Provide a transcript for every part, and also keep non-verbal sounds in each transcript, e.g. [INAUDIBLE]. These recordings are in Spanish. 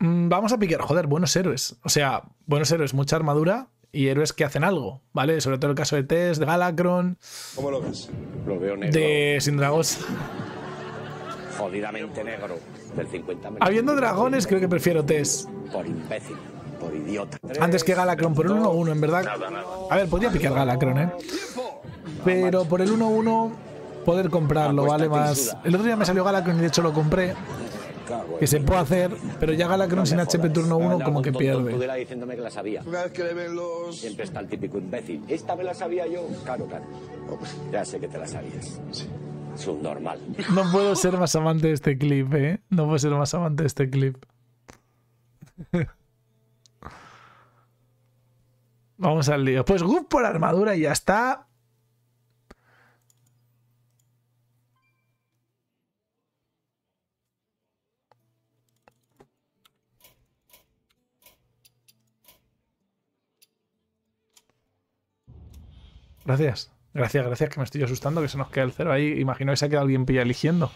Mm, vamos a piquear, joder, buenos héroes. O sea, buenos héroes, mucha armadura y héroes que hacen algo, ¿vale? Sobre todo el caso de Tess, de Galacron. ¿Cómo lo ves? Lo veo negro. De Sin Dragos. Jodidamente negro. Del 50 Habiendo dragones, creo que prefiero Tess. Por imbécil, por idiota. Antes que Galacron, por el 1-1, en verdad. A ver, podría piquear Galacron, ¿eh? Pero por el 1-1, poder comprarlo, ¿vale? Más. El otro día me salió Galacron y de hecho lo compré que se puede hacer, pero ya Galacron sin HP turno 1 como que pierde. Una vez que le ven los... Siempre está el típico imbécil. Esta me la sabía yo. Claro, claro. Ya sé que te la sabías. Sí. normal No puedo ser más amante de este clip, ¿eh? No puedo ser más amante de este clip. [LAUGHS] Vamos al lío. Pues Goof por armadura y ya está. Gracias. Gracias, gracias, que me estoy asustando, que se nos queda el cero ahí. Imagino que se ha quedado alguien pilla eligiendo.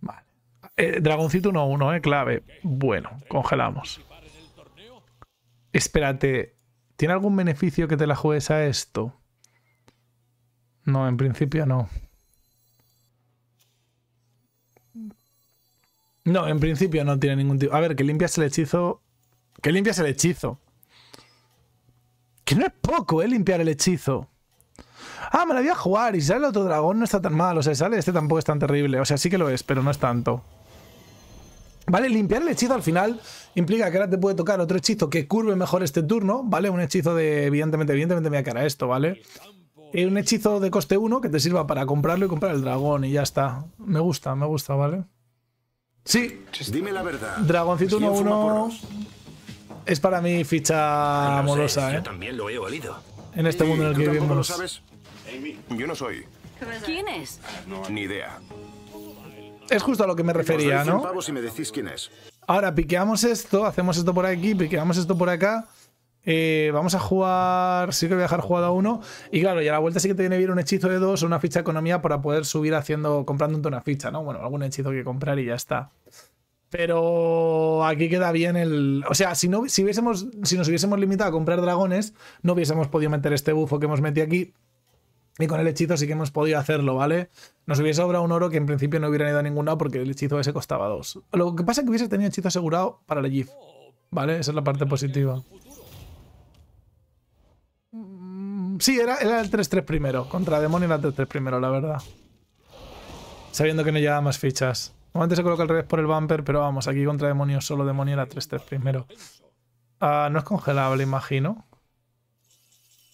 Vale. Eh, Dragoncito 1-1, eh, clave. Bueno, congelamos. Espérate, ¿tiene algún beneficio que te la juegues a esto? No, en principio no. No, en principio no tiene ningún tipo. A ver, que limpias el hechizo. Que limpias el hechizo no es poco, ¿eh? Limpiar el hechizo. Ah, me la voy a jugar y sale el otro dragón, no está tan mal. O sea, sale este tampoco es tan terrible. O sea, sí que lo es, pero no es tanto. ¿Vale? Limpiar el hechizo al final implica que ahora te puede tocar otro hechizo que curve mejor este turno, ¿vale? Un hechizo de, evidentemente, evidentemente me cara esto, ¿vale? Eh, un hechizo de coste 1 que te sirva para comprarlo y comprar el dragón y ya está. Me gusta, me gusta, ¿vale? Sí. Dime la verdad. Dragoncito 1-1 es para mí ficha ah, amorosa, ¿eh? también lo he En este mundo en el que vivimos. Lo Yo no soy. ¿Quién es? Ni idea. Es justo a lo que me refería, ¿no? me decís quién Ahora piqueamos esto, hacemos esto por aquí, piqueamos esto por acá. Eh, vamos a jugar. Sí que voy a dejar a uno. Y claro, y a la vuelta sí que te viene bien un hechizo de dos o una ficha de economía para poder subir haciendo. comprando una ficha, ¿no? Bueno, algún hechizo que comprar y ya está. Pero aquí queda bien el. O sea, si, no, hubiésemos, si nos hubiésemos limitado a comprar dragones, no hubiésemos podido meter este bufo que hemos metido aquí. Y con el hechizo sí que hemos podido hacerlo, ¿vale? Nos hubiese sobrado un oro que en principio no hubiera ido a ningún lado porque el hechizo ese costaba dos. Lo que pasa es que hubiese tenido hechizo asegurado para la GIF. ¿Vale? Esa es la parte positiva. Mm, sí, era, era el 3-3 primero. Contra Demonio era el 3-3 primero, la verdad. Sabiendo que no llevaba más fichas. Normalmente se coloca al revés por el bumper, pero vamos, aquí contra demonios solo demonio era 3-3 primero. Ah, no es congelable, imagino.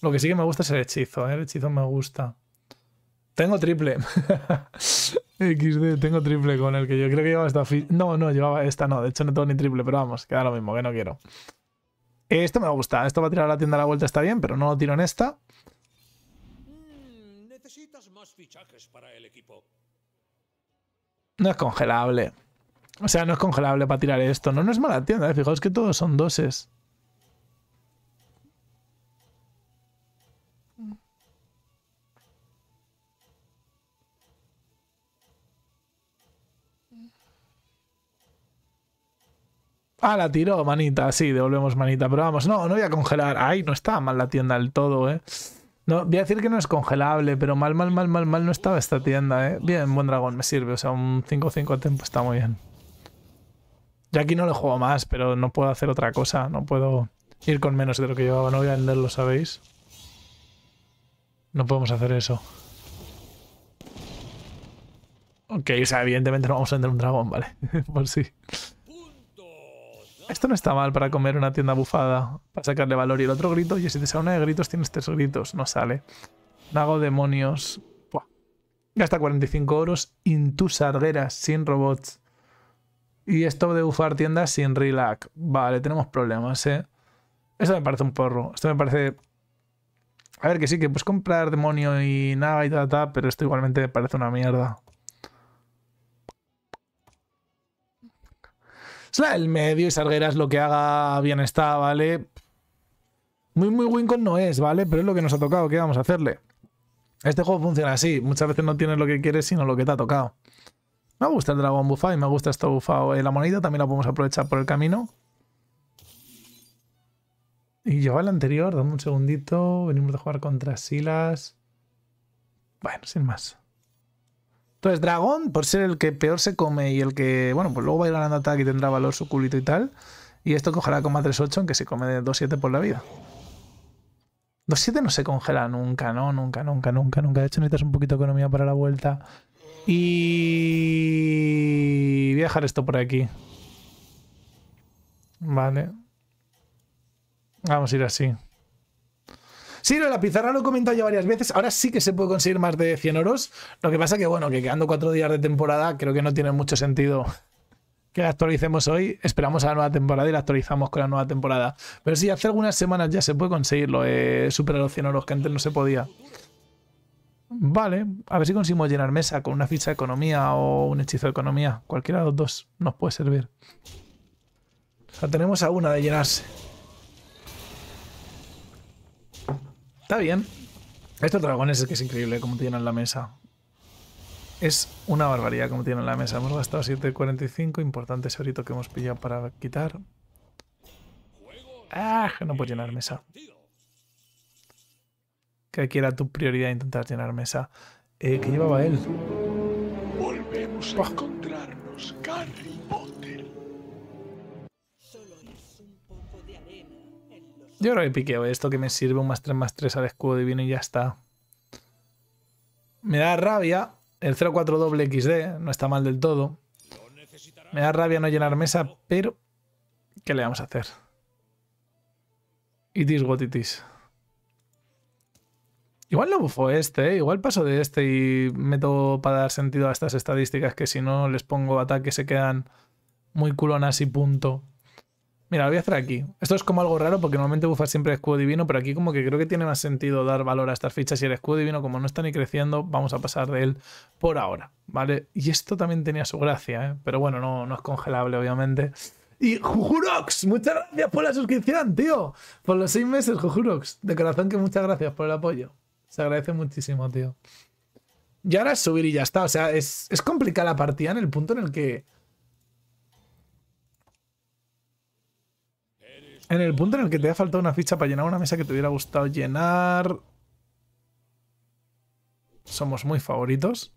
Lo que sí que me gusta es el hechizo, ¿eh? el hechizo me gusta. Tengo triple. [LAUGHS] XD, tengo triple con el que yo creo que llevaba esta No, no, llevaba esta, no. De hecho, no tengo ni triple, pero vamos, queda lo mismo, que no quiero. Esto me gusta. Esto va a tirar a la tienda a la vuelta, está bien, pero no lo tiro en esta. Mm, necesitas más fichajes para el equipo. No es congelable. O sea, no es congelable para tirar esto. No, no es mala tienda, ¿eh? fijaos que todos son doses. Ah, la tiró, manita. Sí, devolvemos manita. Pero vamos, no, no voy a congelar. Ay, no está mal la tienda del todo, ¿eh? No, voy a decir que no es congelable, pero mal, mal, mal, mal, mal no estaba esta tienda, ¿eh? Bien, buen dragón me sirve. O sea, un 5-5 a tiempo está muy bien. ya aquí no lo juego más, pero no puedo hacer otra cosa. No puedo ir con menos de lo que llevaba. No voy a venderlo, ¿sabéis? No podemos hacer eso. Ok, o sea, evidentemente no vamos a vender un dragón, ¿vale? [LAUGHS] Por si... Esto no está mal para comer una tienda bufada, para sacarle valor. Y el otro grito, y si te sale de gritos, tienes tres gritos. No sale. Nago demonios. Buah. Gasta 45 euros en tus argueras sin robots. Y esto de bufar tiendas sin relax. Vale, tenemos problemas, ¿eh? Esto me parece un porro. Esto me parece... A ver, que sí, que puedes comprar demonio y nada y tal, pero esto igualmente me parece una mierda. El medio y Sargueras lo que haga bien está, ¿vale? Muy, muy Wincon no es, ¿vale? Pero es lo que nos ha tocado, ¿qué vamos a hacerle? Este juego funciona así, muchas veces no tienes lo que quieres, sino lo que te ha tocado. Me gusta el dragón bufado y me gusta esto bufado. Eh, la moneda también la podemos aprovechar por el camino. Y yo el anterior, dame un segundito. Venimos de jugar contra Silas. Bueno, sin más. Entonces, Dragón, por ser el que peor se come y el que, bueno, pues luego va a ir ganando ataque y tendrá valor su culito y tal. Y esto cogerá con 3-8, aunque se come de 2-7 por la vida. 2-7 no se congela nunca, ¿no? Nunca, nunca, nunca, nunca. De hecho, necesitas un poquito de economía para la vuelta. Y... Voy a dejar esto por aquí. Vale. Vamos a ir así. Sí, la pizarra lo he comentado ya varias veces. Ahora sí que se puede conseguir más de 100 oros Lo que pasa que, bueno, que quedando cuatro días de temporada, creo que no tiene mucho sentido [LAUGHS] que la actualicemos hoy. Esperamos a la nueva temporada y la actualizamos con la nueva temporada. Pero sí, hace algunas semanas ya se puede conseguirlo. Eh, superar los 100 oros que antes no se podía. Vale, a ver si conseguimos llenar mesa con una ficha de economía o un hechizo de economía. Cualquiera de los dos nos puede servir. O sea, tenemos a una de llenarse. Está bien. Estos dragones es que es increíble cómo tienen la mesa. Es una barbaridad como tienen la mesa. Hemos gastado 7.45. Importante ese que hemos pillado para quitar. ¡Ah! No puedo llenar mesa. Que era tu prioridad intentar llenar mesa. Eh, ¿Qué llevaba él? Yo creo que piqueo esto que me sirve un más 3 más 3 al escudo divino y ya está. Me da rabia el 04 doble XD, no está mal del todo. Me da rabia no llenar mesa, pero ¿qué le vamos a hacer? It is what it is. Igual lo bufo este, ¿eh? igual paso de este y meto para dar sentido a estas estadísticas que si no les pongo ataque se quedan muy culonas y punto. Mira, lo voy a hacer aquí. Esto es como algo raro porque normalmente bufas siempre escudo divino, pero aquí como que creo que tiene más sentido dar valor a estas fichas y el escudo divino, como no está ni creciendo, vamos a pasar de él por ahora, ¿vale? Y esto también tenía su gracia, ¿eh? Pero bueno, no, no es congelable, obviamente. Y Jujurox, muchas gracias por la suscripción, tío. Por los seis meses, Jujurox. De corazón que muchas gracias por el apoyo. Se agradece muchísimo, tío. Y ahora es subir y ya está. O sea, es, es complicada la partida en el punto en el que En el punto en el que te ha faltado una ficha para llenar una mesa que te hubiera gustado llenar. Somos muy favoritos.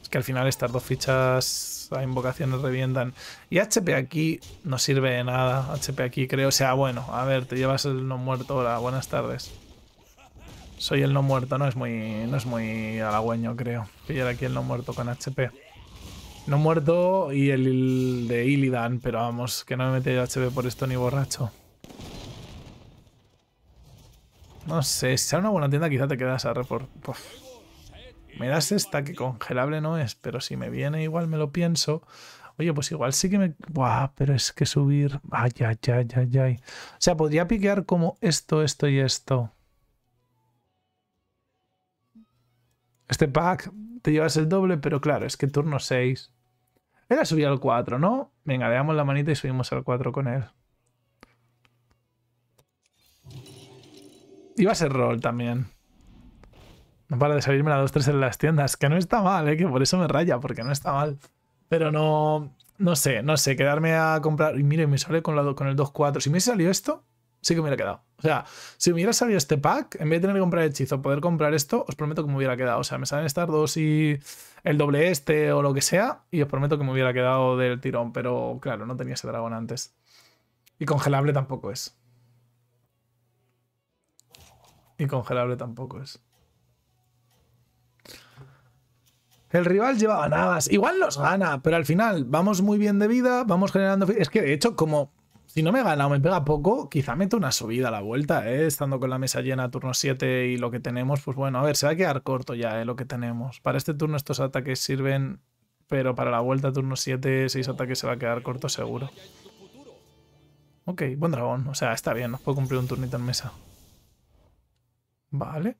Es que al final estas dos fichas a invocaciones revientan. Y HP aquí no sirve de nada. HP aquí creo. O sea, bueno, a ver, te llevas el no muerto ahora. Buenas tardes. Soy el no muerto, no es muy, no es muy halagüeño, creo. Pillar aquí el no muerto con HP. No muerto y el, de Illidan, pero vamos, que no me mete HP por esto ni borracho. No sé, si sale una buena tienda quizá te quedas a report... Me das esta que congelable no es, pero si me viene igual me lo pienso. Oye, pues igual sí que me... Buah, pero es que subir... Ay, ay, ay, ay, ay. O sea, podría piquear como esto, esto y esto. Este pack te llevas el doble, pero claro, es que turno 6. Era subir al 4, ¿no? Venga, le damos la manita y subimos al 4 con él. Iba a ser roll también. No para de salirme la 2-3 en las tiendas. Que no está mal, ¿eh? Que por eso me raya, porque no está mal. Pero no... No sé, no sé. Quedarme a comprar... Y mire, me sale con, con el 2-4. Si me salió esto sí que me hubiera quedado. O sea, si hubiera salido este pack, en vez de tener que comprar hechizo, poder comprar esto, os prometo que me hubiera quedado. O sea, me salen estar dos y el doble este o lo que sea, y os prometo que me hubiera quedado del tirón. Pero claro, no tenía ese dragón antes. Y congelable tampoco es. Y congelable tampoco es. El rival llevaba más. Igual los gana, pero al final vamos muy bien de vida, vamos generando... Es que de hecho, como si no me gana o me pega poco, quizá meto una subida a la vuelta, ¿eh? Estando con la mesa llena, turno 7 y lo que tenemos, pues bueno, a ver, se va a quedar corto ya, ¿eh? Lo que tenemos. Para este turno estos ataques sirven, pero para la vuelta, turno 7, 6 ataques se va a quedar corto seguro. Ok, buen dragón. O sea, está bien, nos puedo cumplir un turnito en mesa. Vale.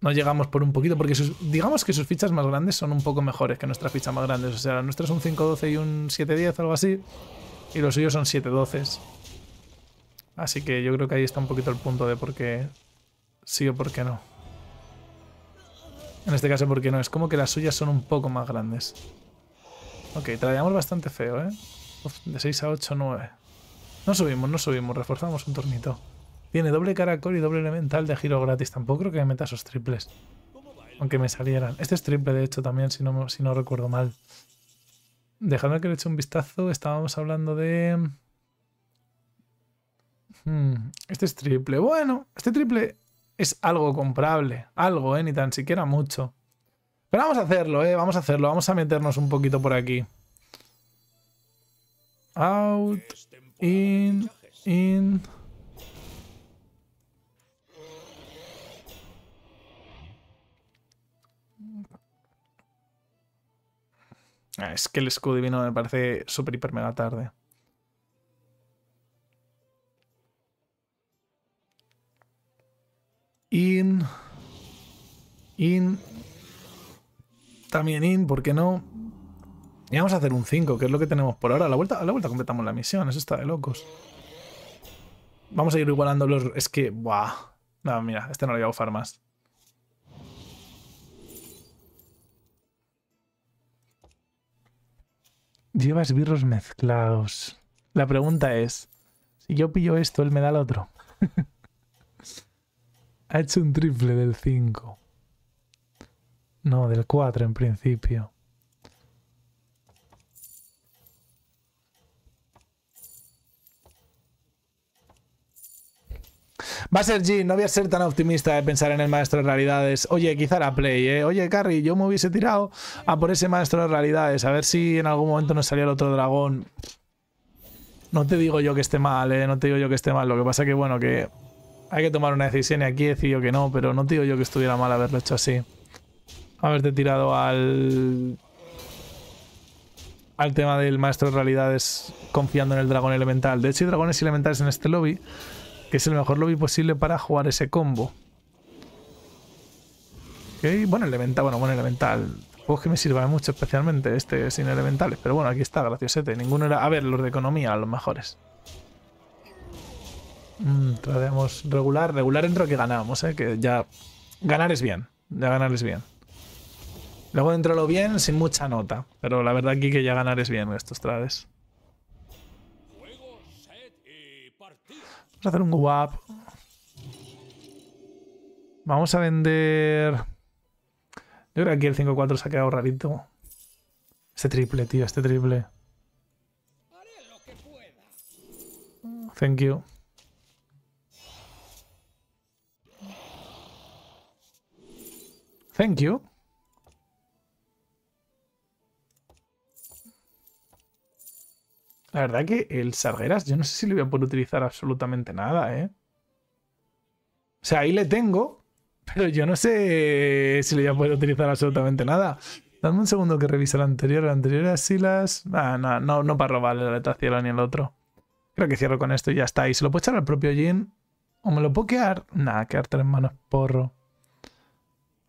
No llegamos por un poquito, porque digamos que sus fichas más grandes son un poco mejores que nuestras fichas más grandes. O sea, nuestras nuestra un 5-12 y un 7-10, algo así. Y los suyos son 7-12. Así que yo creo que ahí está un poquito el punto de por qué sí o por qué no. En este caso, ¿por qué no? Es como que las suyas son un poco más grandes. Ok, traíamos bastante feo, ¿eh? de 6 a 8, 9. No subimos, no subimos, reforzamos un tornito. Tiene doble caracol y doble elemental de giro gratis. Tampoco creo que me meta esos triples. Aunque me salieran. Este es triple, de hecho, también, si si no recuerdo mal dejando que le eche un vistazo. Estábamos hablando de... Hmm, este es triple. Bueno, este triple es algo comprable. Algo, ¿eh? Ni tan siquiera mucho. Pero vamos a hacerlo, ¿eh? Vamos a hacerlo. Vamos a meternos un poquito por aquí. Out. In. In. Ah, es que el escudo divino me parece súper hiper mega tarde. In. In. También in, ¿por qué no? Y vamos a hacer un 5, que es lo que tenemos por ahora. A la vuelta, a la completamos la misión, eso está de locos. Vamos a ir igualando los... Es que... ¡Buah! No, mira, este no lo voy a más. Llevas birros mezclados. La pregunta es, si yo pillo esto, él me da el otro. [LAUGHS] ha hecho un triple del 5. No, del 4 en principio. Va a ser G, no voy a ser tan optimista de pensar en el maestro de realidades. Oye, quizá era play, ¿eh? Oye, Carry, yo me hubiese tirado a por ese maestro de realidades. A ver si en algún momento nos salía el otro dragón. No te digo yo que esté mal, ¿eh? No te digo yo que esté mal. Lo que pasa es que, bueno, que hay que tomar una decisión y aquí he decidido que no, pero no te digo yo que estuviera mal haberlo hecho así. Haberte tirado al al tema del maestro de realidades confiando en el dragón elemental. De hecho, hay dragones elementales en este lobby, que es el mejor lobby posible para jugar ese combo. bueno, elemental, bueno, bueno, elemental. que me sirva mucho especialmente este sin elementales, pero bueno, aquí está, graciosete. Ninguno era... A ver, los de economía, los mejores. Mm, regular, regular dentro que ganamos, ¿eh? que ya ganar es bien, ya ganar es bien. Luego dentro lo bien, sin mucha nota, pero la verdad aquí que ya ganar es bien estos trades. Vamos a hacer un go Vamos a vender... Yo creo que aquí el 5-4 se ha quedado rarito. Este triple, tío, este triple. Thank you. Thank you. La verdad que el Sargeras, yo no sé si le voy a poder utilizar absolutamente nada, ¿eh? O sea, ahí le tengo, pero yo no sé si le voy a poder utilizar absolutamente nada. Dame un segundo que revise la anterior. La anterior así las... Ah, no, no, no para robarle la Cielo ni el otro. Creo que cierro con esto y ya está. ¿Y se lo puedo echar al propio Jin? ¿O me lo puedo quedar? Nah, quedar tres manos porro.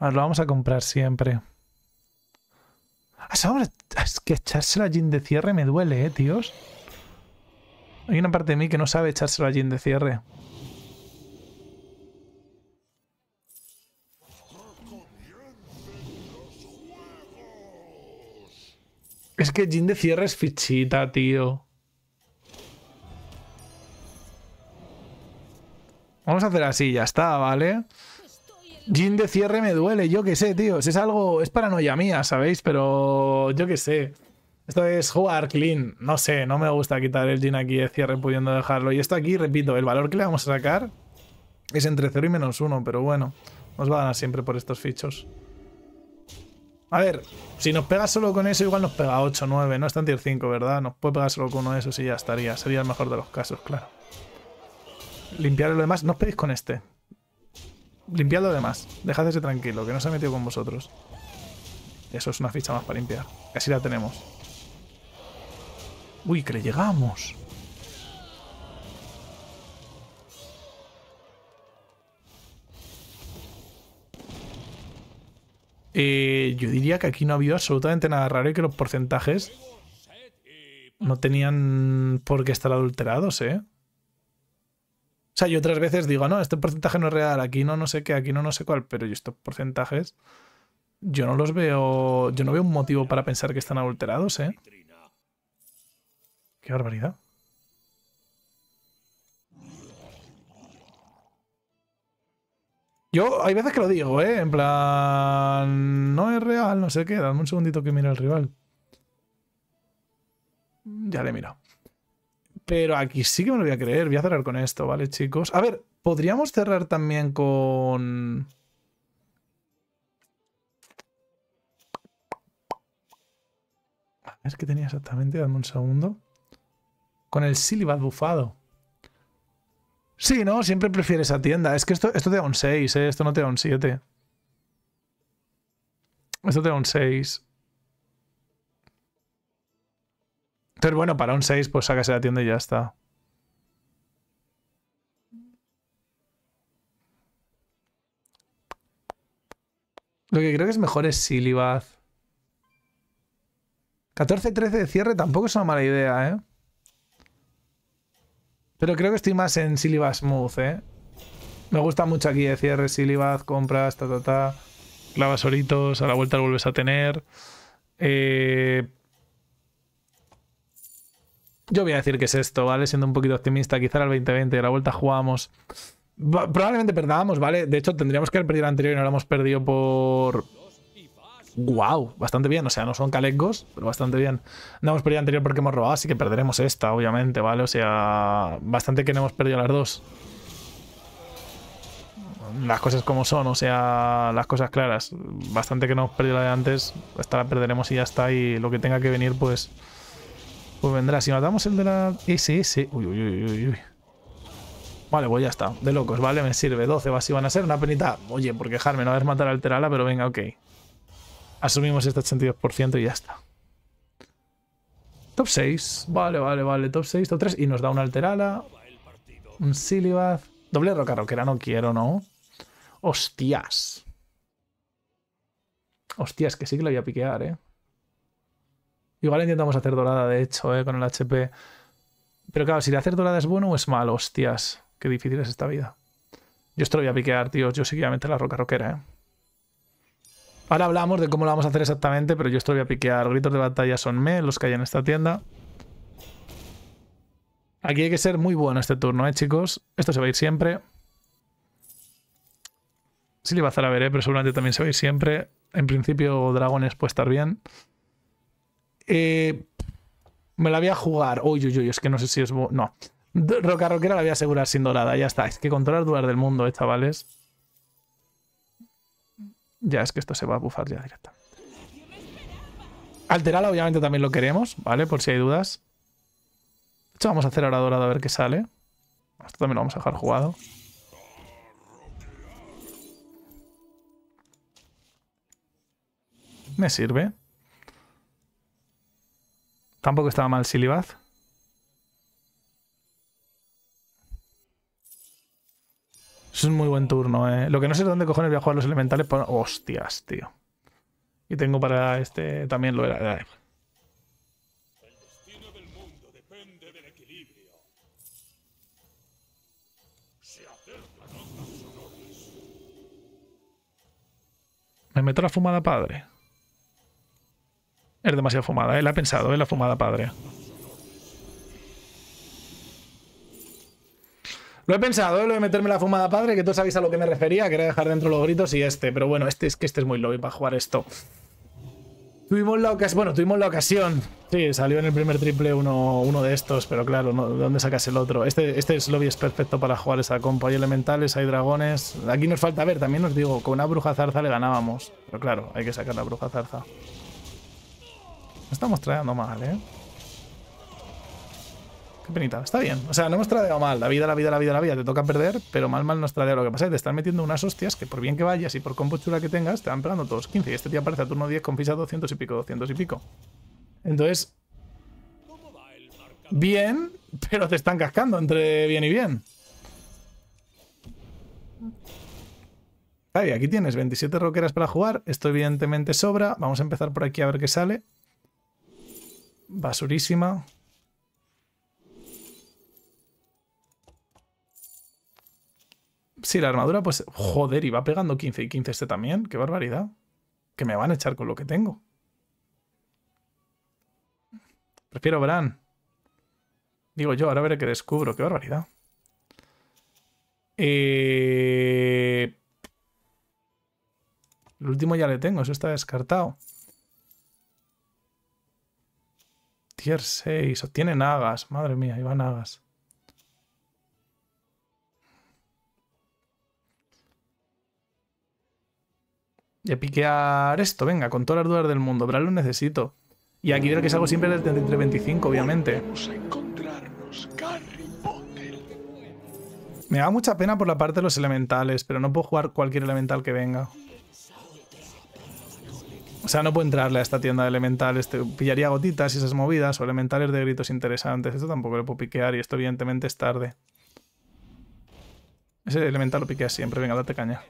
ver, lo vamos a comprar siempre. Es que echarse la Jin de cierre me duele, eh, tíos. Hay una parte de mí que no sabe echarse a Jin de cierre. Es que Jin de cierre es fichita, tío. Vamos a hacer así, ya está, ¿vale? vale Gin de cierre me duele, yo qué sé, tío. Es algo, es paranoia mía, ¿sabéis? Pero yo qué sé. Esto es jugar clean. No sé, no me gusta quitar el jean aquí de cierre pudiendo dejarlo. Y esto aquí, repito, el valor que le vamos a sacar es entre 0 y menos 1, pero bueno, nos va a ganar siempre por estos fichos. A ver, si nos pega solo con eso, igual nos pega 8, 9, no está en tier 5, ¿verdad? Nos puede pegar solo con uno de esos y ya estaría. Sería el mejor de los casos, claro. Limpiar lo demás. No os pedís con este. Limpiad además demás. Dejad ese tranquilo, que no se ha metido con vosotros. Eso es una ficha más para limpiar. Así la tenemos. Uy, que le llegamos. Eh, yo diría que aquí no ha habido absolutamente nada raro y que los porcentajes no tenían por qué estar adulterados, ¿eh? O sea, yo otras veces digo, no, este porcentaje no es real, aquí no no sé qué, aquí no no sé cuál, pero yo estos porcentajes yo no los veo, yo no veo un motivo para pensar que están adulterados, ¿eh? Qué barbaridad. Yo hay veces que lo digo, ¿eh? En plan... No es real, no sé qué. Dame un segundito que mire el rival. Ya le he mirado pero aquí sí que me lo voy a creer. Voy a cerrar con esto, ¿vale, chicos? A ver, podríamos cerrar también con... Es que tenía exactamente, dame un segundo. Con el Silibad bufado. Sí, ¿no? Siempre prefieres esa tienda. Es que esto, esto te da un 6, ¿eh? Esto no te da un 7. Esto te da un 6. Entonces, bueno, para un 6, pues sácase la tienda y ya está. Lo que creo que es mejor es Silibath. 14-13 de cierre tampoco es una mala idea, ¿eh? Pero creo que estoy más en Silibath Smooth, ¿eh? Me gusta mucho aquí de cierre Silibath, compras, ta, ta, ta. Lavas oritos, a la vuelta lo vuelves a tener. Eh yo voy a decir que es esto, ¿vale? Siendo un poquito optimista, quizá al 2020, de la vuelta jugamos Probablemente perdábamos, ¿vale? De hecho, tendríamos que haber perdido la anterior y no la hemos perdido por. ¡Wow! Bastante bien, o sea, no son calecos, pero bastante bien. No hemos perdido el anterior porque hemos robado, así que perderemos esta, obviamente, ¿vale? O sea, bastante que no hemos perdido las dos. Las cosas como son, o sea, las cosas claras. Bastante que no hemos perdido la de antes, esta la perderemos y ya está, y lo que tenga que venir, pues. Pues vendrá. Si matamos el de la SS... Uy, uy, uy, uy, uy. Vale, pues ya está. De locos, ¿vale? Me sirve. 12 y van a ser. Una penita. Oye, por quejarme, no es matar al Terala, pero venga, ok. Asumimos este 82% y ya está. Top 6. Vale, vale, vale. Top 6, top 3. Y nos da una Alterala. Un silibaz. Doble roca roquera no quiero, ¿no? Hostias. Hostias, que sí que lo voy a piquear, ¿eh? Igual intentamos hacer dorada, de hecho, eh, con el HP. Pero claro, si de hacer dorada es bueno o es malo, hostias. Qué difícil es esta vida. Yo esto lo voy a piquear, tíos. Yo sí que voy a meter la roca roquera, ¿eh? Ahora hablamos de cómo lo vamos a hacer exactamente, pero yo esto lo voy a piquear. Gritos de batalla son me, los que hay en esta tienda. Aquí hay que ser muy bueno este turno, ¿eh, chicos? Esto se va a ir siempre. Sí le va a hacer a ver, ¿eh? pero seguramente también se va a ir siempre. En principio, dragones puede estar bien. Eh, me la voy a jugar. Uy, uy, uy, es que no sé si es. No. Roca Roquera la voy a asegurar sin dorada, ya está. Es que controlar dudas del mundo, eh, chavales. Ya es que esto se va a bufar ya directamente. Alterala, obviamente, también lo queremos, ¿vale? Por si hay dudas. hecho vamos a hacer ahora dorado a ver qué sale. Esto también lo vamos a dejar jugado. Me sirve. Tampoco estaba mal Silibaz. Es un muy buen turno, eh. Lo que no sé dónde cojones voy a jugar los elementales. Hostias, tío. Y tengo para este también lo era. El destino mundo depende del equilibrio. Me meto la fumada padre. Es demasiado fumada, él ha pensado, él la fumada padre. Lo he pensado, ¿eh? lo de meterme la fumada padre, que todos sabéis a lo que me refería, Quería dejar dentro los gritos y este. Pero bueno, este es que este es muy lobby para jugar esto. Tuvimos la ocasión, bueno, tuvimos la ocasión. Sí, salió en el primer triple uno, de estos, pero claro, ¿de dónde sacas el otro? Este, este es lobby es perfecto para jugar esa compa. Hay elementales, hay dragones. Aquí nos falta ver, también os digo, con una bruja zarza le ganábamos. Pero claro, hay que sacar la bruja zarza estamos tradeando mal, ¿eh? Qué penita. Está bien. O sea, no hemos tradeado mal. La vida, la vida, la vida, la vida. Te toca perder, pero mal, mal nos trae Lo que pasa es que te están metiendo unas hostias que por bien que vayas y por combo que tengas, te van pegando todos 15. Y este tío aparece a turno 10 con ficha 200 y pico, 200 y pico. Entonces... Bien, pero te están cascando entre bien y bien. Ay, aquí tienes 27 roqueras para jugar. Esto evidentemente sobra. Vamos a empezar por aquí a ver qué sale. Basurísima. Sí, la armadura, pues... Joder, y va pegando 15 y 15 este también. ¡Qué barbaridad! Que me van a echar con lo que tengo. Prefiero Bran. Digo yo, ahora veré que descubro. ¡Qué barbaridad! Eh, el último ya le tengo, eso está descartado. tier 6. tiene nagas. Madre mía, ahí van nagas. Y a piquear esto, venga, con todas las dudas del mundo. Pero lo necesito. Y aquí creo que salgo siempre desde del 25, obviamente. Me da mucha pena por la parte de los elementales, pero no puedo jugar cualquier elemental que venga. O sea, no puedo entrarle a esta tienda de elementales, pillaría gotitas y esas movidas, o elementales de gritos interesantes. Esto tampoco lo puedo piquear y esto evidentemente es tarde. Ese elemental lo piqueas siempre, venga, date caña.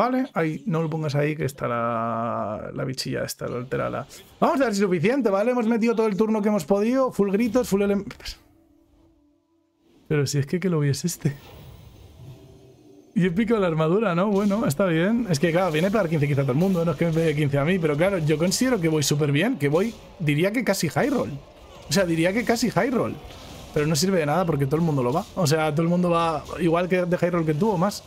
¿Vale? Ahí, no lo pongas ahí, que está la, bichilla esta, la Vamos a ver suficiente, ¿vale? Hemos metido todo el turno que hemos podido. Full gritos, full pues, Pero si es que que lo vies este. Y pico la armadura, ¿no? Bueno, está bien. Es que, claro, viene para dar 15 quizá a todo el mundo. No es que me pegue 15 a mí, pero claro, yo considero que voy súper bien. Que voy, diría que casi high roll. O sea, diría que casi high roll. Pero no sirve de nada porque todo el mundo lo va. O sea, todo el mundo va igual que de high roll que tú o más.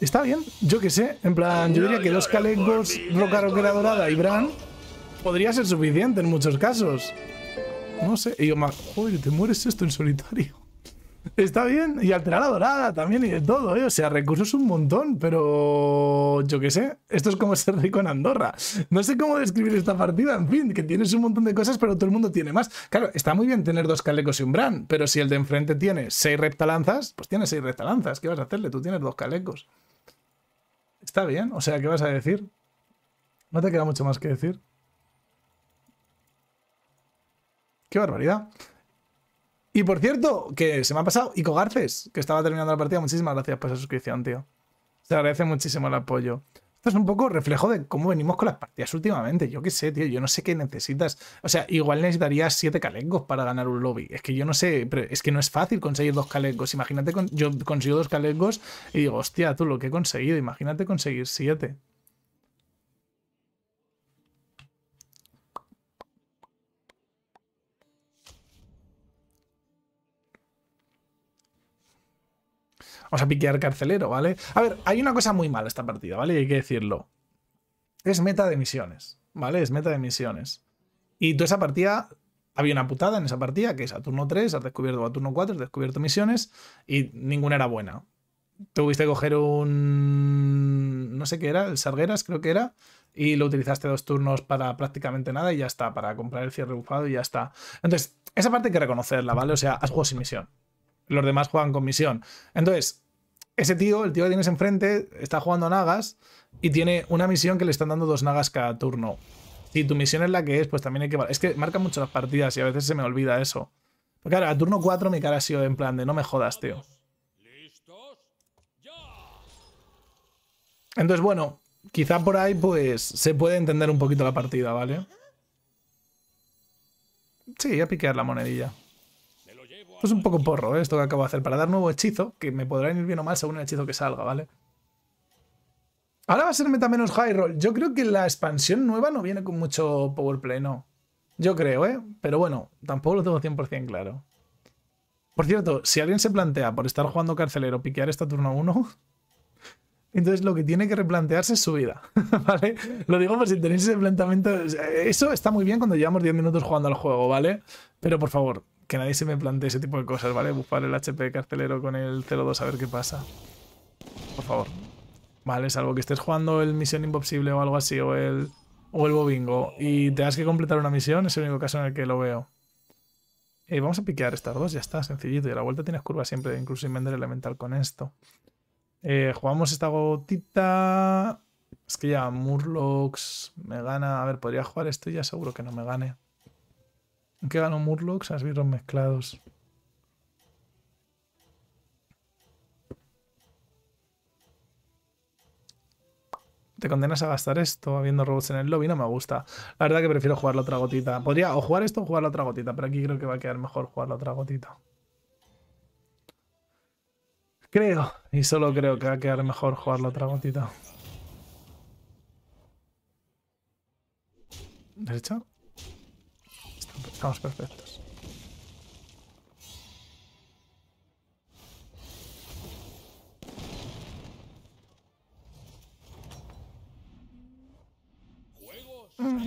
Está bien, yo qué sé. En plan, yo diría que dos calecos, roca roquera dorada y Bran podría ser suficiente en muchos casos. No sé. Y yo más, joder, te mueres esto en solitario. [LAUGHS] Está bien. Y alterar la dorada también y de todo, ¿eh? O sea, recursos un montón, pero yo qué sé. Esto es como ser rico en Andorra. No sé cómo describir esta partida. En fin, que tienes un montón de cosas, pero todo el mundo tiene más. Claro, está muy bien tener dos calecos y un bran, pero si el de enfrente tiene seis reptalanzas, pues tiene seis reptalanzas. ¿Qué vas a hacerle? Tú tienes dos calecos. Está bien, o sea, ¿qué vas a decir? No te queda mucho más que decir. ¡Qué barbaridad! Y por cierto, que se me ha pasado, Ico Garces, que estaba terminando la partida, muchísimas gracias por esa suscripción, tío. Se agradece muchísimo el apoyo es un poco reflejo de cómo venimos con las partidas últimamente. Yo qué sé, tío, yo no sé qué necesitas. O sea, igual necesitarías siete calengos para ganar un lobby. Es que yo no sé, pero es que no es fácil conseguir dos calengos Imagínate, yo consigo dos calengos y digo, hostia, tú lo que he conseguido, imagínate conseguir siete. Vamos a piquear carcelero, ¿vale? A ver, hay una cosa muy mala esta partida, ¿vale? hay que decirlo. Es meta de misiones, ¿vale? Es meta de misiones. Y toda esa partida había una putada en esa partida, que es a turno 3 has descubierto, a turno 4 has descubierto misiones y ninguna era buena. Tuviste que coger un... no sé qué era, el Sargueras creo que era, y lo utilizaste dos turnos para prácticamente nada y ya está, para comprar el cierre bufado y ya está. Entonces, esa parte hay que reconocerla, ¿vale? O sea, has jugado sin misión los demás juegan con misión. Entonces, ese tío, el tío que tienes enfrente, está jugando nagas y tiene una misión que le están dando dos nagas cada turno. Si tu misión es la que es, pues también hay que... Es que marca mucho las partidas y a veces se me olvida eso. Porque claro, a turno 4 mi cara ha sido en plan de no me jodas, tío. Entonces, bueno, quizá por ahí pues se puede entender un poquito la partida, ¿vale? Sí, a piquear la monedilla es un poco porro, ¿eh? esto que acabo de hacer, para dar nuevo hechizo, que me podrán ir bien o mal según el hechizo que salga, ¿vale? Ahora va a ser meta menos high Yo creo que la expansión nueva no viene con mucho powerplay, no. Yo creo, ¿eh? Pero bueno, tampoco lo tengo 100% claro. Por cierto, si alguien se plantea por estar jugando carcelero piquear esta turno 1, [LAUGHS] entonces lo que tiene que replantearse es su vida, [LAUGHS] ¿vale? Lo digo por si tenéis ese planteamiento. Eso está muy bien cuando llevamos 10 minutos jugando al juego, ¿vale? Pero por favor, que nadie se me plantee ese tipo de cosas, ¿vale? Bufar el HP carcelero con el 0-2 a ver qué pasa. Por favor. Vale, salvo que estés jugando el Misión Imposible o algo así, o el, o el Bobingo, y tengas que completar una misión, es el único caso en el que lo veo. Eh, vamos a piquear estas dos, ya está, sencillito. Y a la vuelta tienes curva siempre, incluso sin vender elemental con esto. Eh, jugamos esta gotita. Es que ya Murlocs me gana. A ver, podría jugar esto y ya seguro que no me gane. ¿Qué ganó Murlocs? los mezclados. te condenas a gastar esto habiendo robots en el lobby, no me gusta. La verdad que prefiero jugar la otra gotita. Podría o jugar esto o jugar la otra gotita, pero aquí creo que va a quedar mejor jugar la otra gotita. Creo, y solo creo que va a quedar mejor jugar la otra gotita. ¿Derecha? Estamos perfectos.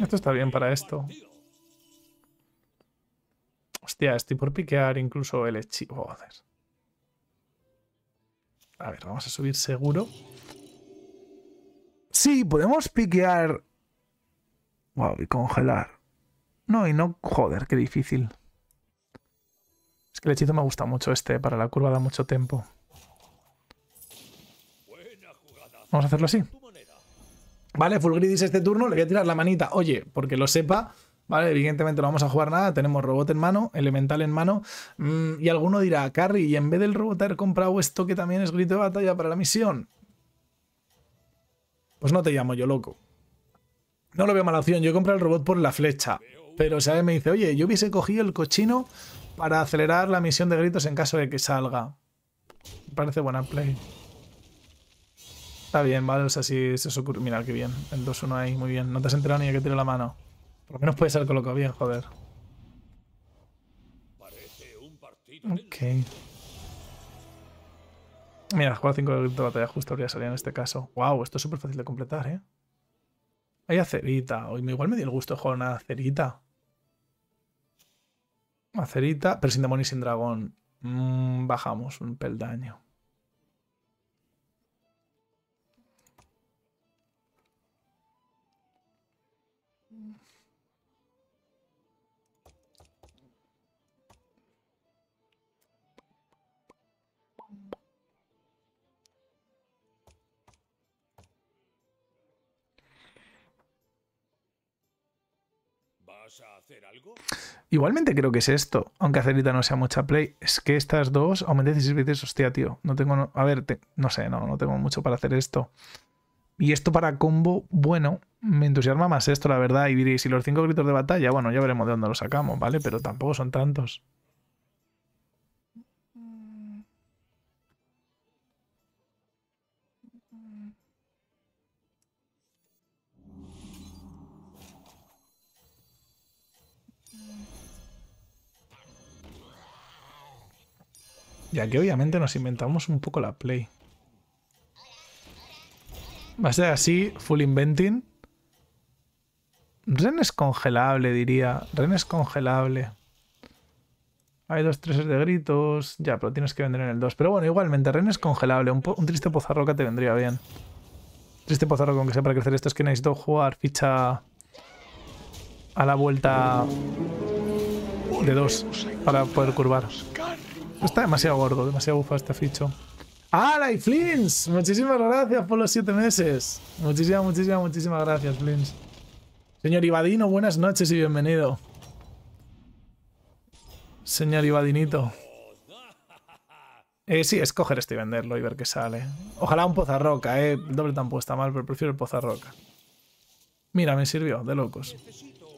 esto está bien para esto. Hostia, estoy por piquear incluso el hechizo. A ver, vamos a subir seguro. Sí, podemos piquear... Wow, y congelar. No, y no... Joder, qué difícil. Es que el hechizo me gusta mucho este. Para la curva da mucho tiempo. Vamos a hacerlo así. Vale, Fulgridis este turno. Le voy a tirar la manita. Oye, porque lo sepa... ¿vale? Evidentemente no vamos a jugar nada, tenemos robot en mano, elemental en mano, mm, y alguno dirá, Carry, y en vez del robot haber comprado esto que también es grito de batalla para la misión. Pues no te llamo yo, loco. No lo veo mala opción, yo comprado el robot por la flecha. Pero, ¿sabes? Me dice, oye, yo hubiese cogido el cochino para acelerar la misión de gritos en caso de que salga. parece buena play. Está bien, ¿vale? O sea, si se os ocurre... Mira, qué bien. El 2-1 ahí, muy bien. No te has enterado ni de qué tiro la mano. Por lo menos puede ser colocado bien, joder. Ok. Mira, jugar 5 de grito de batalla justo habría salido en este caso. Wow, esto es súper fácil de completar, ¿eh? Hay acerita. Igual me dio el gusto de jugar una acerita. Macerita, pero sin demonio y sin dragón. Mm, bajamos un peldaño. hacer algo. Igualmente creo que es esto, aunque Acerita no sea mucha play. Es que estas dos aumente 16 veces, hostia, tío. No tengo. a ver, no sé, no, no tengo mucho para hacer esto. Y esto para combo, bueno, me entusiasma más esto, la verdad. Y diréis, ¿y los cinco gritos de batalla? Bueno, ya veremos de dónde los sacamos, ¿vale? Pero tampoco son tantos. Ya que obviamente nos inventamos un poco la play. Va a ser así, full inventing. Ren es congelable, diría. Ren es congelable. Hay dos treses de gritos. Ya, pero tienes que vender en el 2. Pero bueno, igualmente, Ren es congelable. Un, triste pozarroca te vendría bien. Triste pozarroca, aunque sea para crecer esto, es que necesito jugar ficha a la vuelta de 2 para poder curvaros Está demasiado gordo, demasiado bufa este ficho. ¡Ah, la Flins! Muchísimas gracias por los siete meses. Muchísimas, muchísimas, muchísimas gracias, Flins. Señor Ibadino, buenas noches y bienvenido. Señor Ibadinito. Eh, sí, escoger este y venderlo y ver qué sale. Ojalá un pozarroca, eh. El doble tampoco está mal, pero prefiero el pozarroca. Mira, me sirvió, de locos.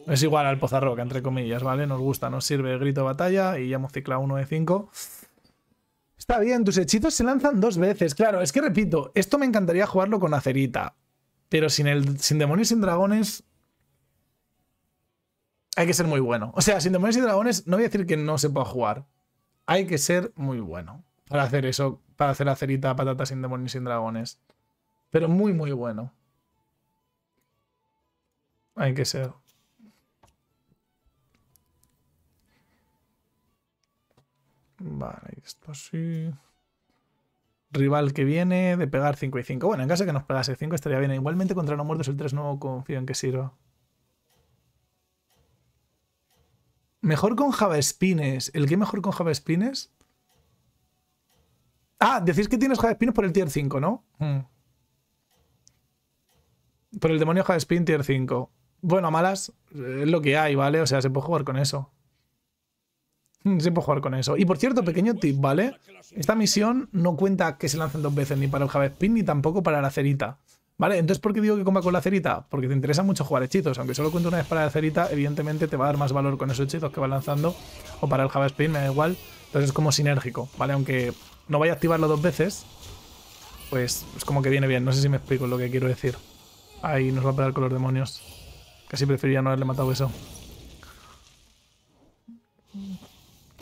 Es igual al Pozarroca, entre comillas, ¿vale? Nos gusta, nos sirve el grito batalla y ya hemos ciclado uno de 5. Está bien, tus hechizos se lanzan dos veces. Claro, es que repito, esto me encantaría jugarlo con Acerita. Pero sin, el, sin demonios sin dragones. Hay que ser muy bueno. O sea, sin demonios y dragones, no voy a decir que no se pueda jugar. Hay que ser muy bueno para hacer eso, para hacer acerita, patata sin demonios y sin dragones. Pero muy, muy bueno. Hay que ser. Vale, esto sí Rival que viene de pegar 5 y 5. Bueno, en caso de que nos pegase 5 estaría bien. Igualmente contra no muertos el 3 no confío en que sirva. Mejor con spines ¿El qué mejor con spines Ah, decís que tienes Javaspines por el tier 5, ¿no? Hmm. Por el demonio spin tier 5. Bueno, a malas es lo que hay, ¿vale? O sea, se puede jugar con eso. Mm, sí, puedo jugar con eso. Y por cierto, pequeño tip, ¿vale? Esta misión no cuenta que se lancen dos veces, ni para el javespin ni tampoco para la cerita. ¿Vale? Entonces, ¿por qué digo que comba con la cerita? Porque te interesa mucho jugar hechizos. Aunque solo cuente una vez para la cerita, evidentemente te va a dar más valor con esos hechizos que va lanzando. O para el javespin me da igual. Entonces es como sinérgico, ¿vale? Aunque no vaya a activarlo dos veces, pues es como que viene bien. No sé si me explico lo que quiero decir. Ahí nos va a pegar con los demonios. Casi preferiría no haberle matado eso.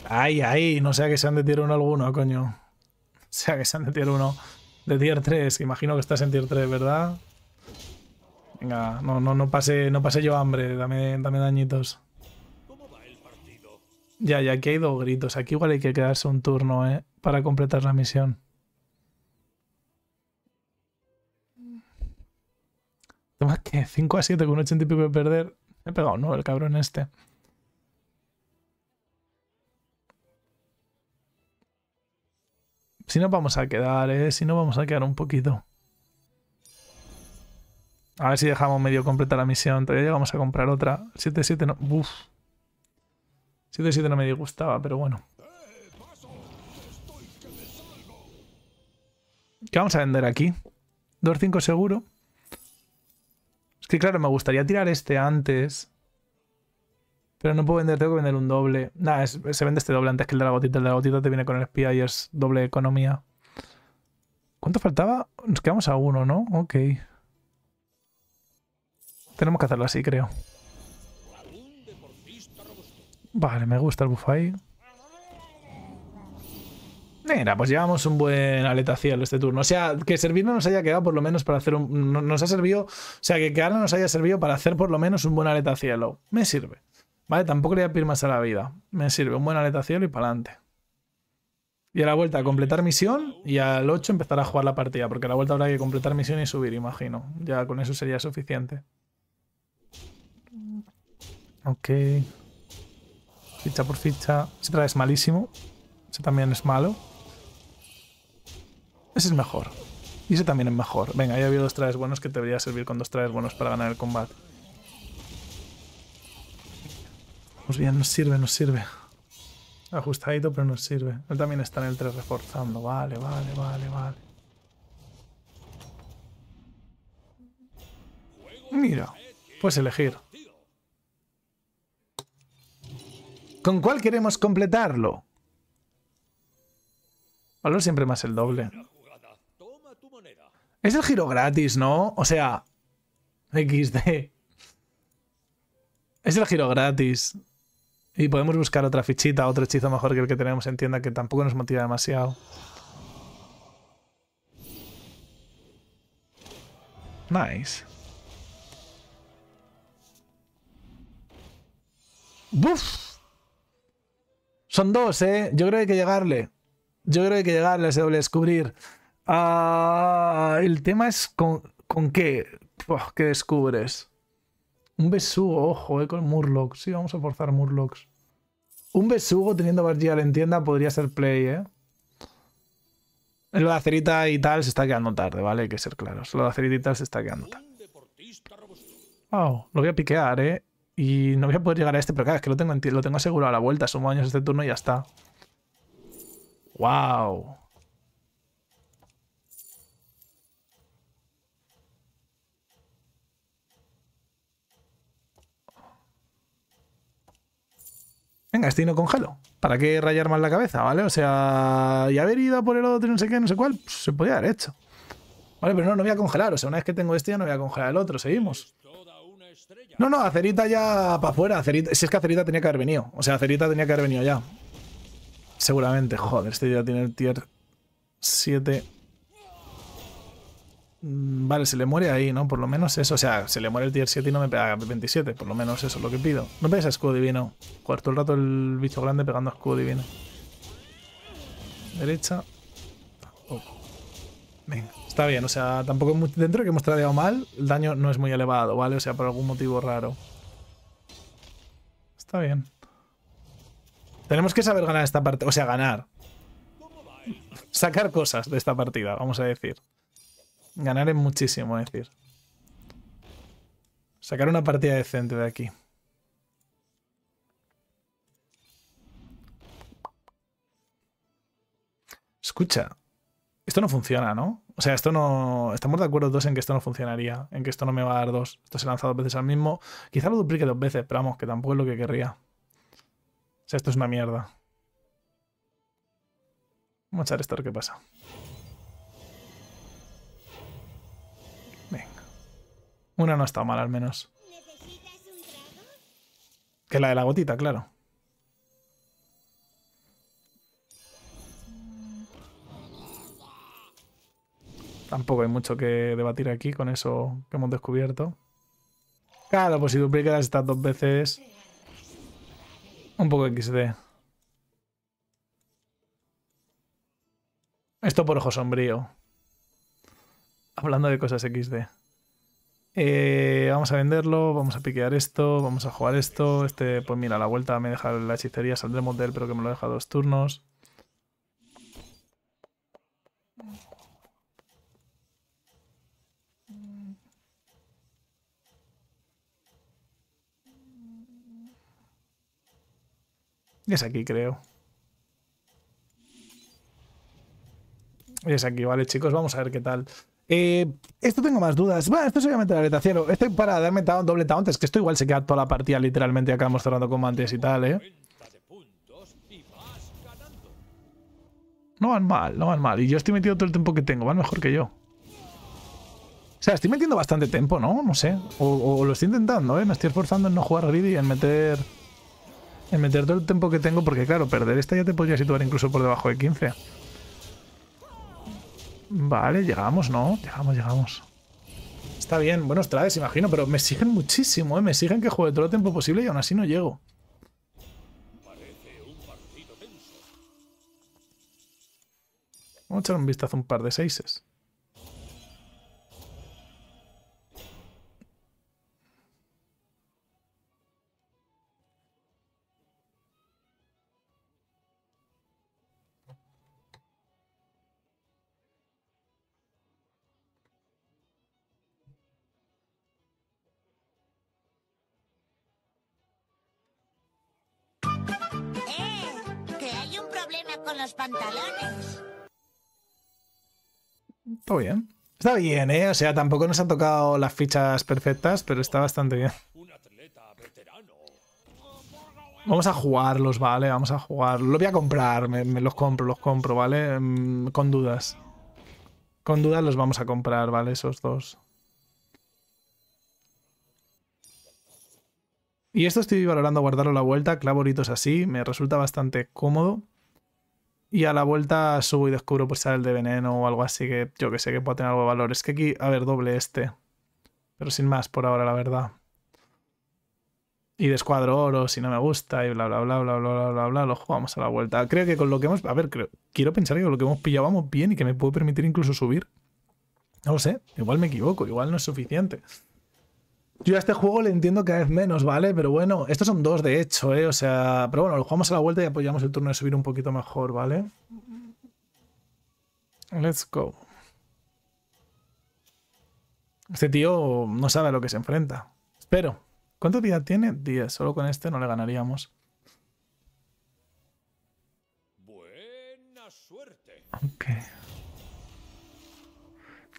Ay, ay, no sea que sean de tier 1 alguno, coño. O [LAUGHS] sea que sean de tier 1. De tier 3, imagino que estás en tier 3, ¿verdad? Venga, no, pase, yo hambre, dame, dañitos. Ya, ya, aquí hay dos gritos. Aquí igual hay que quedarse un turno, ¿eh? Para completar la misión. Toma que 5 a 7 con un 80 y pico de perder. He pegado, ¿no? El cabrón este. Si no vamos a quedar, ¿eh? Si no vamos a quedar un poquito. A ver si dejamos medio completa la misión. Todavía llegamos a comprar otra. 7-7 no... Uf. 7-7 no me disgustaba, pero bueno. ¿Qué vamos a vender aquí? 2-5 seguro. Es que claro, me gustaría tirar este antes. Pero no puedo vender, tengo que vender un doble. Nada, se vende este doble antes que el de la gotita. El de la gotita te viene con el espía y es doble economía. ¿Cuánto faltaba? Nos quedamos a uno, ¿no? Ok. Tenemos que hacerlo así, creo. Vale, me gusta el buff ahí. Mira, pues llevamos un buen aleta cielo este turno. O sea, que servirnos nos haya quedado por lo menos para hacer un... Nos ha servido... O sea, que ahora nos haya servido para hacer por lo menos un buen aleta cielo. Me sirve. ¿Vale? Tampoco le voy a a la vida. Me sirve un buen cielo y para adelante. Y a la vuelta, completar misión y al 8 empezar a jugar la partida, porque a la vuelta habrá que completar misión y subir, imagino. Ya con eso sería suficiente. Ok. Ficha por ficha. Ese trae es malísimo. Ese también es malo. Ese es mejor. Y ese también es mejor. Venga, ya había dos trajes buenos que te debería servir con dos trajes buenos para ganar el combate. Pues bien, nos sirve, nos sirve. Ajustadito, pero nos sirve. también está en el 3 reforzando. Vale, vale, vale, vale. Mira, puedes elegir. ¿Con cuál queremos completarlo? Valor siempre más el doble. Es el giro gratis, ¿no? O sea, XD. Es el giro gratis. Y podemos buscar otra fichita, otro hechizo mejor que el que tenemos en tienda, que tampoco nos motiva demasiado. Nice. ¡Buf! Son dos, ¿eh? Yo creo que hay que llegarle. Yo creo que hay que llegarle a ese doble descubrir. Ah, el tema es con, con qué. ¿Qué descubres? Un besugo, ojo, eh, con Murlocs. Sí, vamos a forzar Murlocs. Un besugo teniendo a en tienda podría ser play, ¿eh? Lo de Acerita y tal se está quedando tarde, ¿vale? Hay que ser claros. El de Acerita y tal se está quedando tarde. Wow, lo voy a piquear, ¿eh? Y no voy a poder llegar a este, pero claro, es que lo tengo, lo tengo asegurado a la vuelta. Sumo años este turno y ya está. Wow. Venga, este no congelo. ¿Para qué rayar más la cabeza, vale? O sea, y haber ido a por el otro no sé qué, no sé cuál, pues, se podía haber hecho. Vale, pero no, no voy a congelar. O sea, una vez que tengo este ya no voy a congelar el otro. Seguimos. No, no, Acerita ya para afuera. si es que Acerita tenía que haber venido. O sea, Acerita tenía que haber venido ya. Seguramente. Joder, este ya tiene el tier 7. Mm, vale, se le muere ahí, ¿no? Por lo menos eso. O sea, se le muere el tier 7 y no me pega 27. Por lo menos eso es lo que pido. No pegues a escudo divino. cuarto el rato el bicho grande pegando a escudo divino. Derecha. Oh. Venga, está bien. O sea, tampoco dentro que hemos tradeado mal, el daño no es muy elevado, ¿vale? O sea, por algún motivo raro. Está bien. Tenemos que saber ganar esta partida O sea, ganar. Sacar cosas de esta partida, vamos a decir. Ganaré muchísimo, es decir. Sacar una partida decente de aquí. Escucha, esto no funciona, ¿no? O sea, esto no. Estamos de acuerdo dos en que esto no funcionaría, en que esto no me va a dar dos. Esto se lanza dos veces al mismo. Quizá lo duplique dos veces, pero vamos, que tampoco es lo que querría. O sea, esto es una mierda. Vamos a echar esto a ver qué pasa. Una no está mal, al menos. Que la de la gotita, claro. Tampoco hay mucho que debatir aquí con eso que hemos descubierto. Claro, pues si duplicas estas dos veces... Un poco XD. Esto por ojo sombrío. Hablando de cosas XD. Eh, vamos a venderlo, vamos a piquear esto, vamos a jugar esto. Este, pues mira, la vuelta me deja la hechicería, saldremos de él, pero que me lo deja dos turnos. Es aquí, creo. Es aquí, vale, chicos, vamos a ver qué tal. Eh, esto tengo más dudas. Bueno, esto es obviamente la letra cielo. Este para darme doble taunt, es que esto igual se queda toda la partida literalmente acabamos cerrando antes y tal, ¿eh? No van mal, no van mal. Y yo estoy metido todo el tiempo que tengo, van mejor que yo. O sea, estoy metiendo bastante tiempo, ¿no? No sé. O, lo estoy intentando, ¿eh? Me estoy esforzando en no jugar greedy y en meter... En meter todo el tiempo que tengo, porque claro, perder esta ya te podría situar incluso por debajo de 15. Vale, llegamos, ¿no? Llegamos, llegamos. Está bien, buenos trajes, imagino, pero me siguen muchísimo, ¿eh? Me siguen que juegue todo el tiempo posible y aún así no llego. Vamos a echar un vistazo a un par de seises. bien. Está bien, ¿eh? O sea, tampoco nos han tocado las fichas perfectas, pero está bastante bien. Vamos a jugarlos, ¿vale? Vamos a jugar. lo voy a comprar, me, me los compro, los compro, ¿vale? Mm, con dudas. Con dudas los vamos a comprar, ¿vale? Esos dos. Y esto estoy valorando guardarlo a la vuelta, clavoritos así, me resulta bastante cómodo y a la vuelta subo y descubro pues el de veneno o algo así que yo que sé que pueda tener algo de valor. Es que aquí, a ver, doble este. Pero sin más por ahora, la verdad. Y descuadro oro si no me gusta y bla, bla, bla, bla, bla, bla, bla, Lo jugamos a la vuelta. Creo que con lo que hemos... A ver, quiero pensar que con lo que hemos pillado vamos bien y que me puede permitir incluso subir. No lo sé, igual me equivoco, igual no es suficiente. Yo a este juego le entiendo cada vez menos, ¿vale? Pero bueno, estos son dos de hecho, ¿eh? O sea, pero bueno, lo jugamos a la vuelta y apoyamos el turno de subir un poquito mejor, ¿vale? Let's go. Este tío no sabe a lo que se enfrenta. Espero. ¿Cuánto vida tiene? 10. Solo con este no le ganaríamos. Buena suerte. Ok.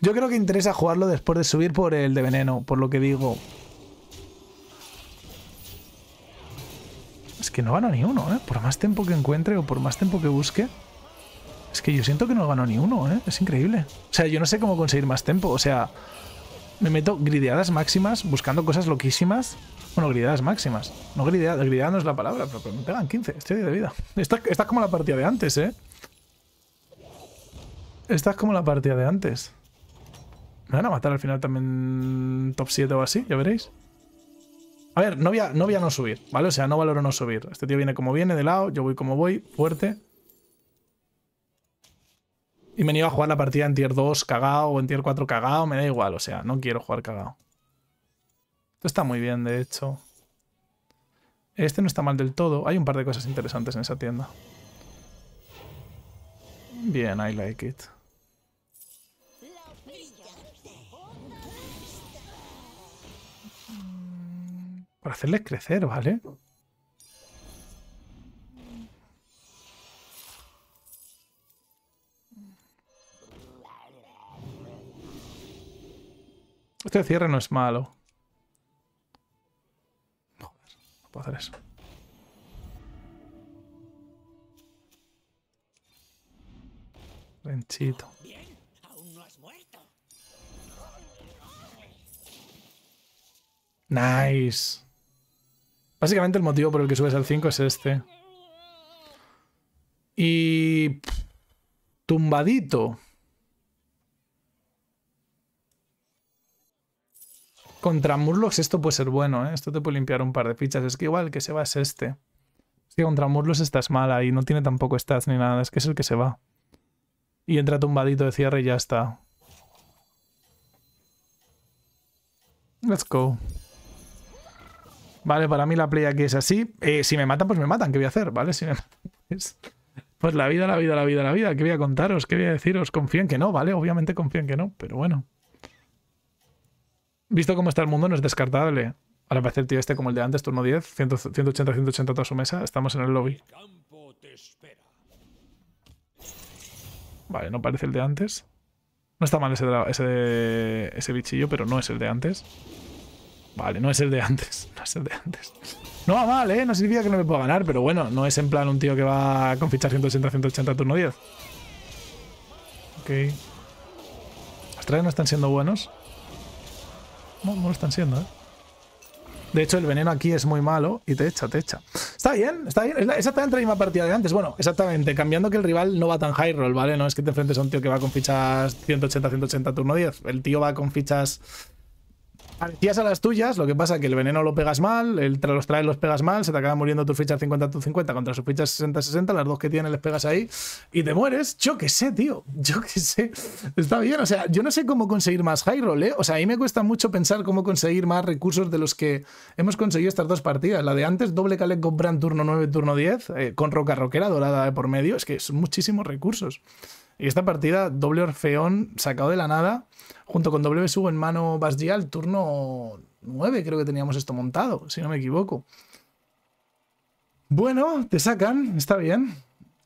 Yo creo que interesa jugarlo después de subir por el de veneno, por lo que digo. Es que no gano ni uno, ¿eh? Por más tiempo que encuentre o por más tiempo que busque. Es que yo siento que no gano ni uno, ¿eh? Es increíble. O sea, yo no sé cómo conseguir más tiempo. O sea, me meto grideadas máximas, buscando cosas loquísimas. Bueno, grideadas máximas. No grideadas, grideadas no es la palabra, pero, me pegan 15, estoy de vida. esta es como la partida de antes, ¿eh? Esta es como la partida de antes. Me van a matar al final también top 7 o así, ya veréis. A ver, no voy a, no no subir, ¿vale? O sea, no valoro no subir. Este tío viene como viene, de lado, yo voy como voy, fuerte. Y me niego a jugar la partida en tier 2 cagado o en tier 4 cagado, me da igual, o sea, no quiero jugar cagado. Esto está muy bien, de hecho. Este no está mal del todo. Hay un par de cosas interesantes en esa tienda. Bien, I like it. Para hacerles crecer, ¿vale? Este cierre no es malo. no puedo hacer eso. Renchito. Nice. Básicamente el motivo por el que subes al 5 es este. Y... tumbadito. Contra Murlocs esto puede ser bueno, ¿eh? Esto te puede limpiar un par de fichas. Es que igual el que se va es este. Es que contra Murlocs estás mala y no tiene tampoco stats ni nada. Es que es el que se va. Y entra tumbadito de cierre y ya está. Let's go. ¿vale? Para mí la play aquí es así. Eh, si me matan, pues me matan, ¿qué voy a hacer? ¿Vale? Si [LAUGHS] pues, la vida, la vida, la vida, la vida. ¿Qué voy a contaros? ¿Qué voy a deciros? Confíen que no, ¿vale? Obviamente confío que no, pero bueno. Visto cómo está el mundo, no es descartable. Ahora parece el tío este como el de antes, turno 10, 180-180 toda su mesa. Estamos en el lobby. Vale, no parece el de antes. No está mal ese, ese, ese bichillo, pero no es el de antes. Vale, no es el de antes. [LAUGHS] No es el de antes. No va mal, ¿eh? No significa que no me pueda ganar, pero bueno, no es en plan un tío que va con fichas 180 180 turno 10. Ok. Los trajes no están siendo buenos. No, no lo están siendo, ¿eh? De hecho, el veneno aquí es muy malo y te echa, te echa. Está bien, está bien. exactamente la misma partida de antes. Bueno, exactamente. Cambiando que el rival no va tan high roll, ¿vale? No es que te enfrentes a un tío que va con fichas 180, 180, turno 10. El tío va con fichas Parecías a las tuyas, lo que pasa es que el veneno lo pegas mal, el los traes los pegas mal, se te acaba muriendo tu ficha 50 50 contra sus fichas 60 60, las dos que tienes les pegas ahí y te mueres. Yo qué sé, tío, yo qué sé. Está bien, o sea, yo no sé cómo conseguir más high roll, ¿eh? O sea, a mí me cuesta mucho pensar cómo conseguir más recursos de los que hemos conseguido estas dos partidas. La de antes, doble calet con Brand turno 9, turno 10, eh, con Roca Roquera dorada por medio, es que son muchísimos recursos. Y esta partida, doble Orfeón sacado de la nada, junto con doble en mano Basgia el turno 9, creo que teníamos esto montado, si no me equivoco. Bueno, te sacan, está bien.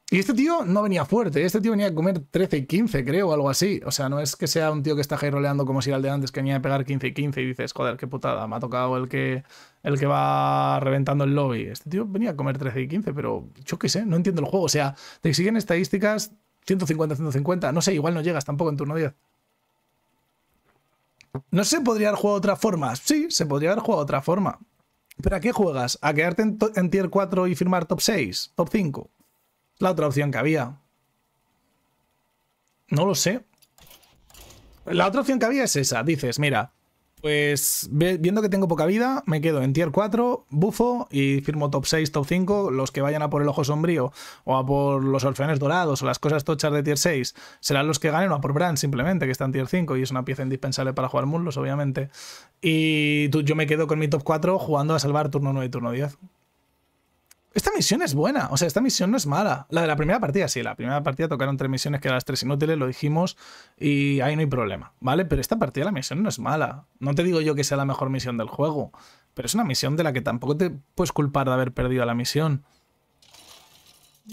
Y este tío no venía fuerte, ¿eh? este tío venía a comer 13 y 15, creo, o algo así. O sea, no es que sea un tío que está roleando como si era el de antes, que venía a pegar 15 y 15 y dices, joder, qué putada, me ha tocado el que, el que va reventando el lobby. Este tío venía a comer 13 y 15, pero yo qué sé, no entiendo el juego. O sea, te exigen estadísticas 150, 150. No sé, igual no llegas tampoco en turno 10. No sé podría haber jugado otra forma. Sí, se podría haber jugado otra forma. ¿Pero a qué juegas? ¿A quedarte en, en, tier 4 y firmar top 6? ¿Top 5? La otra opción que había. No lo sé. La otra opción que había es esa. Dices, mira, pues viendo que tengo poca vida, me quedo en tier 4, bufo y firmo top 6, top 5. Los que vayan a por el ojo sombrío o a por los orfeones dorados o las cosas tochas de tier 6 serán los que ganen o a por Brand simplemente, que está en tier 5 y es una pieza indispensable para jugar mulos obviamente. Y yo me quedo con mi top 4 jugando a salvar turno 9 y turno 10. Esta misión es buena, o sea, esta misión no es mala. La de la primera partida, sí, la primera partida tocaron tres misiones que eran las tres inútiles, lo dijimos, y ahí no hay problema, ¿vale? Pero esta partida, la misión no es mala. No te digo yo que sea la mejor misión del juego, pero es una misión de la que tampoco te puedes culpar de haber perdido la misión.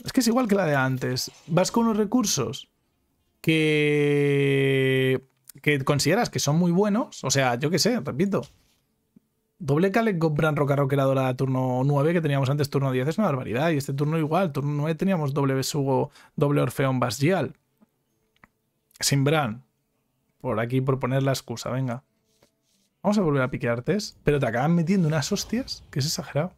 Es que es igual que la de antes. Vas con unos recursos que, que consideras que son muy buenos, o sea, yo qué sé, repito, Doble Calec Gobran Roca turno 9 que teníamos antes turno 10 es una barbaridad. Y este turno igual, turno 9 teníamos doble Besugo, doble Orfeón Basgial. Sin Bran. Por aquí, por poner la excusa, venga. Vamos a volver a piquear test, pero te acaban metiendo unas hostias que es exagerado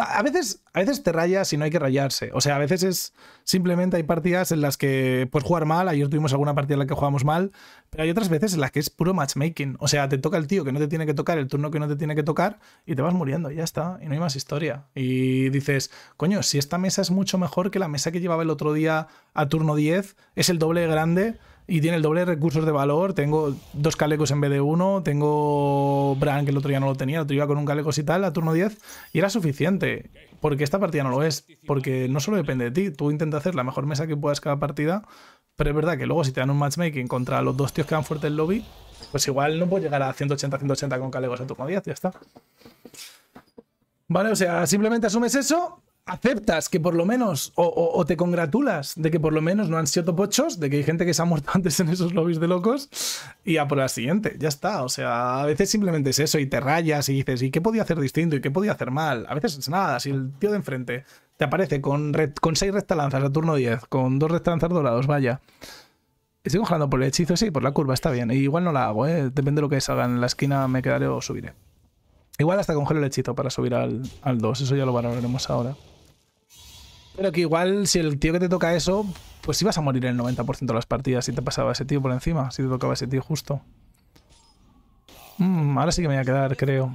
a veces, a veces te rayas y no hay que rayarse. O sea, a veces es simplemente hay partidas en las que puedes jugar mal. Ayer tuvimos alguna partida en la que jugamos mal, pero hay otras veces en las que es puro matchmaking. O sea, te toca el tío que no te tiene que tocar, el turno que no te tiene que tocar, y te vas muriendo, y ya está. Y no hay más historia. Y dices, coño, si esta mesa es mucho mejor que la mesa que llevaba el otro día a turno 10, es el doble grande y tiene el doble de recursos de valor. Tengo dos calecos en vez de uno. Tengo Bran, que el otro día no lo tenía. El otro iba con un calecos y tal a turno 10. Y era suficiente. Porque esta partida no lo es. Porque no solo depende de ti. Tú intentas hacer la mejor mesa que puedas cada partida. Pero es verdad que luego si te dan un matchmaking contra los dos tíos que dan fuerte el lobby, pues igual no puedo llegar a 180-180 con calegos a turno 10. Ya está. Vale, o sea, simplemente asumes eso aceptas que por lo menos, o, te congratulas de que por lo menos no han sido topochos, de que hay gente que se ha muerto [LAUGHS] antes en esos lobbies de locos, y a por la siguiente, ya está. O sea, a veces simplemente es eso, y te rayas y dices, ¿y qué podía hacer distinto? ¿Y qué podía hacer mal? A veces es nada, si el tío de enfrente te aparece con, red, con seis rectalanzas a turno 10, con dos rectalanzas dorados, vaya. Estoy congelando por el hechizo, sí, por la curva, está bien. E igual no la hago, ¿eh? depende de lo que salga. En la esquina me quedaré o subiré. Igual hasta congelo el hechizo para subir al, al 2, eso ya lo valoraremos ahora. Pero que igual, si el tío que te toca eso, pues vas a morir el 90% de las partidas si te pasaba ese tío por encima, si te tocaba ese tío justo. Mm, ahora sí que me voy a quedar, creo.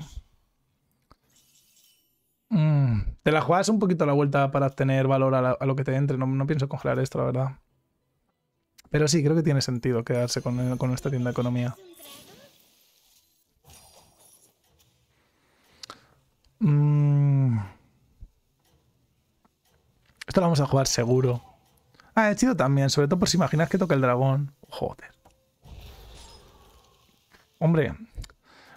Mm, te la juegas un poquito a la vuelta para tener valor a, lo que te entre. No, pienso congelar esto, la verdad. Pero sí, creo que tiene sentido quedarse con, eh, con esta tienda de economía. mmm esto lo vamos a jugar seguro. Ah, es chido también, sobre todo por si imaginas que toca el dragón. Joder. Hombre,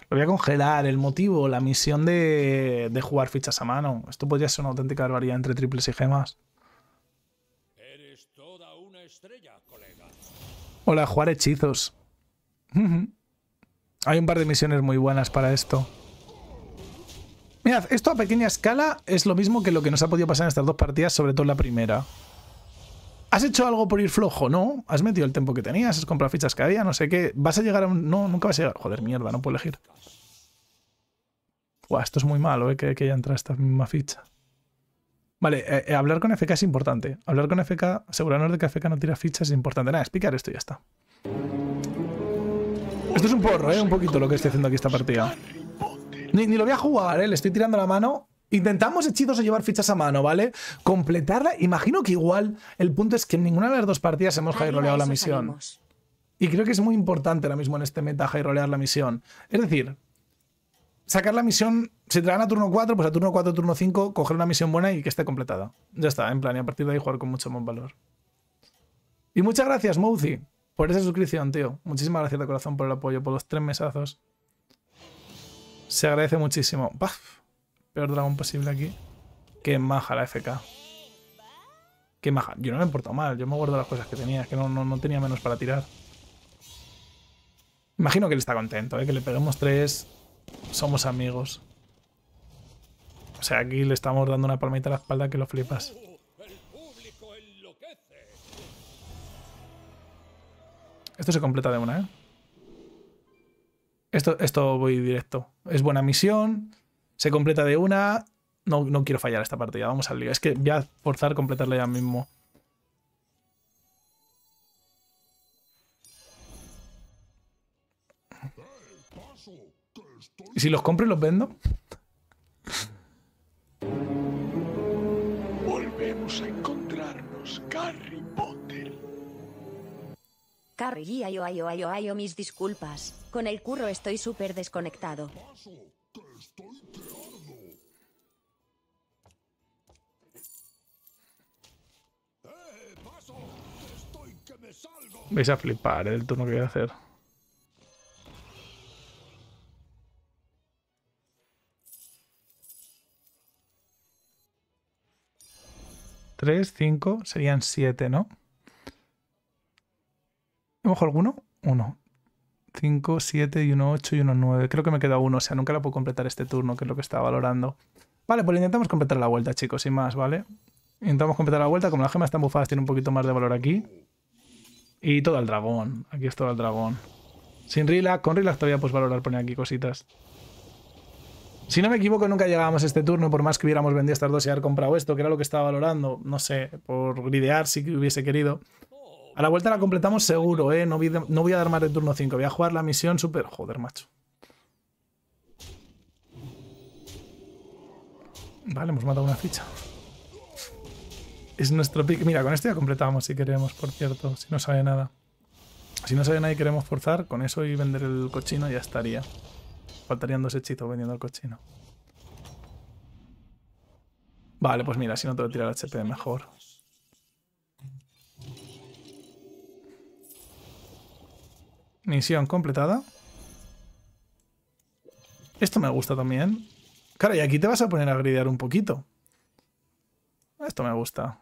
lo voy a congelar. El motivo, la misión de, de jugar fichas a mano. Esto podría ser una auténtica barbaridad entre triples y gemas. Eres toda Hola, jugar hechizos. [LAUGHS] Hay un par de misiones muy buenas para esto. Mirad, esto a pequeña escala es lo mismo que lo que nos ha podido pasar en estas dos partidas, sobre todo en la primera. ¿Has hecho algo por ir flojo? No. ¿Has metido el tiempo que tenías? ¿Has comprado fichas cada día, No sé qué. ¿Vas a llegar a un...? No, nunca vas a llegar. Joder, mierda, no puedo elegir. Buah, esto es muy malo, ¿eh? Que, que ya entra esta misma ficha. Vale, eh, eh, hablar con FK es importante. Hablar con FK, asegurarnos de que FK no tira fichas es importante. Nada, explicar esto y ya está. Esto es un porro, ¿eh? Un poquito lo que estoy haciendo aquí esta partida. Ni, lo voy a jugar, ¿eh? Le estoy tirando la mano. Intentamos hechizos o llevar fichas a mano, ¿vale? Completarla. Imagino que igual el punto es que en ninguna de las dos partidas hemos roleado la misión. Y creo que es muy importante ahora mismo en este meta rolear la misión. Es decir, sacar la misión, si te a turno 4, pues a turno 4, turno 5, coger una misión buena y que esté completada. Ya está, en plan, y a partir de ahí jugar con mucho más valor. Y muchas gracias, Mouzi, por esa suscripción, tío. Muchísimas gracias de corazón por el apoyo, por los tres mesazos. Se agradece muchísimo. ¡Paf! Peor dragón posible aquí. Qué maja la FK. Qué maja. Yo no me he portado mal. Yo me guardo las cosas que tenía. Es que no, tenía menos para tirar. Imagino que él está contento, ¿eh? que le peguemos tres. Somos amigos. O sea, aquí le estamos dando una palmita a la espalda que lo flipas. Esto se completa de una, ¿eh? Esto, esto voy directo es buena misión, se completa de una. No, quiero fallar esta partida, vamos al lío. Es que voy a forzar completarla ya mismo. ¿Y si los compro los vendo? Volvemos a Carrie, ayo, ayo, ayo, ayo, mis disculpas. Con el curro estoy súper desconectado. Vais a flipar ¿eh? el turno que voy a hacer. Tres, cinco, serían siete, ¿no? ¿Hemos alguno? Uno. 5, 7 y 1, 8 y 1, 9. Creo que me queda uno, o sea, nunca la puedo completar este turno, que es lo que estaba valorando. Vale, pues intentamos completar la vuelta, chicos, sin más, ¿vale? Intentamos completar la vuelta, como las gemas están bufadas, tiene un poquito más de valor aquí. Y todo al dragón, aquí es todo el dragón. Sin Rila, con Rila todavía pues valorar poner aquí cositas. Si no me equivoco, nunca llegábamos a este turno, por más que hubiéramos vendido estas dos y haber comprado esto, que era lo que estaba valorando, no sé, por gridear si hubiese querido. A la vuelta la completamos seguro, ¿eh? No voy, a dar más de turno 5. Voy a jugar la misión super... Joder, macho. Vale, hemos matado una ficha. Es nuestro pick. Mira, con esto ya completamos si queremos, por cierto. Si no sabe nada. Si no sabe nada y queremos forzar, con eso y vender el cochino ya estaría. Faltarían dos hechizos vendiendo el cochino. Vale, pues mira, si no te lo tira el HP, mejor. Misión completada. Esto me gusta también. Claro, y aquí te vas a poner a gridear un poquito. Esto me gusta.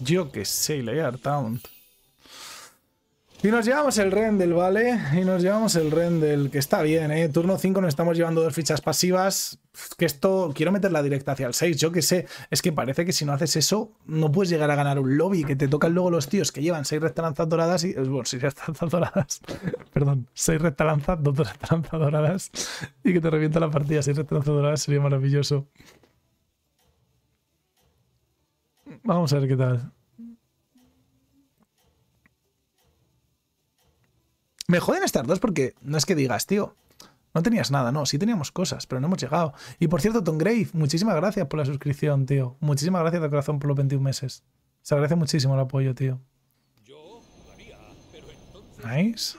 Yo que sé, Layer Town. Y nos llevamos el Rendel, ¿vale? Y nos llevamos el Rendel, que está bien, ¿eh? Turno 5 nos estamos llevando dos fichas pasivas. Que esto, quiero meterla directa hacia el 6, yo que sé. Es que parece que si no haces eso, no puedes llegar a ganar un lobby, que te tocan luego los tíos que llevan 6 rectalanzas doradas y... Bueno, 6 rectalanzas doradas. [LAUGHS] Perdón, 6 rectalanzas, 2 rectalanzas doradas. Y que te revienta la partida, 6 rectalanzas doradas sería maravilloso. Vamos a ver qué tal. Me joden estas dos porque no es que digas, tío, no tenías nada, no, sí teníamos cosas, pero no hemos llegado. Y por cierto, Tom Grave, muchísimas gracias por la suscripción, tío. Muchísimas gracias de corazón por los 21 meses. Se agradece muchísimo el apoyo, tío. nice.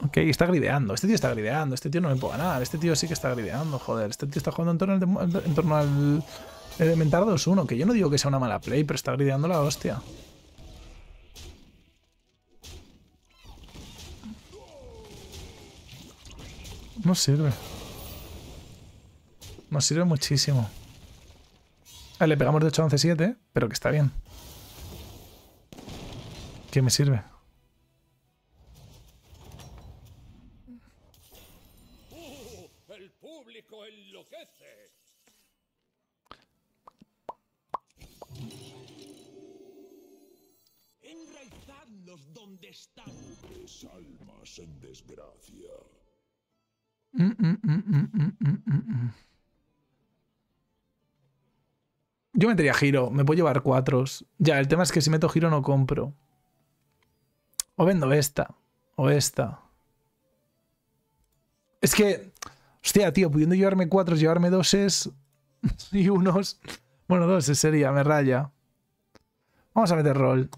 Ok, está grideando. Este tío está grideando. Este tío no me puedo ganar. Este tío sí que está grideando, joder. Este tío está jugando en torno al, en torno al Elementar eh, 2-1. Que yo no digo que sea una mala play, pero está grideando la hostia. No sirve. Nos sirve muchísimo. Ah, le pegamos de 8 a 11, 7, pero que está bien. ¿Qué me sirve? el público enloquece. donde están. almas en desgracia. Mm, mm, mm, Yo metería giro, me puedo llevar cuatros. Ya, el tema es que si meto giro no compro. O vendo esta, o esta. Es que, hostia, tío, pudiendo llevarme cuatros, llevarme es [LAUGHS] y unos. Bueno, es sería, me raya. Vamos a meter roll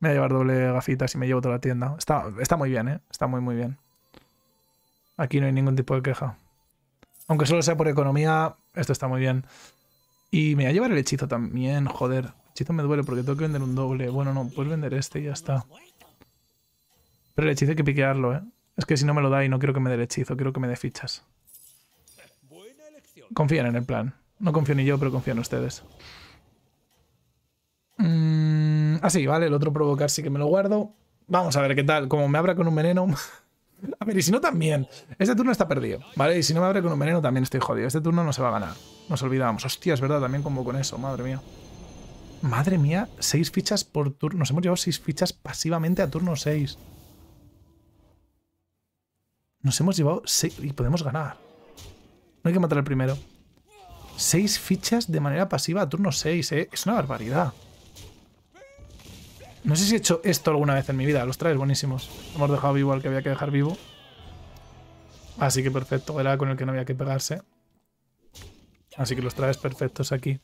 me voy a llevar doble gafitas y me llevo toda la tienda. Está, está muy bien, ¿eh? Está muy, muy bien. Aquí no hay ningún tipo de queja. Aunque solo sea por economía, esto está muy bien. Y me voy a llevar el hechizo también, joder. El hechizo me duele porque tengo que vender un doble. Bueno, no, puedes vender este y ya está. Pero el hechizo hay que piquearlo, ¿eh? Es que si no me lo da y no quiero que me dé el hechizo, quiero que me dé fichas. Confían en el plan. No confío ni yo, pero confío en ustedes. Mmm... [CLEARS THROAT] Ah sí, ¿vale? El otro provocar sí que me lo guardo. Vamos a ver qué tal. Como me abra con un veneno. [LAUGHS] a ver, y si no también. Este turno está perdido, ¿vale? Y si no me abre con un veneno también estoy jodido. Este turno no se va a ganar. Nos olvidamos. Hostia, es verdad, también como con eso. Madre mía. Madre mía, seis fichas por turno. Nos hemos llevado seis fichas pasivamente a turno 6. Nos hemos llevado seis... Y podemos ganar. No hay que matar al primero. Seis fichas de manera pasiva a turno 6, ¿eh? Es una barbaridad. No sé si he hecho esto alguna vez en mi vida. Los traes buenísimos. Hemos dejado vivo al que había que dejar vivo. Así que perfecto. Era con el que no había que pegarse. Así que los traes perfectos aquí.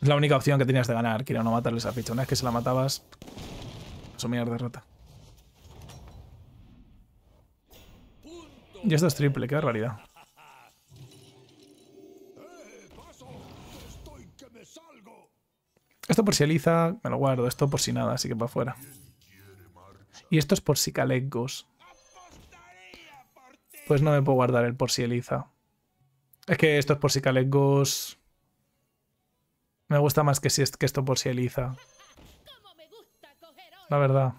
Es la única opción que tenías de ganar, que era no matarles a ficha. Una vez que se la matabas, asumías derrota. Y esto es triple, qué barbaridad. Esto por si Eliza, me lo guardo. Esto por si nada, así que para afuera. Y esto es por si Calecos. Pues no me puedo guardar el por si Eliza. Es que esto es por si Calecos... Me gusta más que, si es, que esto por si Eliza. La verdad.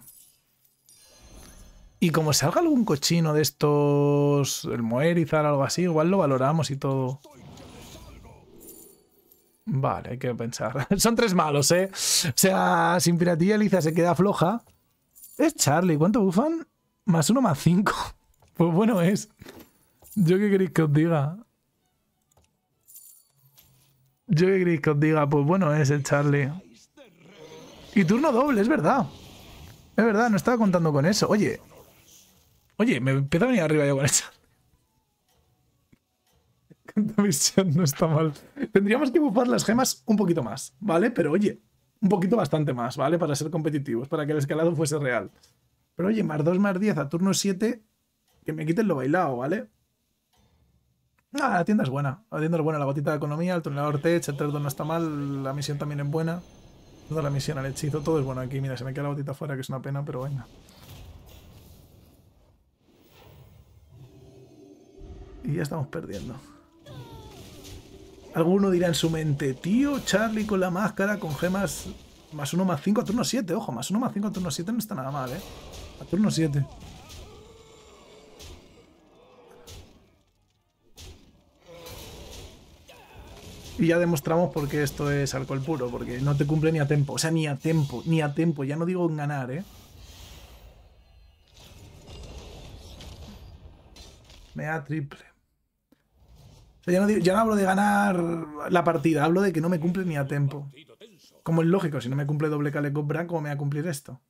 Y como salga algún cochino de estos... El Moerizar o algo así, igual lo valoramos y todo. Vale, hay que pensar. [LAUGHS] Son tres malos, ¿eh? O sea, sin piratilla Liza se queda floja. Es Charlie, ¿cuánto bufan? Más uno, más cinco. [LAUGHS] Pues bueno es. ¿Yo qué queréis que os diga? ¿Yo qué queréis que os diga? Pues bueno es el Charlie. Y turno doble, es verdad. Es verdad, no estaba contando con eso. Oye. Oye, me empieza a venir arriba yo con el [LAUGHS] misión no está mal. Tendríamos que bufar las gemas un poquito más, ¿vale? Pero oye, un poquito bastante más, ¿vale? Para ser competitivos, para que el escalado fuese real. Pero oye, más 2, más 10 a turno 7, que me quiten lo bailado, ¿vale? Ah, la tienda es buena. La tienda es buena. La gotita de economía, el tonelador tech, el 3 no está mal. La misión también es buena. Toda la misión, al hechizo, todo es bueno aquí. Mira, se me queda la botita fuera, que es una pena, pero venga. Y ya estamos perdiendo. Alguno dirá en su mente, tío, Charlie con la máscara, con gemas más uno, más cinco a turno siete, Ojo, más uno, más cinco a turno 7 no está nada mal, ¿eh? A turno 7. Y ya demostramos por qué esto es alcohol puro, porque no te cumple ni a tempo. O sea, ni a tiempo, ni a tempo. Ya no digo en ganar, ¿eh? Me da triple ya no, hablo de ganar la partida, hablo de que no me cumple ni a tempo Como es lógico, si no me cumple doble Caleco Brand, ¿cómo me va a cumplir esto?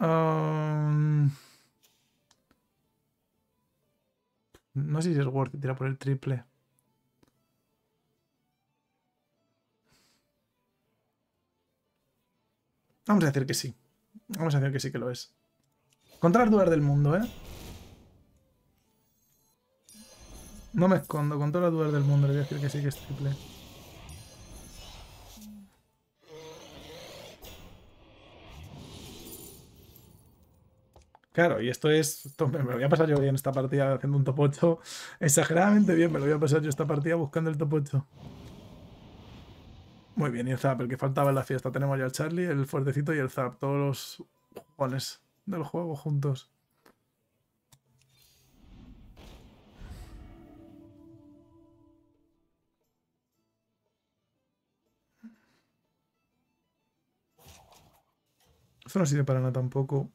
Um, no sé si es worth tirar por el triple. Vamos a decir que sí. Vamos a decir que sí que lo es. Contra las dudas del mundo, ¿eh? No me escondo, con toda la dudas del mundo le voy a decir que sí que es triple. Claro, y esto es. me, lo voy a pasar yo bien esta partida haciendo un topocho 8. Exageradamente bien, me lo voy a pasar yo esta partida buscando el topocho. Muy bien, y el Zap, el que faltaba en la fiesta. Tenemos ya el Charlie, el fuertecito y el Zap, todos los jugadores del juego juntos. Esto no sirve para nada tampoco.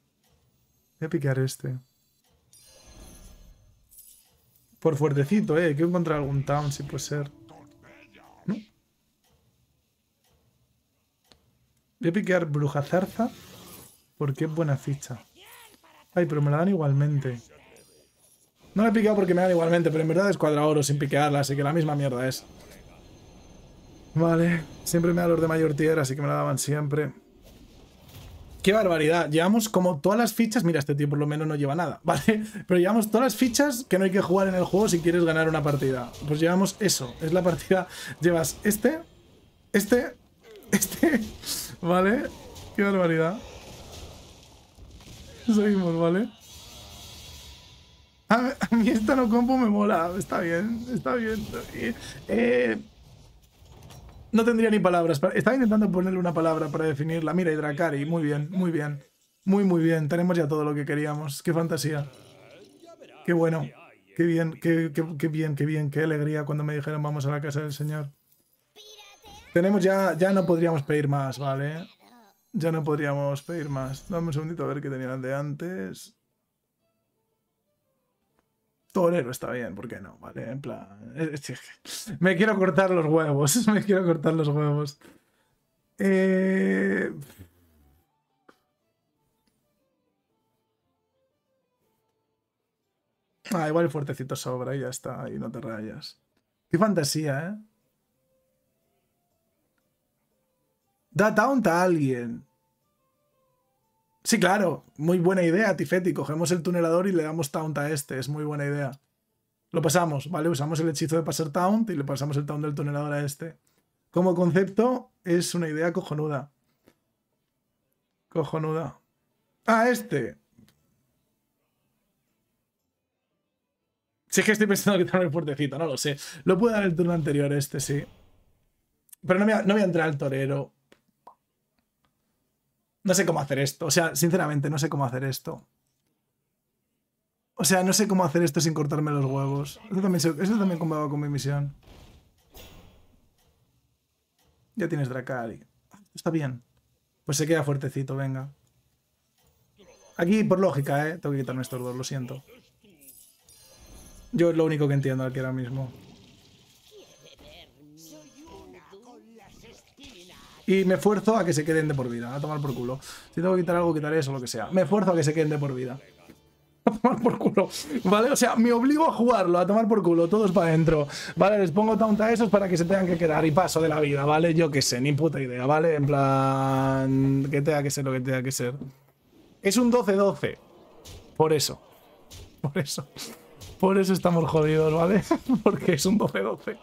Voy a piquear este. Por fuertecito, eh. Quiero encontrar algún town, si puede ser. Voy a piquear Bruja Zarza porque es buena ficha. Ay, pero me la dan igualmente. No la he piqueado porque me dan igualmente, pero en verdad es cuadra oro sin piquearla, así que la misma mierda es. Vale, siempre me da los de mayor Tierra, así que me la daban siempre. Qué barbaridad. Llevamos como todas las fichas. Mira, este tío por lo menos no lleva nada, [LAUGHS] ¿vale? Pero llevamos todas las fichas que no hay que jugar en el juego si quieres ganar una partida. Pues llevamos eso. Es la partida. Llevas este, este, este. [LAUGHS] ¿Vale? Qué barbaridad. Seguimos, ¿vale? A mí esta no compo me mola. Está bien, está bien. Está bien. Eh. No tendría ni palabras. Estaba intentando ponerle una palabra para definirla. Mira, Hidracari, muy bien, muy bien. Muy, muy bien. Tenemos ya todo lo que queríamos. Qué fantasía. Qué bueno. Qué bien, qué, bien, qué bien. Qué alegría cuando me dijeron vamos a la casa del señor. Tenemos ya... Ya no podríamos pedir más, ¿vale? Ya no podríamos pedir más. Dame un segundito a ver qué tenían de antes está bien, ¿por qué no? Vale, en plan. Eh, eh, me quiero cortar los huevos, [LAUGHS] me quiero cortar los huevos. Eh, ah, igual el fuertecito sobra y ya está, y no te rayas. Qué fantasía, ¿eh? Da taunt a alguien. Sí, claro, muy buena idea, Tifeti. Cogemos el tunelador y le damos taunt a este, es muy buena idea. Lo pasamos, ¿vale? Usamos el hechizo de pasar taunt y le pasamos el taunt del tunelador a este. Como concepto, es una idea cojonuda. Cojonuda. Ah, este. Si que estoy pensando quitarme el puertecito, no lo sé. Lo puedo dar el turno anterior este, sí. Pero no no voy a entrar al torero. No sé cómo hacer esto. O sea, sinceramente, no sé cómo hacer esto. O sea, no sé cómo hacer esto sin cortarme los huevos. Eso también, eso también con mi misión. Ya tienes Dracari. Está bien. Pues se queda fuertecito, venga. Aquí, por lógica, ¿eh? Tengo que quitarme estos dos, lo siento. Yo es lo único que entiendo aquí ahora mismo. y me esfuerzo a que se queden de por vida. A tomar por culo. Si tengo que quitar algo, quitaré eso, lo que sea. Me esfuerzo a que se queden de por vida. [LAUGHS] A tomar por culo, ¿vale? O sea, me obligo a jugarlo, a tomar por culo, todos para adentro, ¿vale? Les pongo taunta a esos para que se tengan que quedar y paso de la vida, ¿vale? Yo qué sé, ni puta idea, ¿vale? En plan, que tenga que ser lo que tenga que ser. Es un 12-12, por eso, por eso, por eso estamos jodidos, ¿vale? [LAUGHS] Porque es un 12-12.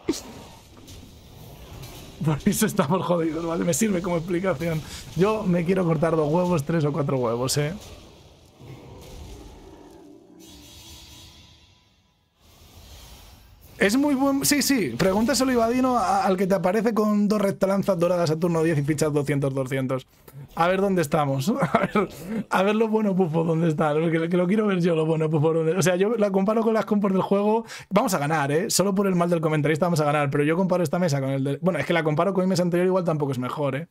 Por eso estamos jodidos, ¿vale? Me sirve como explicación. Yo me quiero cortar dos huevos, tres o cuatro huevos, ¿eh? Es muy buen. Sí, sí. Pregúntaselo, Ibadino, al que te aparece con dos rectalanzas doradas a turno 10 y fichas 200-200. A ver dónde estamos. [LAUGHS] A ver, lo bueno, Pufo, dónde está. Que, que, lo quiero ver yo, lo bueno, Pufo. Dónde... O sea, yo la comparo con las compras del juego. Vamos a ganar, ¿eh? Solo por el mal del comentarista vamos a ganar. Pero yo comparo esta mesa con el de. Bueno, es que la comparo con mi mesa anterior, igual tampoco es mejor, ¿eh?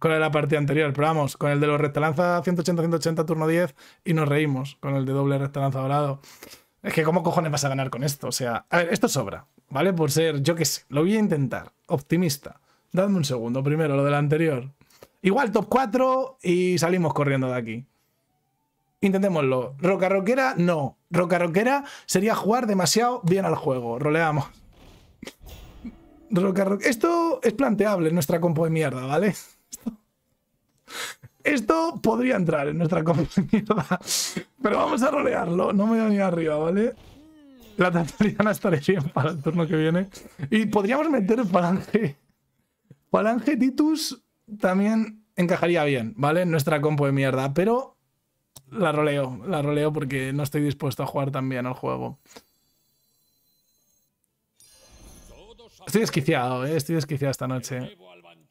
Con la de la partida anterior. Pero vamos, con el de los rectalanzas 180-180 turno 10 y nos reímos con el de doble rectalanza dorado. Es que, ¿cómo cojones vas a ganar con esto? O sea, a ver, esto sobra, ¿vale? Por ser, yo qué sé, lo voy a intentar, optimista. Dadme un segundo primero, lo del anterior. Igual top 4 y salimos corriendo de aquí. Intentémoslo. Roca Roquera, no. Roca Roquera sería jugar demasiado bien al juego. Roleamos. Roca Esto es planteable, nuestra compo de mierda, ¿vale? Esto podría entrar en nuestra mierda. Pero vamos a rolearlo. No me voy a arriba, ¿vale? La no estaría bien para el turno que viene. Y podríamos meter Palange. Palange Titus también encajaría bien, ¿vale? En nuestra compo de mierda. Pero la roleo. La roleo porque no estoy dispuesto a jugar tan bien al juego. Estoy desquiciado, ¿eh? Estoy desquiciado esta noche.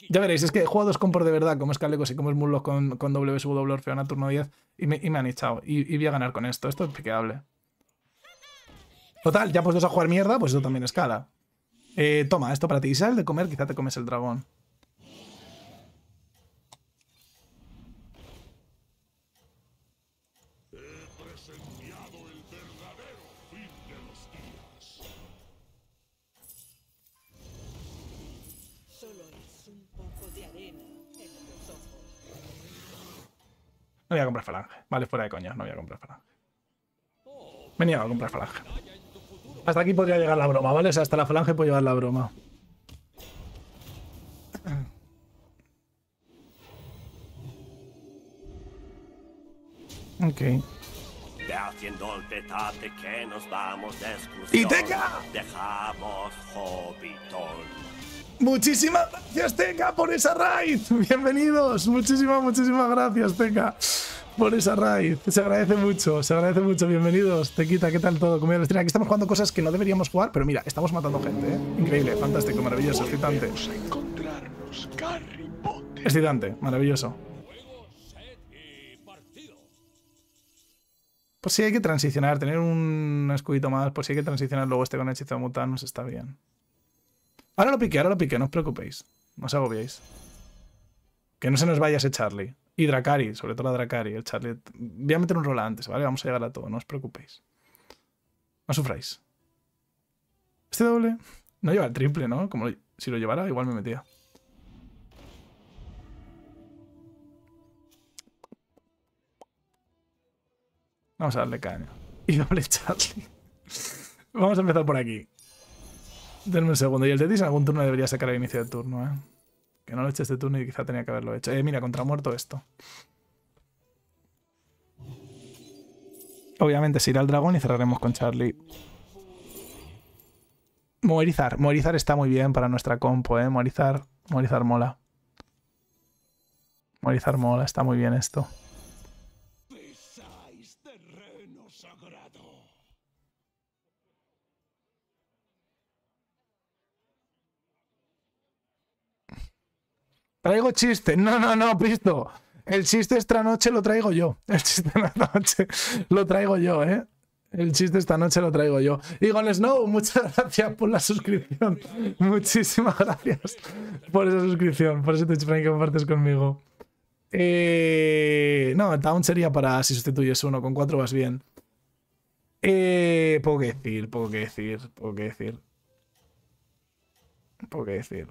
Ya veréis, es que jugado dos por de verdad, como es Calecos y como es Mullos con, con WSW Orfeona turno 10, y me, han echado. Y, voy a ganar con esto, esto es piqueable. Total, ya pues puestos a jugar mierda, pues eso también escala. Eh, toma, esto para ti. Y sal de comer, quizá te comes el dragón. No voy a comprar falange. Vale, fuera de coña, no voy a comprar falange. Venía a comprar falange. Hasta aquí podría llegar la broma, ¿vale? O sea, hasta la falange puedo llevar la broma. Ok. haciendo el Dejamos Hobbiton. Muchísimas gracias, Teca, por esa raid. [LAUGHS] Bienvenidos. Muchísimas, muchísimas gracias, Teca, por esa raid. Se agradece mucho, se agradece mucho. Bienvenidos. Tequita, ¿qué tal todo? Comiendo de Aquí estamos jugando cosas que no deberíamos jugar, pero mira, estamos matando gente. ¿eh? Increíble, fantástico, maravilloso, excitante. Excitante, maravilloso. Por si hay que transicionar, tener un escudito más, por si hay que transicionar luego este con hechizo nos está bien. Ahora lo piqué, ahora lo piqué, no os preocupéis. No os agobiéis. Que no se nos vaya ese Charlie. Y Dracari, sobre todo la Dracari, el Charlie. Voy a meter un rol antes, ¿vale? Vamos a llegar a todo, no os preocupéis. No sufráis. Este doble no lleva el triple, ¿no? Como si lo llevara, igual me metía. Vamos a darle caña. Y doble Charlie. [LAUGHS] Vamos a empezar por aquí. Denme un segundo. Y el Tetis algún turno debería sacar al inicio del turno, ¿eh? Que no lo eche este turno y quizá tenía que haberlo hecho. Eh, mira, contra muerto esto. Obviamente se irá el dragón y cerraremos con Charlie. Moerizar. Moerizar está muy bien para nuestra compo, ¿eh? Moerizar, Moerizar mola. Moerizar mola, está muy bien esto. Traigo chiste. No, no, no, pristo El chiste esta noche lo traigo yo. [LAUGHS] El chiste esta noche lo traigo yo, ¿eh? El chiste esta noche lo traigo yo. y Gon Snow, muchas [LAUGHS] gracias por la suscripción. Muchísimas gracias por esa suscripción, por ese Twitch Prime que compartes conmigo. Eh, no, Down sería para si sustituyes uno, con cuatro vas bien. Eh, poco que decir, poco que decir, poco que decir. Poco que decir.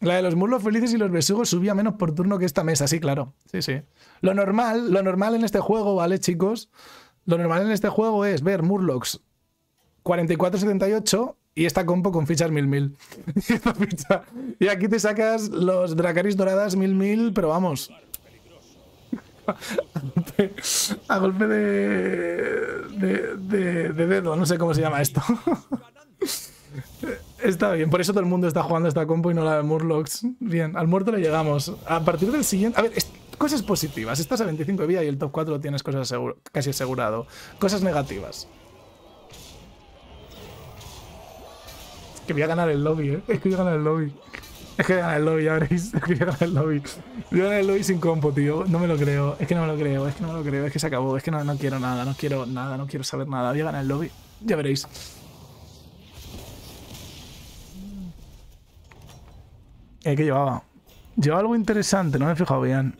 La de los muslos felices y los besugos subía menos por turno que esta mesa, sí, claro. Sí, sí. Lo normal, lo normal en este juego, ¿vale, chicos? Lo normal en este juego es ver Murlocs 4478 y esta compo con fichas 1000-1000. [LAUGHS] y, aquí te sacas los Dracaris doradas 1000-1000, pero vamos. [LAUGHS] A golpe de de dedo, no sé cómo se llama esto. [LAUGHS] Está bien, por eso todo el mundo está jugando esta compo y no la de Murlocs. Bien, al muerto le llegamos. A partir del siguiente. A ver, cosas positivas. Estás a 25 de vida y el top 4 lo tienes cosas casi asegurado. Cosas negativas. Es que voy a ganar el lobby, ¿eh? Es que voy a ganar el lobby. Es que voy a ganar el lobby, ya veréis. Es que voy a ganar el lobby. Voy a ganar el lobby sin compo, tío. No me lo creo. Es que no me lo creo. Es que no me lo creo. Es que se acabó. Es que no, no quiero nada. No quiero nada. No quiero saber nada. Voy a ganar el lobby. Ya veréis. Eh, que llevaba? Llevaba algo interesante, no me he fijado bien.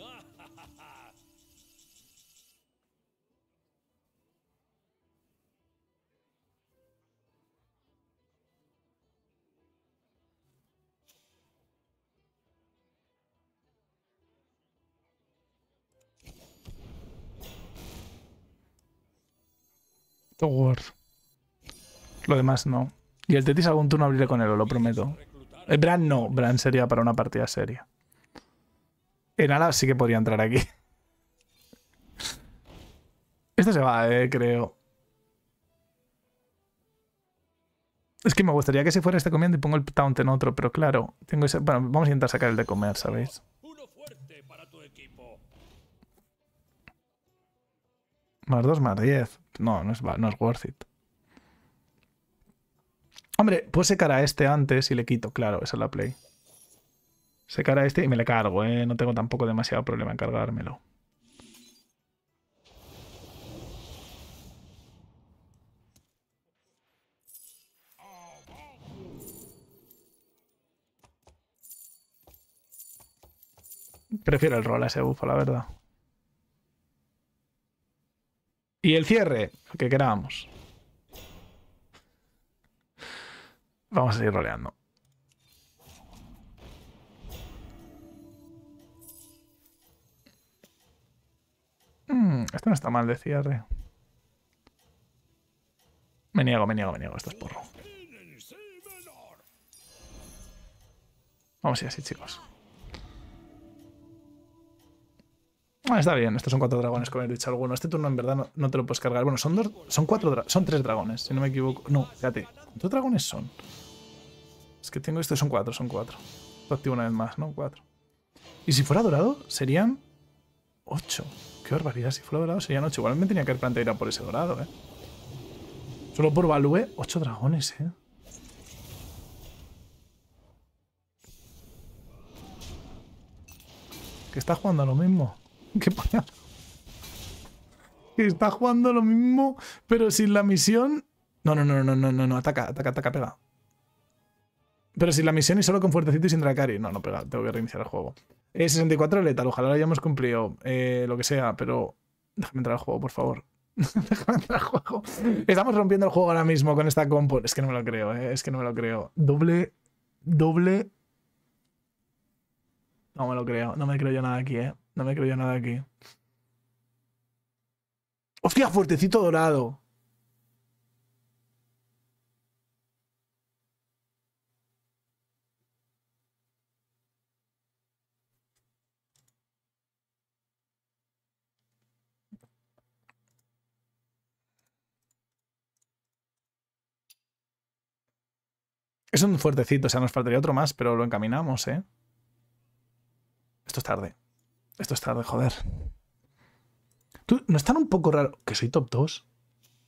Lo demás no. Y el Tetis algún turno abriré con él, lo prometo. Eh, Bran no, Bran sería para una partida seria. En ala sí que podría entrar aquí. Este se va, eh, creo. Es que me gustaría que se fuera este comiendo y pongo el taunt en otro, pero claro, tengo ese... Bueno, vamos a intentar sacar el de comer, ¿sabéis? fuerte para tu equipo. Más dos, más 10. No, no es, no es worth it. Hombre, puedo secar a este antes y le quito, claro, esa es la play. Secar a este y me le cargo, ¿eh? No tengo tampoco demasiado problema en cargármelo. Prefiero el rol a ese bufo, la verdad. Y el cierre, que queramos. Vamos a seguir roleando. Mmm, esto no está mal de cierre. Me niego, me niego, me niego. Esto es porro. Vamos a ir así, chicos. Ah, está bien, estos son cuatro dragones, como he dicho alguno. Este turno en verdad no, te lo puedes cargar. Bueno, son dos, son cuatro, son tres dragones, si no me equivoco. No, fíjate, ¿cuántos dragones son? Es que tengo estos, son cuatro, son cuatro. Lo activo una vez más, ¿no? Cuatro. Y si fuera dorado, serían ocho. Qué barbaridad, si fuera dorado serían ocho. Igual tenía que haber planteado a por ese dorado, ¿eh? Solo por Value, ocho dragones, ¿eh? Que está jugando a lo mismo. [LAUGHS] Qué pañal. Que está jugando a lo mismo, pero sin la misión. No, no, no, no, no, no, no. Ataca, ataca, ataca, pega. Pero si la misión es solo con fuertecito y sin Dracari. No, no pega, tengo que reiniciar el juego. Eh, 64 letal, ojalá lo hayamos cumplido. Eh, lo que sea, pero. Déjame entrar al juego, por favor. [LAUGHS] Déjame entrar al juego. Estamos rompiendo el juego ahora mismo con esta compo. Es que no me lo creo, eh, Es que no me lo creo. Doble. Doble. No me lo creo. No me creo yo nada aquí, eh. No me creo yo nada aquí. ¡Hostia, fuertecito dorado! Es un fuertecito, o sea, nos faltaría otro más, pero lo encaminamos, ¿eh? Esto es tarde. Esto es tarde, joder. ¿Tú, ¿No tan un poco raro? Que soy top 2.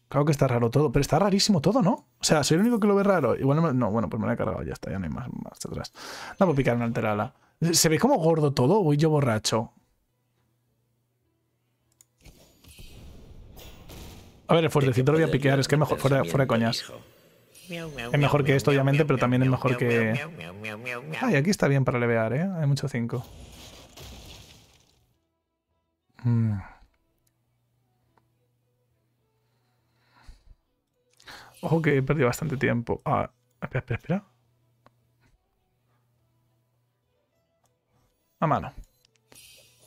Claro que está raro todo, pero está rarísimo todo, ¿no? O sea, soy el único que lo ve raro. Igual no, bueno, pues me lo he cargado, ya está, ya no hay más, atrás. No puedo picar en alterala. ¿Se ve como gordo todo o voy yo borracho? A ver, el fuertecito lo voy a piquear, es que mejor fuera, fuera de coñas. Es mejor que esto, obviamente, pero también es mejor que. Ay, aquí está bien para levear, ¿eh? Hay mucho 5. Mm. Ojo que he perdido bastante tiempo. Ah, espera, espera, espera. A mano.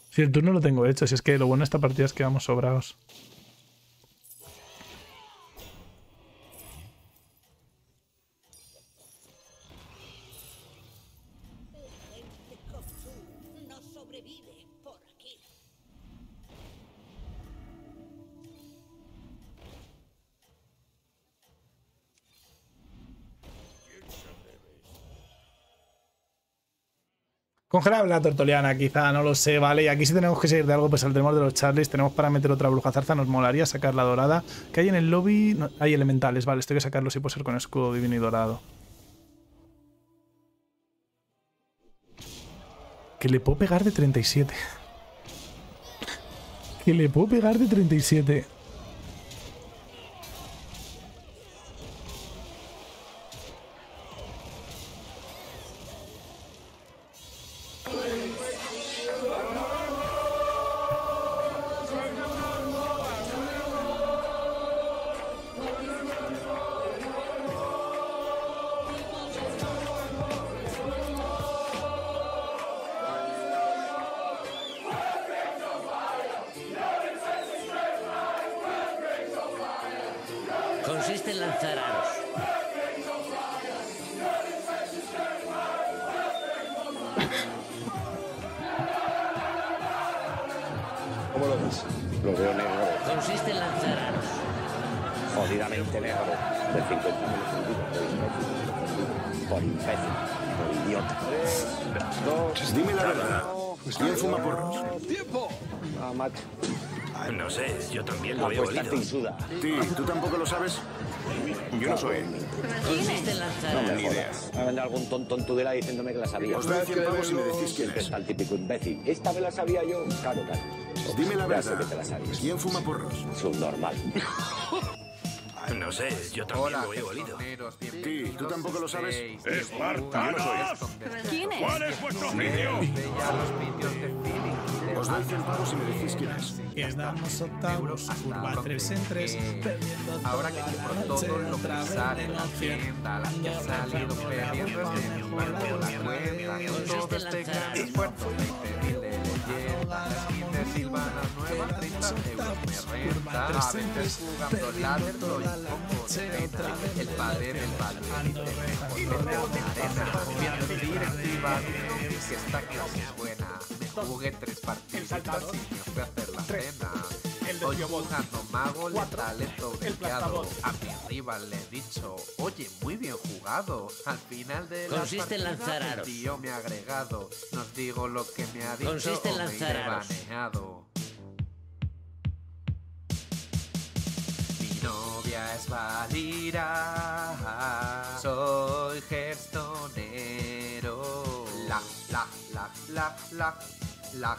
Si el turno lo tengo hecho, si es que lo bueno de esta partida es que vamos sobrados. Congelable la tortoliana, quizá, no lo sé, ¿vale? Y aquí sí tenemos que seguir de algo, pues al temor de los charles tenemos para meter otra bruja zarza, nos molaría sacar la dorada. Que hay en el lobby? hay elementales, vale, Estoy que sacarlo y puede ser con escudo divino y dorado. Que le puedo pegar de 37. que le puedo pegar de 37. la sabía yo. Claro, claro. dime la verdad. Que te la sabes. ¿Quién fuma porros? Subnormal. Ah, no sé, yo también Hola, lo he olido. Sí, ¿tú tampoco lo sabes? ¡Espartanos! ¿Quién es? ¿Cuál es vuestro oficio? Os doy centavos si me decís quién es. Quedamos octavos, curva 3 en 3, perdiendo Ahora que por todo lo que sale en la tienda, la que ha salido perdiendo, perdiendo este la cuenta, todo este gran esfuerzo. Me el padre del arena, directiva, buena, me jugué tres partidos y hacer la cena. jugando mago talento brillado. A mi rival le he dicho, oye, muy bien jugado. Al final de Consiste en Tío me ha agregado, nos digo lo que me ha dicho Consiste en lanzar historia es válida. Soy gestonero. La, la, la, la, la, la.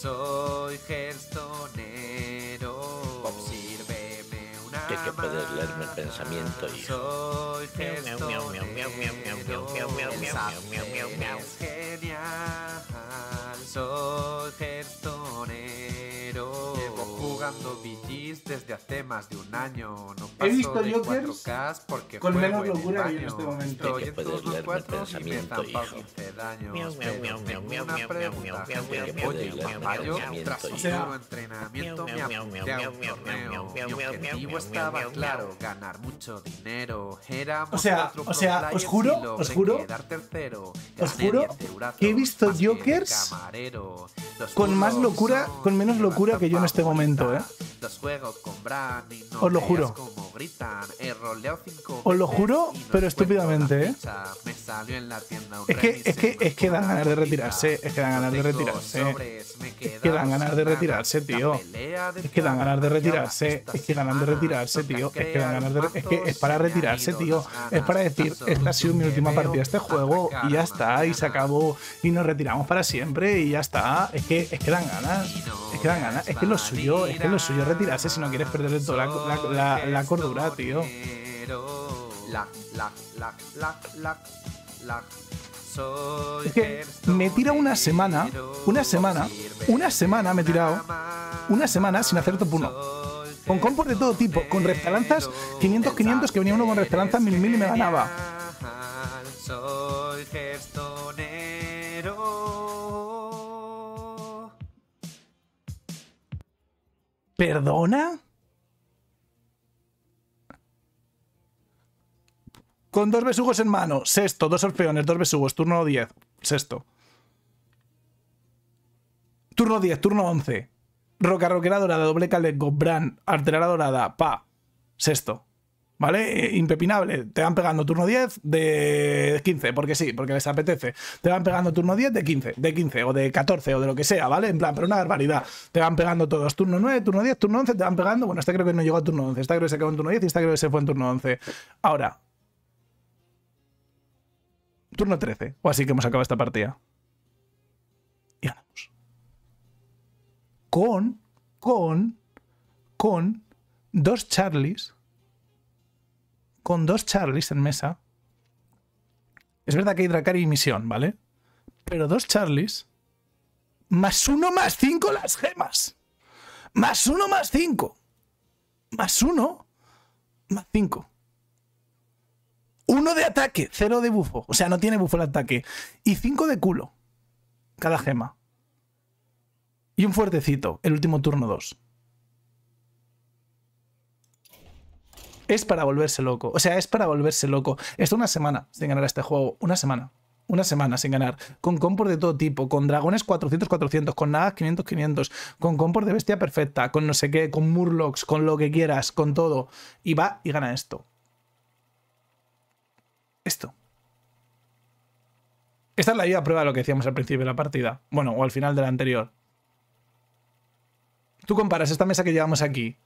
Soy gestonero. Obsírveme una. vez que puedes leerme el pensamiento, Soy gestonero. Es Soy gestonero. He visto Jokers con menos locura en este momento. os juro, que he visto Jokers con más locura, con menos locura que yo en este momento juro, ¿eh? Los juego con Bran y no Os lo juro. Como gritan. He roleado cinco Os lo juro, pero estúpidamente, ¿eh? Me salió en la tienda es que, es que, es que dan ganas de retirarse. Es que dan ganas de retirarse es que dan ganas de retirarse, tío. Es que dan ganas de retirarse. Es que dan ganas de retirarse, tío. Es que dan ganas Es que es para retirarse, tío. Es para decir, esta ha sido mi última partida este juego y ya está, y se acabó, y nos retiramos para siempre y ya está. Es que, es que dan ganas. Es que dan ganas. Es que lo suyo, es que lo suyo retirarse si no quieres perder toda la, cordura, tío. La, es que me tira una semana, una semana, una semana me he tirado, una semana sin hacer top 1. Con compos de todo tipo, con restalanzas 500-500 que venía uno con restalanzas 1000-1000 y me ganaba. ¿Perdona? con dos besugos en mano. Sexto, dos orfeones, dos besugos, turno 10. Sexto. Turno 10, turno 11. Roca roquera dorada, doble calet, Bran, arteria dorada, pa. Sexto. ¿Vale? Eh, impepinable. Te van pegando turno 10 de 15, porque sí, porque les apetece. Te van pegando turno 10 de 15, de 15 o de 14 o de lo que sea, ¿vale? En plan, pero una barbaridad. Te van pegando todos. Turno 9, turno 10, turno 11, te van pegando. Bueno, esta creo que no llegó a turno 11. Esta creo que se quedó en turno 10 y esta creo que se fue en turno 11. Ahora, Turno 13. O así que hemos acabado esta partida. Y ganamos. Con, con, con dos Charlies. Con dos Charlies en mesa. Es verdad que hay Dracari y misión, ¿vale? Pero dos Charlies. Más uno, más cinco las gemas. Más uno, más cinco. Más uno, más cinco. Uno de ataque, cero de bufo. O sea, no tiene bufo el ataque. Y cinco de culo. Cada gema. Y un fuertecito, el último turno 2. Es para volverse loco. O sea, es para volverse loco. Esto una semana sin ganar este juego. Una semana. Una semana sin ganar. Con compor de todo tipo. Con dragones 400-400. Con nada 500-500. Con compor de bestia perfecta. Con no sé qué. Con murlocs. Con lo que quieras. Con todo. Y va y gana esto esto. Esta es la ayuda prueba de lo que decíamos al principio de la partida. Bueno, o al final de la anterior. Tú comparas esta mesa que llevamos aquí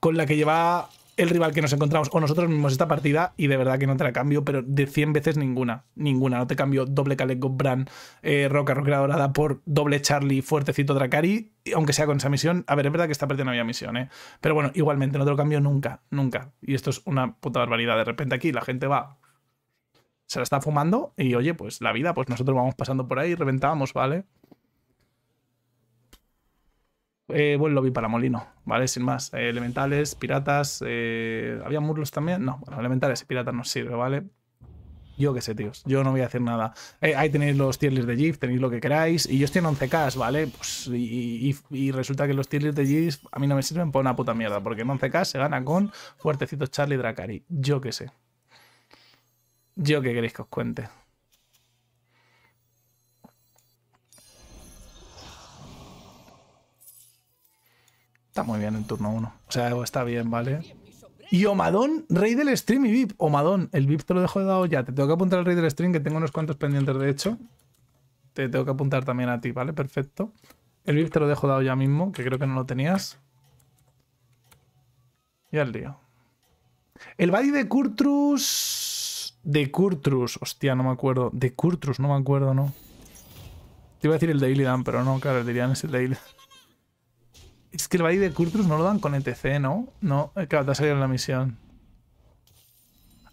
con la que lleva el rival que nos encontramos o nosotros mismos esta partida y de verdad que no te la cambio, pero de 100 veces ninguna. Ninguna. No te cambio doble Caleco Brand, eh, Roca, Roca Dorada por doble Charlie, Fuertecito Dracari, aunque sea con esa misión. A ver, es verdad que esta partida no había misión, ¿eh? Pero bueno, igualmente no te lo cambio nunca, nunca. Y esto es una puta barbaridad. De repente aquí la gente va se la está fumando y oye, pues la vida, pues nosotros vamos pasando por ahí, reventamos, ¿vale? Eh, buen lobby para Molino, ¿vale? Sin más. Eh, elementales, piratas. Eh, ¿Había murlos también? No, bueno, elementales y piratas nos sirve, ¿vale? Yo qué sé, tíos. Yo no voy a hacer nada. Eh, ahí tenéis los tier de GIF, tenéis lo que queráis. Y yo estoy en 11K, ¿vale? Pues, y, resulta que los tier de GIF a mí no me sirven por una puta mierda. Porque en 11K se gana con fuertecitos Charlie Dracari. Yo qué sé. Yo qué queréis que os cuente. Está muy bien en turno 1. O sea, está bien, ¿vale? Y Omadón, rey del stream y VIP. Omadón, el VIP te lo dejo dado ya. Te tengo que apuntar al rey del stream, que tengo unos cuantos pendientes, de hecho. Te tengo que apuntar también a ti, ¿vale? Perfecto. El VIP te lo dejo dado ya mismo, que creo que no lo tenías. Y al lío. El body de Kurtrus... De Curtrus. Hostia, no me acuerdo. De Kurtrus, no me acuerdo, ¿no? Te iba a decir el Daily Illidan, pero no, claro, el de Illidan es el Daily Es que el baile de Kurtrus no lo dan con ETC, ¿no? No, eh, claro, te ha salido en la misión.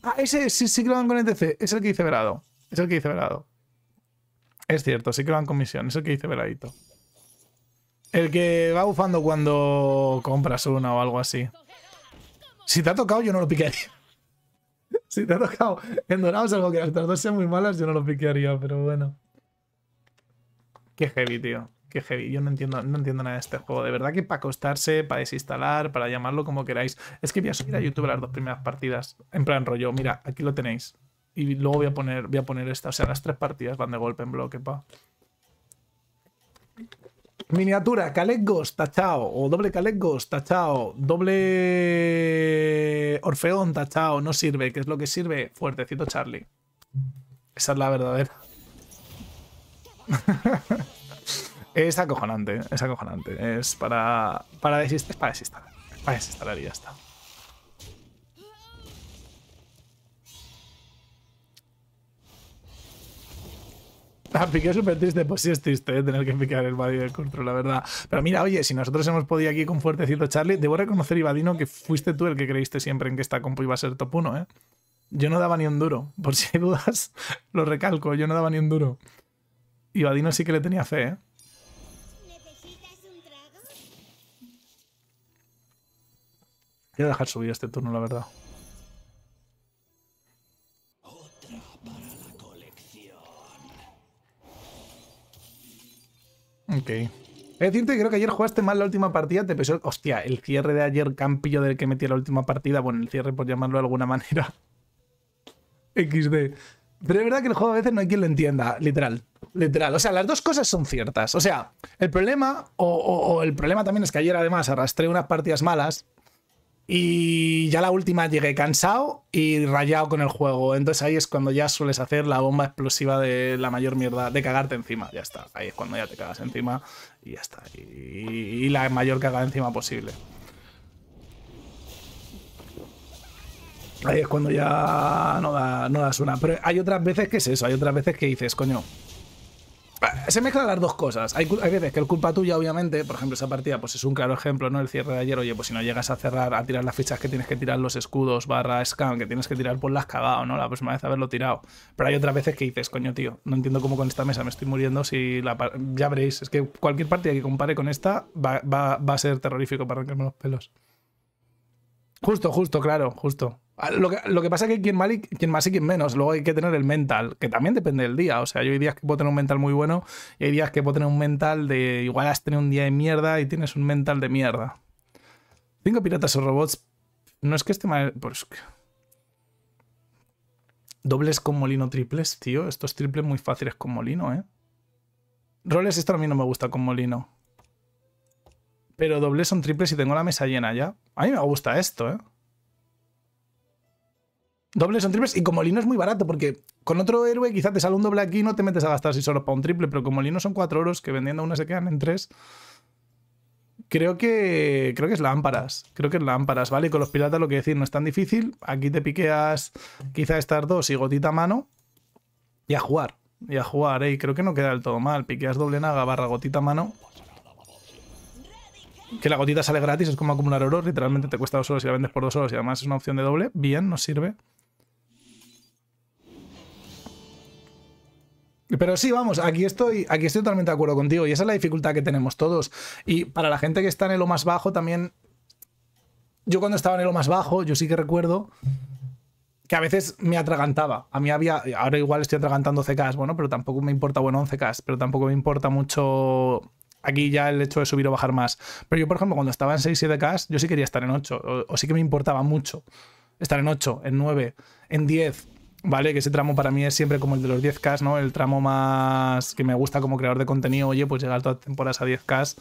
Ah, ese sí, que lo dan con ETC. Es el que dice Verado. Es el que dice Verado. Es cierto, sí que lo dan con misión. Es el que dice Veradito. El que va bufando cuando compras una o algo así. Si te ha tocado, yo no lo piqué si te ha tocado en dorado, algo que las dos sean muy malas, yo no lo piquearía, pero bueno. Qué heavy, tío. Qué heavy. Yo no entiendo, no entiendo nada de este juego. De verdad que para acostarse, para desinstalar, para llamarlo como queráis. Es que voy a subir a YouTube las dos primeras partidas. En plan rollo, mira, aquí lo tenéis. Y luego voy a poner, voy a poner esta. O sea, las tres partidas van de golpe en bloque, pa miniatura, Calet tachao, o doble Calet tachao, doble Orfeón, tachao, no sirve. ¿Qué es lo que sirve? Fuertecito Charlie. Esa es la verdadera. [LAUGHS] es acojonante, es acojonante. Es para, para para desinstalar y ya está. Ah, piqué súper triste, pues sí es triste ¿eh? tener que picar el body del Control, la verdad. Pero mira, oye, si nosotros hemos podido aquí con Fuertecito Charlie, debo reconocer, Ivadino, que fuiste tú el que creíste siempre en que esta compu iba a ser top 1, ¿eh? Yo no daba ni un duro, por si hay dudas, [LAUGHS] lo recalco, yo no daba ni un duro. Ivadino sí que le tenía fe, ¿eh? Voy a dejar subir este turno, la verdad. Ok. es decirte que creo que ayer jugaste mal la última partida, te pesó... Hostia, el cierre de ayer, Campillo, del que metí la última partida, bueno, el cierre por llamarlo de alguna [LAUGHS] manera. XD. Pero es verdad que el juego a veces no hay quien lo entienda, literal. Literal. O sea, las dos cosas son ciertas. O sea, el problema, o el problema también es que ayer además arrastré unas partidas malas y ya la última llegué cansado y rayado con el juego. Entonces ahí es cuando ya sueles hacer la bomba explosiva de la mayor mierda, de cagarte encima. Ya está. Ahí es cuando ya te cagas encima y ya está. Y, la mayor cagada encima posible. Ahí es cuando ya no, da, no das una. Pero hay otras veces que es eso. Hay otras veces que dices, coño, Ah, se mezclan las dos cosas. Hay, veces que el culpa tuya, obviamente. Por ejemplo, esa partida pues es un claro ejemplo, ¿no? El cierre de ayer, oye, pues si no llegas a cerrar, a tirar las fichas que tienes que tirar, los escudos, barra scan, que tienes que tirar, pues las cagado, ¿no? La próxima vez haberlo tirado. Pero hay otras veces que dices, coño, tío, no entiendo cómo con esta mesa me estoy muriendo si la Ya veréis, es que cualquier partida que compare con esta va, va a ser terrorífico para arrancarme los pelos. Justo, justo, claro, justo. Ah, lo que, pasa es que quien, quien más y quien menos. Luego hay que tener el mental, que también depende del día. O sea, yo hay días que puedo tener un mental muy bueno y hay días que puedo tener un mental de igual has tenido un día de mierda y tienes un mental de mierda. Cinco piratas o robots. No es que este mal. Pues... Dobles con molino triples, tío. Estos triples muy fáciles con molino, ¿eh? Roles, esto a mí no me gusta con molino. Pero dobles son triples y tengo la mesa llena ya. A mí me gusta esto, ¿eh? Dobles son triples y como Lino es muy barato porque con otro héroe quizá te sale un doble aquí y no te metes a gastar si solo para un triple, pero con Lino son 4 oros que vendiendo una se quedan en 3. Creo que, creo que es lámparas, creo que es lámparas, ¿vale? Y con los piratas lo que decir no es tan difícil. Aquí te piqueas quizá estas dos y gotita a mano y a jugar, y a jugar, ¿eh? Y creo que no queda del todo mal. Piqueas doble naga barra gotita mano que la gotita sale gratis, es como acumular oro, literalmente te cuesta dos horas y la vendes por dos horas y además es una opción de doble, bien, nos sirve. Pero sí, vamos, aquí estoy, aquí estoy totalmente de acuerdo contigo y esa es la dificultad que tenemos todos. Y para la gente que está en lo más bajo también, yo cuando estaba en lo más bajo, yo sí que recuerdo que a veces me atragantaba. A mí había, ahora igual estoy atragantando CKs, bueno, pero tampoco me importa, bueno, 11Ks, pero tampoco me importa mucho aquí ya el hecho de subir o bajar más. Pero yo, por ejemplo, cuando estaba en 6-7Ks, yo sí quería estar en 8, o, o sí que me importaba mucho estar en 8, en 9, en 10, ¿vale? Que ese tramo para mí es siempre como el de los 10K, ¿no? El tramo más que me gusta como creador de contenido, oye, pues llegar todas las temporadas a 10K,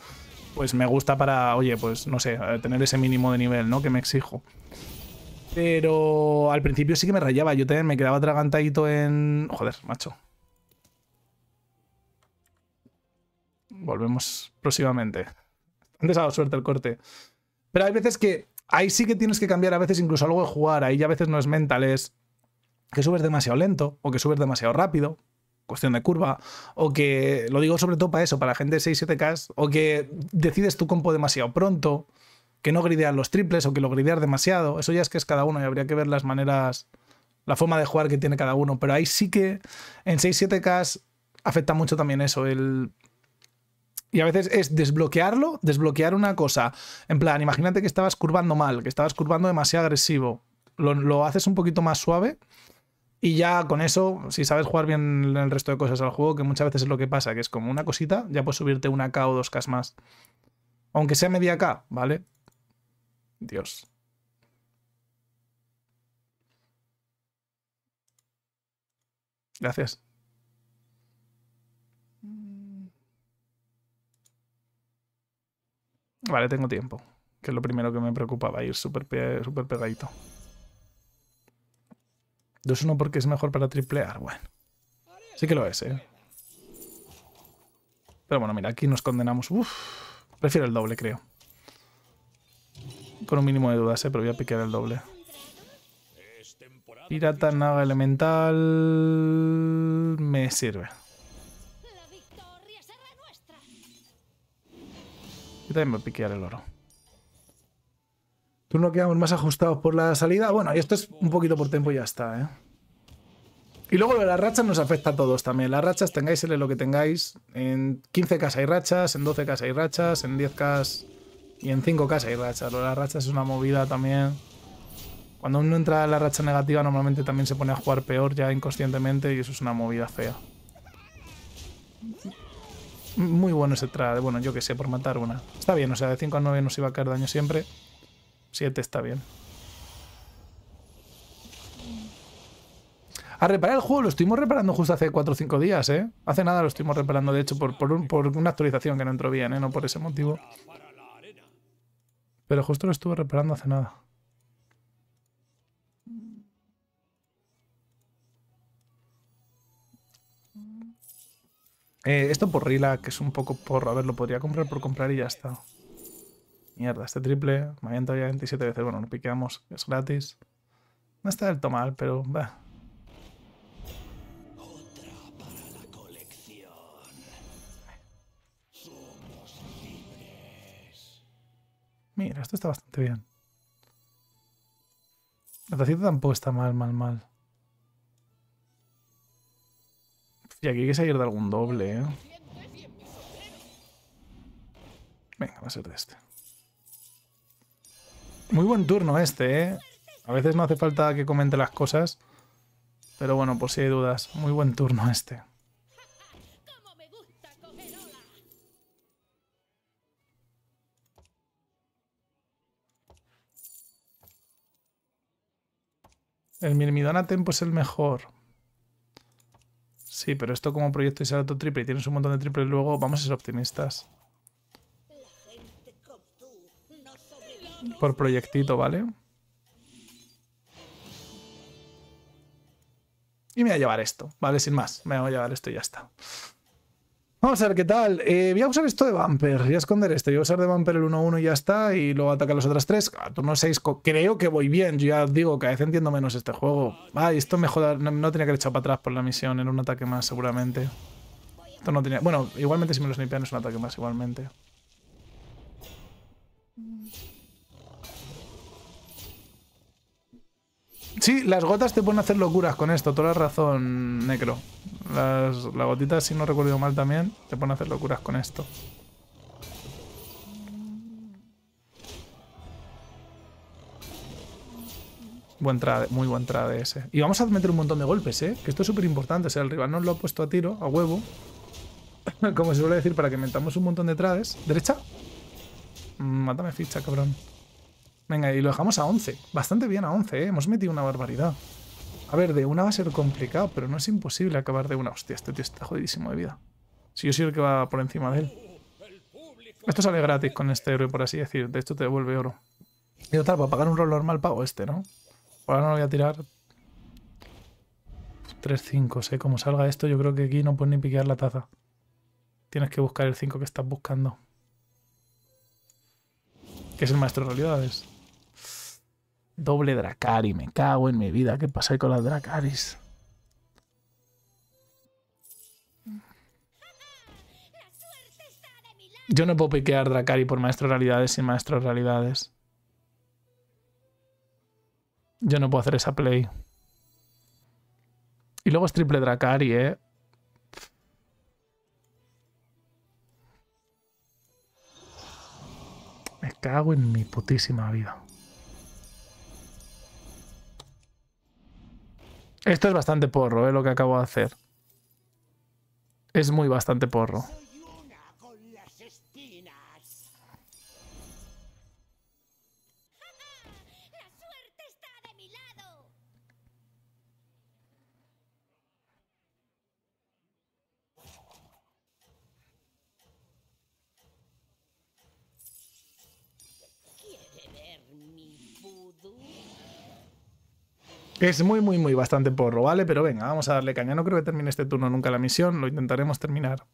pues me gusta para, oye, pues no sé, eh, tener ese mínimo de nivel, ¿no? Que me exijo. Pero al principio sí que me rayaba, yo también me quedaba dragantadito en... Joder, macho. Volvemos próximamente. Antes ha dado suerte el corte. Pero hay veces que... Ahí sí que tienes que cambiar a veces incluso algo de jugar. Ahí ya a veces no es mental, es que subes demasiado lento o que subes demasiado rápido, cuestión de curva, o que, lo digo sobre todo para eso, para gente de 6-7K, o que decides tu compo demasiado pronto, que no gridear los triples o que lo gridear demasiado, eso ya es que es cada uno y habría que ver las maneras, la forma de jugar que tiene cada uno, pero ahí sí que en 6-7K afecta mucho también eso, el... Y a veces es desbloquearlo, desbloquear una cosa. En plan, imagínate que estabas curvando mal, que estabas curvando demasiado agresivo. lo, lo haces un poquito más suave y ya con eso, si sabes jugar bien el resto de cosas al juego, que muchas veces es lo que pasa, que es como una cosita, ya puedes subirte una K o dos K más. Aunque sea media K, ¿vale? Dios. Gracias. Vale, tengo tiempo. Que es lo primero que me preocupaba, ir súper super pegadito. 2-1 porque es mejor para triplear. Bueno, sí que lo es, ¿eh? Pero bueno, mira, aquí nos condenamos. prefiero el doble, creo. Con un mínimo de dudas, ¿eh? Pero voy a piquear el doble. Pirata, Naga elemental... Me sirve. Y también voy a piquear el oro. Tú no quedamos más ajustados por la salida. Bueno, y esto es un poquito por tiempo y ya está, ¿eh? Y luego lo de las rachas nos afecta a todos también. Las rachas, tengáis lo que tengáis. En 15K hay rachas, en 12K hay rachas, en 10K y en 5K hay rachas. Lo de las rachas es una movida también. Cuando uno entra en la racha negativa, normalmente también se pone a jugar peor ya inconscientemente y eso es una movida fea. Muy bueno ese trade. Bueno, yo qué sé, por matar una. Está bien, o sea, de 5 a 9 nos iba a caer daño siempre. 7 está bien. A reparar el juego lo estuvimos reparando justo hace 4 o 5 días, ¿eh? Hace nada lo estuvimos reparando, de hecho, por, por, una actualización que no entró bien, ¿eh? No por ese motivo. Pero justo lo estuve reparando hace nada. Eh, esto por Rila, que es un poco por A ver, lo podría comprar por comprar y ya está. Mierda, este triple. Me habían ya 27 veces. Bueno, no piqueamos, es gratis. No está del todo mal, pero va. Mira, esto está bastante bien. La tacita tampoco está mal, mal, mal. Y aquí hay que salir de algún doble, ¿eh? Venga, va a ser de este. Muy buen turno este, ¿eh? A veces no hace falta que comente las cosas. Pero bueno, por si hay dudas. Muy buen turno este. El Mirmidona Tempo es el mejor. Sí, pero esto como proyecto y salto triple y tienes un montón de triples luego, vamos a ser optimistas. por proyectito, ¿vale? Y me voy a llevar esto, ¿vale? Sin más, me voy a llevar esto y ya está. Vamos a ver qué tal. Eh, voy a usar esto de vamper, Voy a esconder esto Voy a usar de vamper el 1-1 y ya está. Y luego atacar las otras tres. Ah, turno 6 creo que voy bien. Yo ya digo, cada vez entiendo menos este juego. Ay, ah, esto me joda. No, tenía que haber echado para atrás por la misión. Era un ataque más, seguramente. Esto no tenía... Bueno, igualmente si me los snipean es un ataque más, igualmente. Sí, las gotas te a hacer locuras con esto, toda la razón, Necro. Las, gotitas, si no recuerdo mal también, te a hacer locuras con esto. Buen trade, muy buen trade ese. Y vamos a meter un montón de golpes, ¿eh? Que esto es súper importante. O sea, el rival nos lo ha puesto a tiro, a huevo. [LAUGHS] Como se suele decir, para que metamos un montón de trades. ¿Derecha? Mm, mátame ficha, cabrón. Venga, y lo dejamos a 11. Bastante bien a 11, ¿eh? Hemos metido una barbaridad. A ver, de una va a ser complicado, pero no es imposible acabar de una. Hostia, este tío está jodidísimo de vida. Si yo soy el que va por encima de él. Esto sale gratis con este héroe, por así decir. De esto te devuelve oro. Y tal, para pagar un rol normal pago este, ¿no? ahora no lo voy a tirar. 3-5, sé. ¿eh? Como salga esto, yo creo que aquí no puedes ni piquear la taza. Tienes que buscar el 5 que estás buscando. Que es el maestro de realidades. Doble Dracari, me cago en mi vida. ¿Qué pasa con las Dracaris? Yo no puedo piquear Dracari por maestro realidades y maestro realidades. Yo no puedo hacer esa play. Y luego es triple Dracari, ¿eh? Me cago en mi putísima vida. Esto es bastante porro, eh, lo que acabo de hacer. Es muy bastante porro. Es muy, muy, muy bastante porro, ¿vale? Pero venga, vamos a darle caña. No creo que termine este turno nunca la misión, lo intentaremos terminar.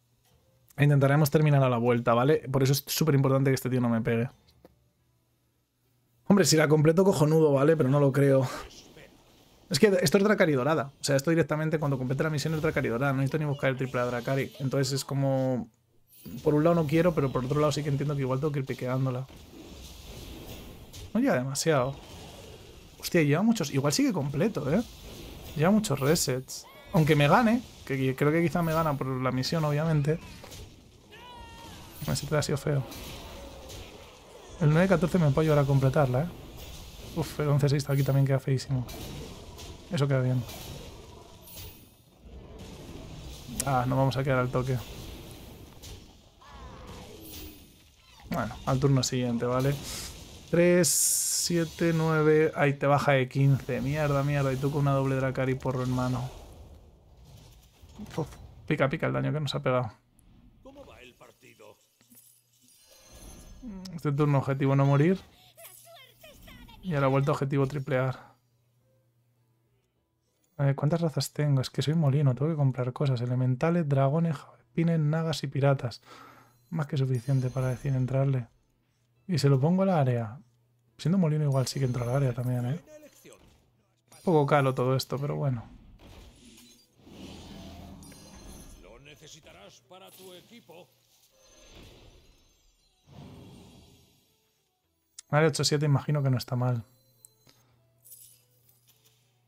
Intentaremos terminar a la vuelta, ¿vale? Por eso es súper importante que este tío no me pegue. Hombre, si la completo cojonudo, ¿vale? Pero no lo creo. Es que esto es Dracari dorada. O sea, esto directamente cuando complete la misión es Dracari dorada. No necesito ni buscar el triple a Dracari. Entonces es como... Por un lado no quiero, pero por otro lado sí que entiendo que igual tengo que ir piqueándola. No Ya demasiado. Hostia, lleva muchos... Igual sigue completo, ¿eh? Lleva muchos resets. Aunque me gane, que creo que quizá me gana por la misión, obviamente. te ha sido feo. El 9-14 me puedo llevar a completarla, ¿eh? Uf, el 11-6 aquí también queda feísimo. Eso queda bien. Ah, no vamos a quedar al toque. Bueno, al turno siguiente, ¿vale? 3... 7, 9. Ahí te baja de 15. Mierda, mierda. Y tú con una doble Dracari porro en mano. pica, pica el daño que nos ha pegado. va el partido? Este turno objetivo no morir. Y ahora vuelto objetivo triplear. Ver, ¿Cuántas razas tengo? Es que soy molino, tengo que comprar cosas. Elementales, dragones, pines, nagas y piratas. Más que suficiente para decir entrarle. Y se lo pongo a la área. Siendo Molino igual sí que entra al área también, ¿eh? poco calo todo esto, pero bueno. necesitarás para tu equipo. Vale, 8-7 imagino que no está mal.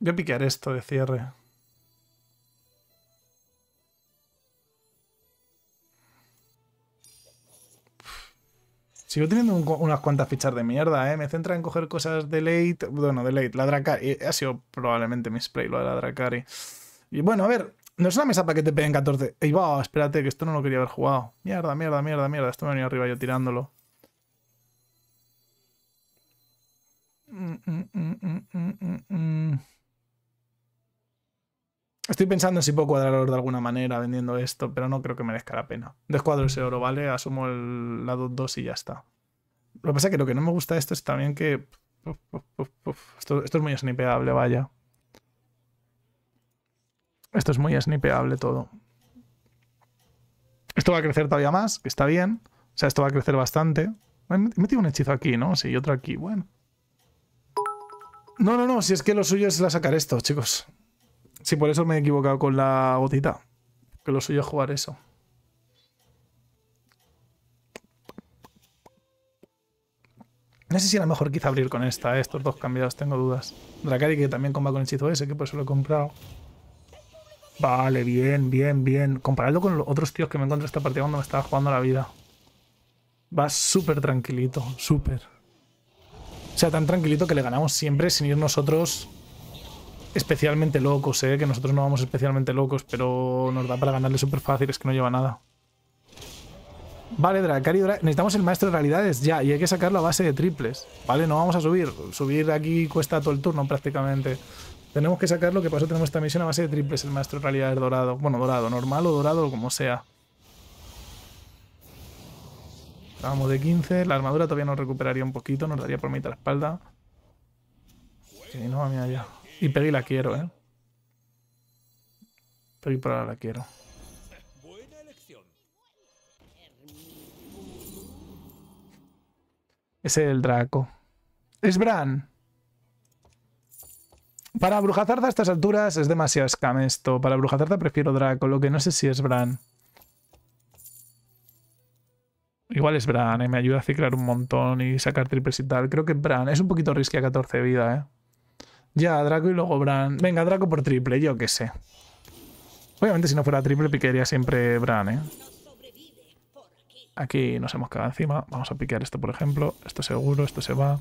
Voy a piquear esto de cierre. Sigo teniendo unas cuantas fichas de mierda, ¿eh? Me centra en coger cosas de late. Bueno, de late. La Dracari. Eh, ha sido probablemente mi spray lo de la Dracari. Y bueno, a ver. No es una mesa para que te peguen 14. Ey, va, espérate, que esto no lo quería haber jugado. Mierda, mierda, mierda, mierda. Esto me venía arriba yo tirándolo. Mm, mm, mm, Estoy pensando si puedo oro de alguna manera vendiendo esto, pero no creo que merezca la pena. Descuadro ese oro, ¿vale? Asumo el lado 2 y ya está. Lo que pasa es que lo que no me gusta de esto es también que... esto, es muy snipeable, vaya. Esto es muy snipeable todo. Esto va a crecer todavía más, que está bien. O sea, esto va a crecer bastante. metido un hechizo aquí, ¿no? Sí, otro aquí. Bueno. No, no, no. Si es que lo suyo es la sacar esto, chicos. Sí, por eso me he equivocado con la gotita. Que lo suyo es jugar eso. No sé si lo mejor quizá abrir con esta, eh, estos dos cambiados, tengo dudas. Dracari que también comba con el hechizo ese, que por eso lo he comprado. Vale, bien, bien, bien. Compararlo con los otros tíos que me encontré esta partida cuando me estaba jugando la vida. Va súper tranquilito, súper. O sea, tan tranquilito que le ganamos siempre sin ir nosotros especialmente locos, ¿eh? que nosotros no vamos especialmente locos, pero nos da para ganarle súper fácil, es que no lleva nada. Vale, Dracari, necesitamos el maestro de realidades ya, y hay que sacarlo a base de triples, ¿vale? No vamos a subir, subir aquí cuesta todo el turno prácticamente. Tenemos que sacarlo, que pasó tenemos esta misión a base de triples, el maestro de realidades dorado. Bueno, dorado, normal o dorado, como sea. Vamos, de 15, la armadura todavía nos recuperaría un poquito, nos daría por mitad la espalda. Sí, no, mira ya. Y Peggy la quiero, ¿eh? Peggy por ahora la quiero. Buena Es el Draco. Es Bran. Para Brujazarda a estas alturas es demasiado scam esto. Para Brujazarda prefiero Draco, lo que no sé si es Bran. Igual es Bran, ¿eh? me ayuda a ciclar un montón y sacar triples y tal. Creo que Bran es un poquito risky a 14 vida, ¿eh? Ya, Draco y luego Bran. Venga, Draco por triple, yo qué sé. Obviamente si no fuera triple piquearía siempre Bran, ¿eh? Aquí nos hemos quedado encima. Vamos a piquear esto, por ejemplo. Esto seguro, esto se va.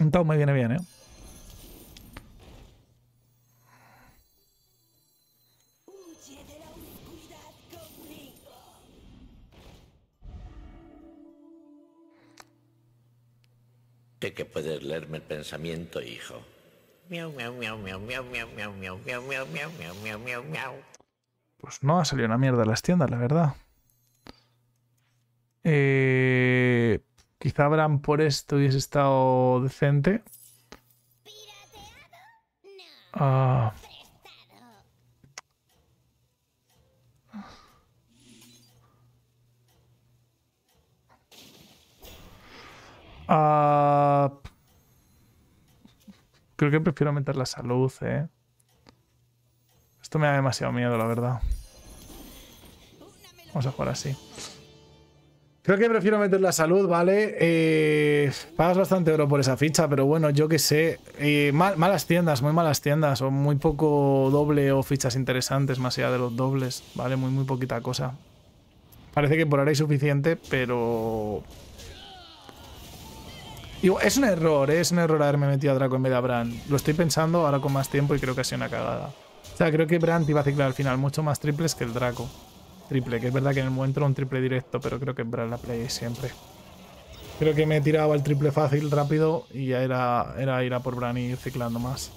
Un me viene bien, ¿eh? De que puedes leerme el pensamiento, hijo. Miau, miau, miau, miau, miau, miau, miau, miau, miau, miau, Pues no ha salido una mierda las tiendas, la verdad. Eh, quizá habrán por esto hubiese estado decente. Ah. Ah, creo que prefiero meter la salud, eh. Esto me da demasiado miedo, la verdad. Vamos a jugar así. Creo que prefiero meter la salud, ¿vale? Eh, pagas bastante oro por esa ficha, pero bueno, yo qué sé. Eh, malas tiendas, muy malas tiendas, o muy poco doble o fichas interesantes, más allá de los dobles, ¿vale? Muy, muy poquita cosa. Parece que por ahora hay suficiente, pero es un error, ¿eh? es un error haberme metido a Draco en vez de a Brand. Lo estoy pensando ahora con más tiempo y creo que ha sido una cagada. O sea, creo que Brand iba a ciclar al final mucho más triples que el Draco. Triple, que es verdad que en el momento un triple directo, pero creo que Brand la play siempre. Creo que me tiraba el triple fácil, rápido, y ya era, era ir a por Bran y ir ciclando más.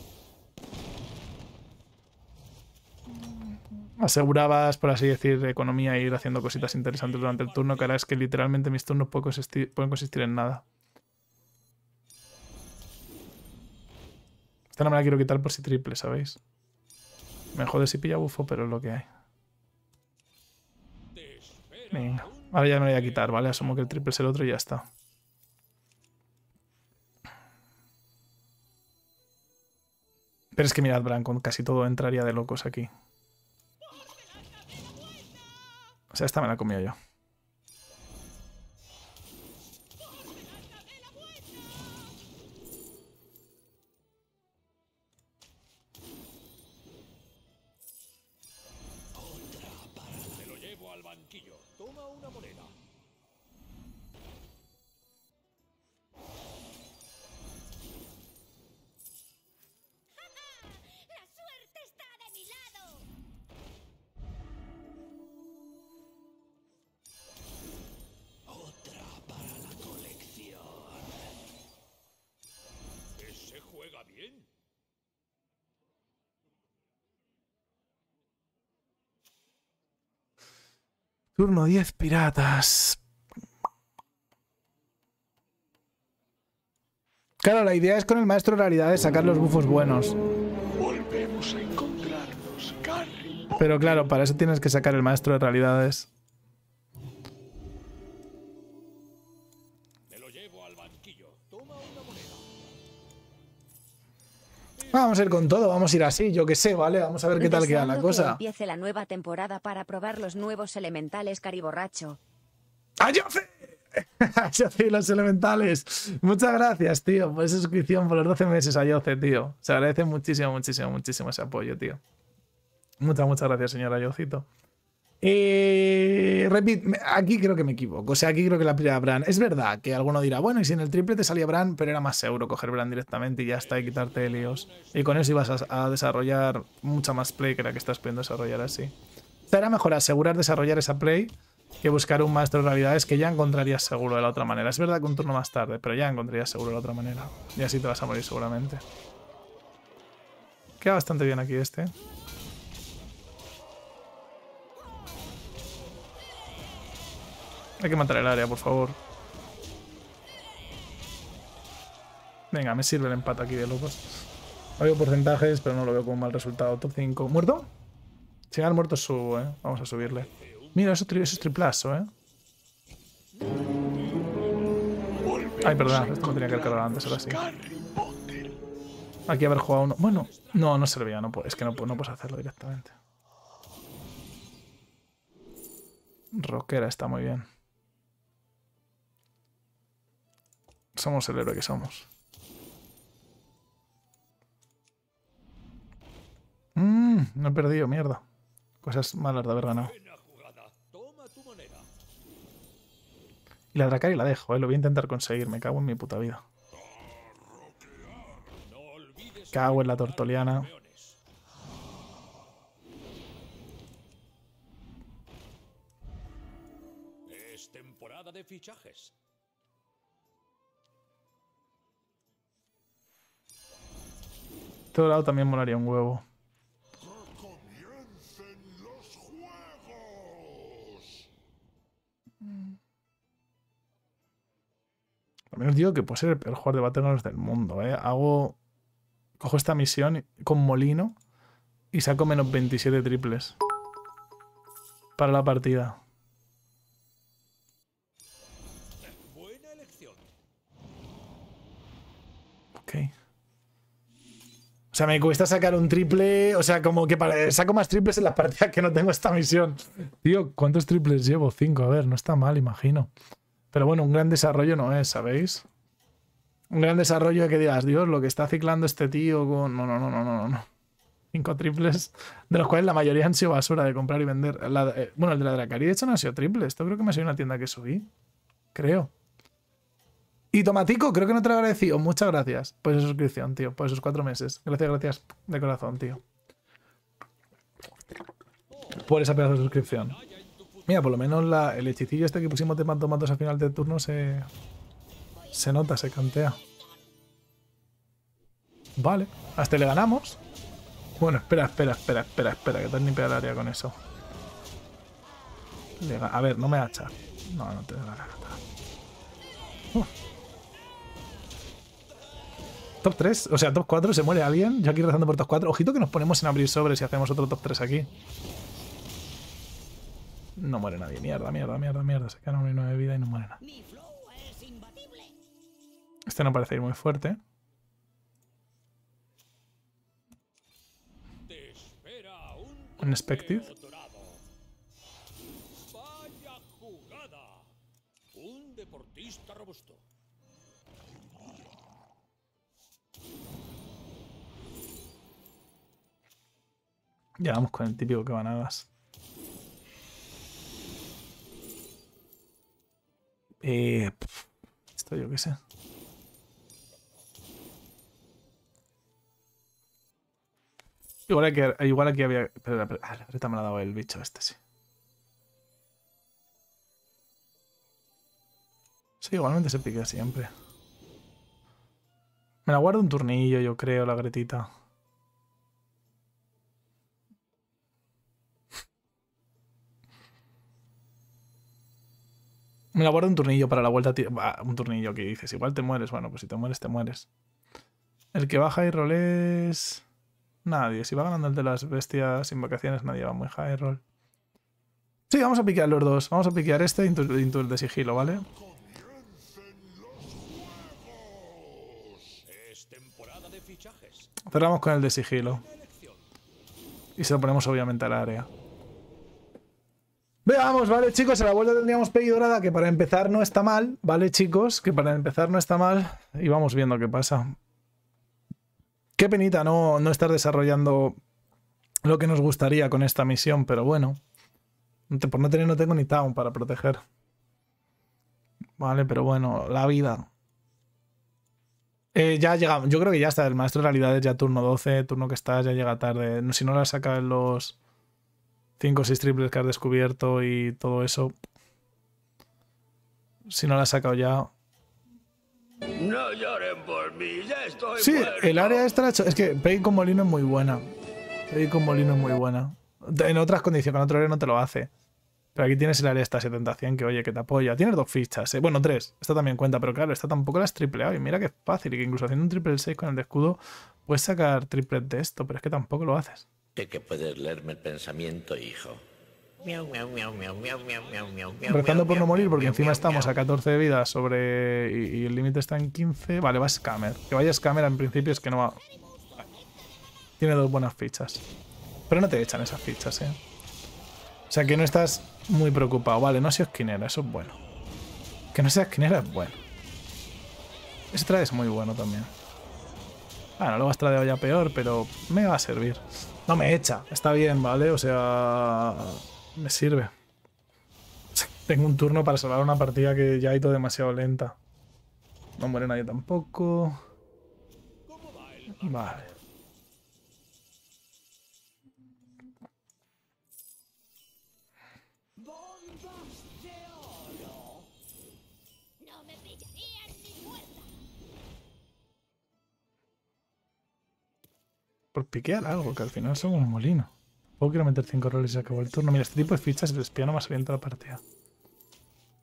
Asegurabas, por así decir, economía e ir haciendo cositas interesantes durante el turno, que ahora es que literalmente mis turnos pueden consistir en nada. no me la quiero quitar por si triple, ¿sabéis? Me jode si pilla bufo, pero es lo que hay. Venga. Ahora ya no voy a quitar, ¿vale? Asumo que el triple es el otro y ya está. Pero es que mirad, Branco, casi todo entraría de locos aquí. O sea, esta me la he yo. Turno 10 piratas. Claro, la idea es con el maestro realidad realidades sacar los bufos buenos. Pero claro, para eso tienes que sacar el maestro de realidades. Vamos a ir con todo, vamos a ir así, yo que sé, ¿vale? Vamos a ver qué tal queda la cosa. Que empiece la nueva temporada para probar los nuevos elementales cariborracho. [LAUGHS] y los elementales. Muchas gracias, tío, por esa suscripción, por los 12 meses, Ayoce, tío. Se agradece muchísimo, muchísimo, muchísimo ese apoyo, tío. Muchas, muchas gracias, señora Ayocito. Eh, aquí creo que me equivoco. O sea, aquí creo que la a Bran. Es verdad que alguno dirá, bueno, y si en el triple te salía Bran, pero era más seguro coger Bran directamente y ya está y quitarte lío. Y con eso ibas a, desarrollar mucha más play que la que estás pudiendo desarrollar así. Te mejor asegurar desarrollar esa play que buscar un maestro de realidades que ya encontrarías seguro de la otra manera. Es verdad que un turno más tarde, pero ya encontrarías seguro de la otra manera. Y así te vas a morir seguramente. Queda bastante bien aquí este. Hay que matar el área, por favor. Venga, me sirve el empate aquí de locos. Ha veo porcentajes, pero no lo veo como mal resultado. Top 5. ¿Muerto? Si han muerto subo, eh. Vamos a subirle. Mira, eso, es triplazo, eh. Ay, perdón, esto no tenía que haber antes, ahora sí. Aquí haber jugado uno. Bueno, no, no servía, no, es que no, no puedes hacerlo directamente. Rockera está muy bien. Somos el héroe que somos. Mm, no he perdido, mierda. Cosas malas de haber ganado. Y la Dracari la dejo, eh. Lo voy a intentar conseguir. Me cago en mi puta vida. Cago en la tortoliana. Es temporada de fichajes. Este lado también molaría un huevo. Al menos digo que puede ser el peor jugador de Battlegrounds del mundo. ¿eh? Hago. Cojo esta misión con Molino y saco menos 27 triples para la partida. sea, me cuesta sacar un triple. O sea, como que saco más triples en las partidas que no tengo esta misión. Tío, ¿cuántos triples llevo? Cinco. A ver, no está mal, imagino. Pero bueno, un gran desarrollo no es, ¿sabéis? Un gran desarrollo de que digas, Dios, lo que está ciclando este tío con. No, no, no, no, no, no. Cinco triples, de los cuales la mayoría han sido basura de comprar y vender. Eh, bueno, el de la Dracari, de hecho, no ha sido triple. Esto creo que me ha sido una tienda que subí. Creo. Y Tomatico, creo que no te lo he agradecido. Muchas gracias por esa suscripción, tío. Por esos cuatro meses. Gracias, gracias de corazón, tío. Por esa pedazo de suscripción. Mira, por lo menos la, el hechicillo este que pusimos de tomatos al final de turno se... Se nota, se cantea. Vale. Hasta este le ganamos. Bueno, espera, espera, espera, espera, espera. Que te has limpiado el área con eso. a ver, no me hacha. No, no te la Top 3, o sea, top 4, se muere alguien. Yo aquí rezando por top 4. Ojito que nos ponemos en abrir sobres y hacemos otro top 3 aquí. No muere nadie. Mierda, mierda, mierda, mierda. Se quedan 1 9 de vida y no muere nadie. Este no parece ir muy fuerte. Un expected. Ya vamos con el típico que van Eh, esto yo qué sé. Igual aquí, igual aquí había... la ah, me la ha dado el bicho este, sí. Sí, igualmente se pica siempre. Me la guardo un tornillo yo creo, la gretita. Me la guardo un tornillo para la vuelta. Bah, un tornillo que dices, igual te mueres. Bueno, pues si te mueres, te mueres. El que baja high roll es... Nadie. Si va ganando el de las bestias vacaciones nadie va muy high roll. Sí, vamos a piquear los dos. Vamos a piquear este y el de sigilo, ¿vale? Cerramos con el de sigilo. Y se lo ponemos obviamente al área. Veamos, ¿vale, chicos? A la vuelta tendríamos pedido Dorada, que para empezar no está mal, ¿vale, chicos? Que para empezar no está mal y vamos viendo qué pasa. Qué penita no, estar desarrollando lo que nos gustaría con esta misión, pero bueno. Por no tener, no tengo ni town para proteger. Vale, pero bueno, la vida. Eh, ya llegamos. Yo creo que ya está. El maestro de realidades ya turno 12, turno que está, ya llega tarde. Si no la saca en los 5 o 6 triples que has descubierto y todo eso. Si no la has sacado ya. No lloren por mí, ya estoy. Sí, el área esta la he hecho. Es que Peggy con Molino es muy buena. Peggy con Molino es muy buena. En otras condiciones, en otro área no te lo hace. Pero aquí tienes el área esta 70-100 que, oye, que te apoya. Tienes dos fichas, ¿eh? bueno, tres. Esta también cuenta, pero claro, esta tampoco la has tripleado. Y mira que es fácil. Y que incluso haciendo un triple 6 con el de escudo puedes sacar triple de esto, pero es que tampoco lo haces que puedes leerme el pensamiento, hijo. Rezando por no morir, porque encima estamos a 14 de vida sobre. y, el límite está en 15. Vale, va Scammer. Que vaya Scammer en principio es que no va. Tiene dos buenas fichas. Pero no te echan esas fichas, eh. O sea que no estás muy preocupado. Vale, no ha sido esquinera, eso es bueno. Que no sea esquinera es bueno. Ese trae es muy bueno también. Bueno, ah, luego has tradeado ya peor, pero me va a servir. No me echa, está bien, ¿vale? O sea, me sirve. Tengo un turno para salvar una partida que ya ha ido demasiado lenta. No muere nadie tampoco. Vale. por piquear algo, que al final son un molino. Luego quiero meter 5 roles y se acabó el turno. Mira, este tipo de fichas se despiano más toda la partida.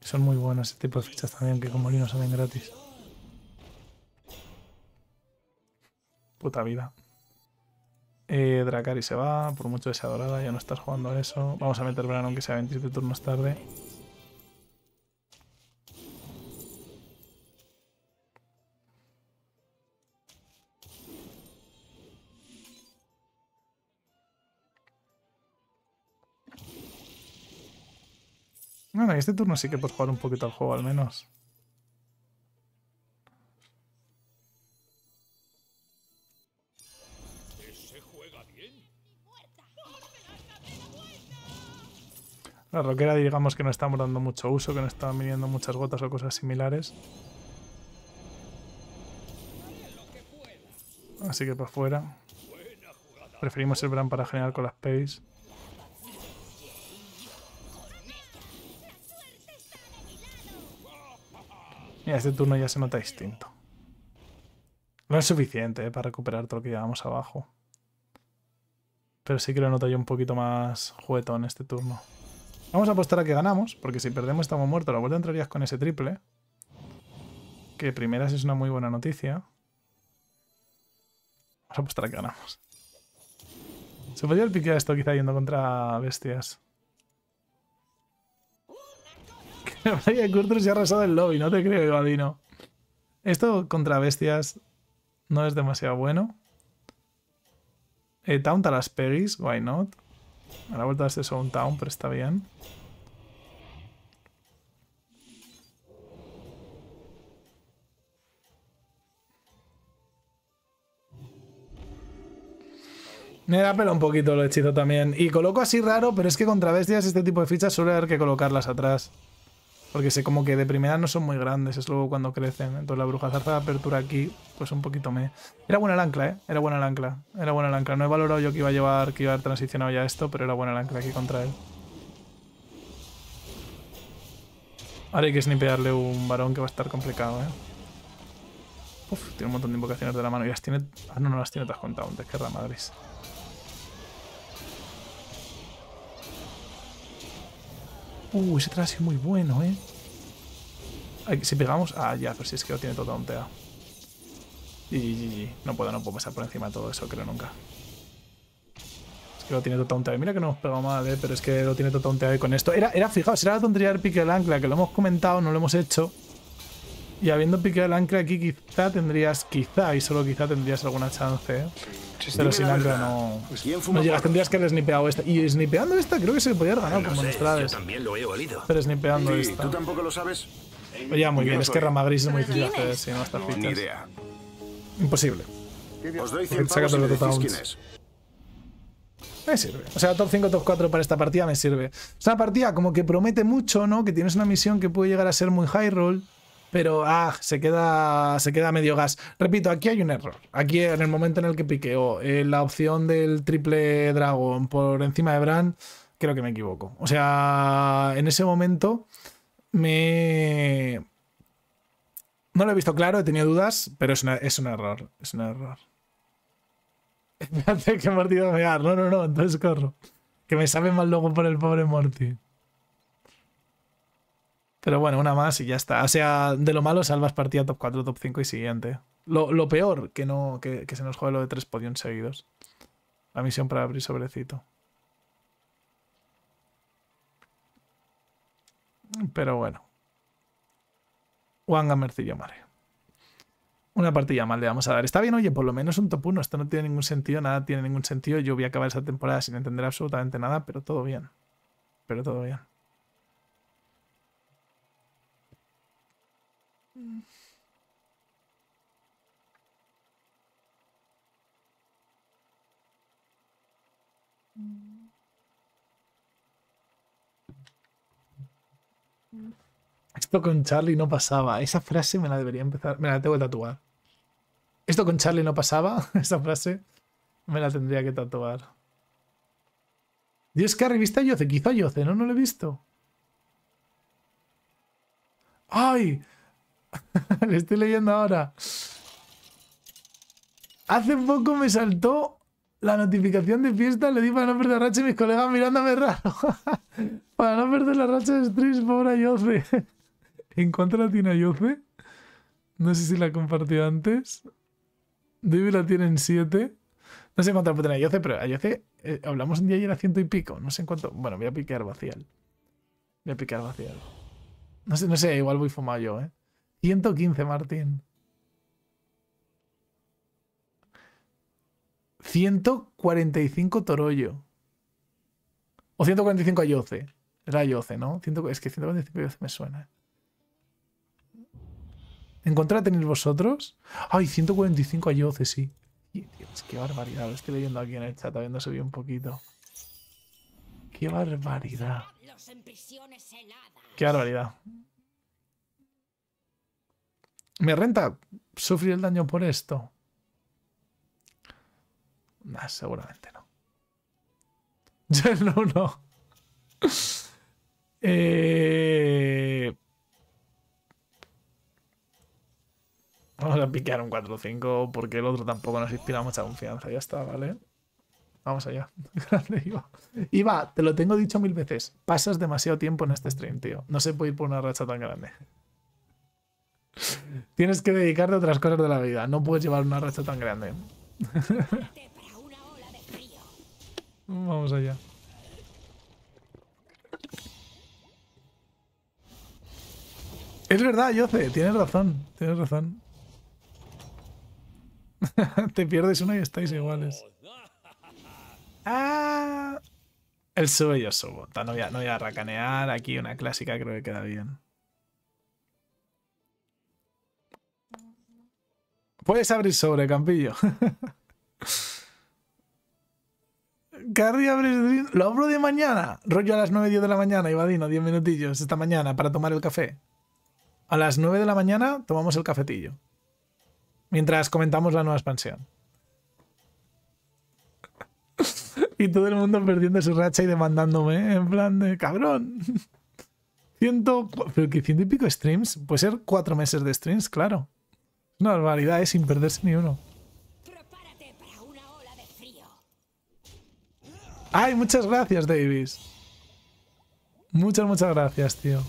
Son muy buenas este tipo de fichas también, que con molinos salen gratis. Puta vida. Eh, se va, por mucho que sea dorada, ya no estás jugando a eso. Vamos a meter verano aunque sea 27 turnos tarde. Bueno, este turno sí que puedo jugar un poquito al juego al menos. La roquera digamos que no estamos dando mucho uso, que no está midiendo muchas gotas o cosas similares. Así que para fuera. Preferimos el Bran para generar con las Pace. este turno ya se nota distinto. No es suficiente eh, para recuperar todo lo que llevamos abajo. Pero sí que lo noto yo un poquito más juguetón este turno. Vamos a apostar a que ganamos, porque si perdemos estamos muertos. La vuelta entrarías con ese triple. Que primeras es una muy buena noticia. Vamos a apostar a que ganamos. Se podría el piquear esto quizá yendo contra bestias. Brian [LAUGHS] Kurtrus se ha arrasado el lobby, no te creo, Ivadino. Esto contra bestias no es demasiado bueno. Eh, taunt las why not? A la vuelta de este un pero está bien. Me da pelo un poquito el hechizo también. Y coloco así raro, pero es que contra bestias este tipo de fichas suele haber que colocarlas atrás. Porque sé como que de primera no son muy grandes, es luego cuando crecen. Entonces la bruja zarza de apertura aquí, pues un poquito me. Era buena el ancla, ¿eh? Era buena el ancla. Era buena el ancla. No he valorado yo que iba a llevar, que iba a haber transicionado ya esto, pero era buena el ancla aquí contra él. Ahora hay que snipearle un varón que va a estar complicado, ¿eh? Uf, tiene un montón de invocaciones de la mano y las tiene... Ah, no, no las tiene, te has contado antes, qué rama Uh, ese traje es muy bueno, ¿eh? Si pegamos... Ah, ya, pero si es que lo tiene todo tonteado. Y, No puedo, no puedo pasar por encima de todo eso, creo nunca. Es que lo tiene todo tonteado. Mira que no hemos pegado mal, ¿eh? Pero es que lo tiene todo tonteado con esto. Era, era fijaos, era la tontería pique del ancla, que lo hemos comentado, no lo hemos hecho. Y habiendo piqueado el ancla aquí, quizá tendrías, quizá y solo quizá tendrías alguna chance, ¿eh? Pero si no. no llegas, tendrías que haber snipeado esta. Y snipeando esta, creo que se podía haber ganado como en También lo he Pero snipeando esta. ¿Tú Oye, muy bien, es que ramagris es muy difícil hacer si no estas fichas. idea. Imposible. Os doy 100 pavos Me sirve. O sea, top 5, top 4 para esta partida me sirve. Es una partida como que promete mucho, ¿no? Que tienes una misión que puede llegar a ser muy high roll pero ah, se queda, se queda medio gas. Repito, aquí hay un error. Aquí en el momento en el que piqueo eh, la opción del triple dragón por encima de Brand, creo que me equivoco. O sea, en ese momento me... No lo he visto claro, he tenido dudas, pero es, un error, es un error. [LAUGHS] hace que Morty va a No, no, no, entonces corro. Que me sabe mal luego por el pobre Morty. Pero bueno, una más y ya está. O sea, de lo malo salvas partida top 4, top 5 y siguiente. Lo, peor, que no que, se nos juegue lo de tres podios seguidos. La misión para abrir sobrecito. Pero bueno. Juan Mercillo Mare. Una partida más le vamos a dar. Está bien, oye, por lo menos un top 1. Esto no tiene ningún sentido, nada tiene ningún sentido. Yo voy a acabar esa temporada sin entender absolutamente nada, pero todo bien. Pero todo bien. Esto con Charlie no pasaba. Esa frase me la debería empezar. Me la tengo que tatuar. Esto con Charlie no pasaba. [LAUGHS] Esa frase me la tendría que tatuar. Dios, que revista Yoce. Quizá Yoce, ¿no? No lo he visto. ¡Ay! Le [LAUGHS] estoy leyendo ahora. Hace poco me saltó la notificación de fiesta, le di para no perder racha y mis colegas mirándome raro. [LAUGHS] para no perder la racha de streams, pobre Ayoce. [LAUGHS] ¿En cuánto la tiene Ayoce? No sé si la compartió antes. Debe la tiene en 7. No sé cuánto la puede tener Ayoce, pero Ayoce eh, hablamos un día ayer a ciento y pico. No sé en cuánto. Bueno, voy a piquear vacial. Voy a piquear vacial. No sé, no sé, igual voy fumado yo, ¿eh? 115, Martín. 145 Torollo. O 145 Ayoce. Era Ayoce, ¿no? es que 145 Ayoce me suena. ¿Encontrar a vosotros? ¡Ay, 145 Ayoce, sí! Dios, ¡Qué barbaridad! Lo estoy leyendo aquí en el chat, habiendo subido un poquito. ¡Qué barbaridad! ¡Qué barbaridad! ¿Me renta sufrir el daño por esto? Nah, seguramente no. [LAUGHS] Yo no, no. [LAUGHS] Eh, vamos a piquear un 4-5 porque el otro tampoco nos inspira mucha confianza. Ya está, ¿vale? Vamos allá. Y [LAUGHS] Iba. Iba, te lo tengo dicho mil veces. Pasas demasiado tiempo en este stream, tío. No se puede ir por una racha tan grande. Tienes que dedicarte a otras cosas de la vida. No puedes llevar una racha tan grande. Vamos allá. Es verdad, Yoce, tienes razón, tienes razón. [LAUGHS] Te pierdes una y estáis iguales. Ah, el sube yo subo. No no voy a racanear aquí una clásica, creo que queda bien. Puedes abrir sobre, Campillo. [LAUGHS] Carry abre Lo abro de mañana. Rollo a las 9, de la mañana, Ibadino, 10 minutillos esta mañana para tomar el café. A las 9 de la mañana tomamos el cafetillo. Mientras comentamos la nueva expansión. y todo el mundo perdiendo su racha y demandándome, en plan de cabrón. [LAUGHS] Ciento, pero que ciento y pico streams, puede ser cuatro meses de streams, claro. Normalidad, es ¿eh? sin perderse ni uno. ¡Ay, muchas gracias, Davis! Muchas, muchas gracias, tío.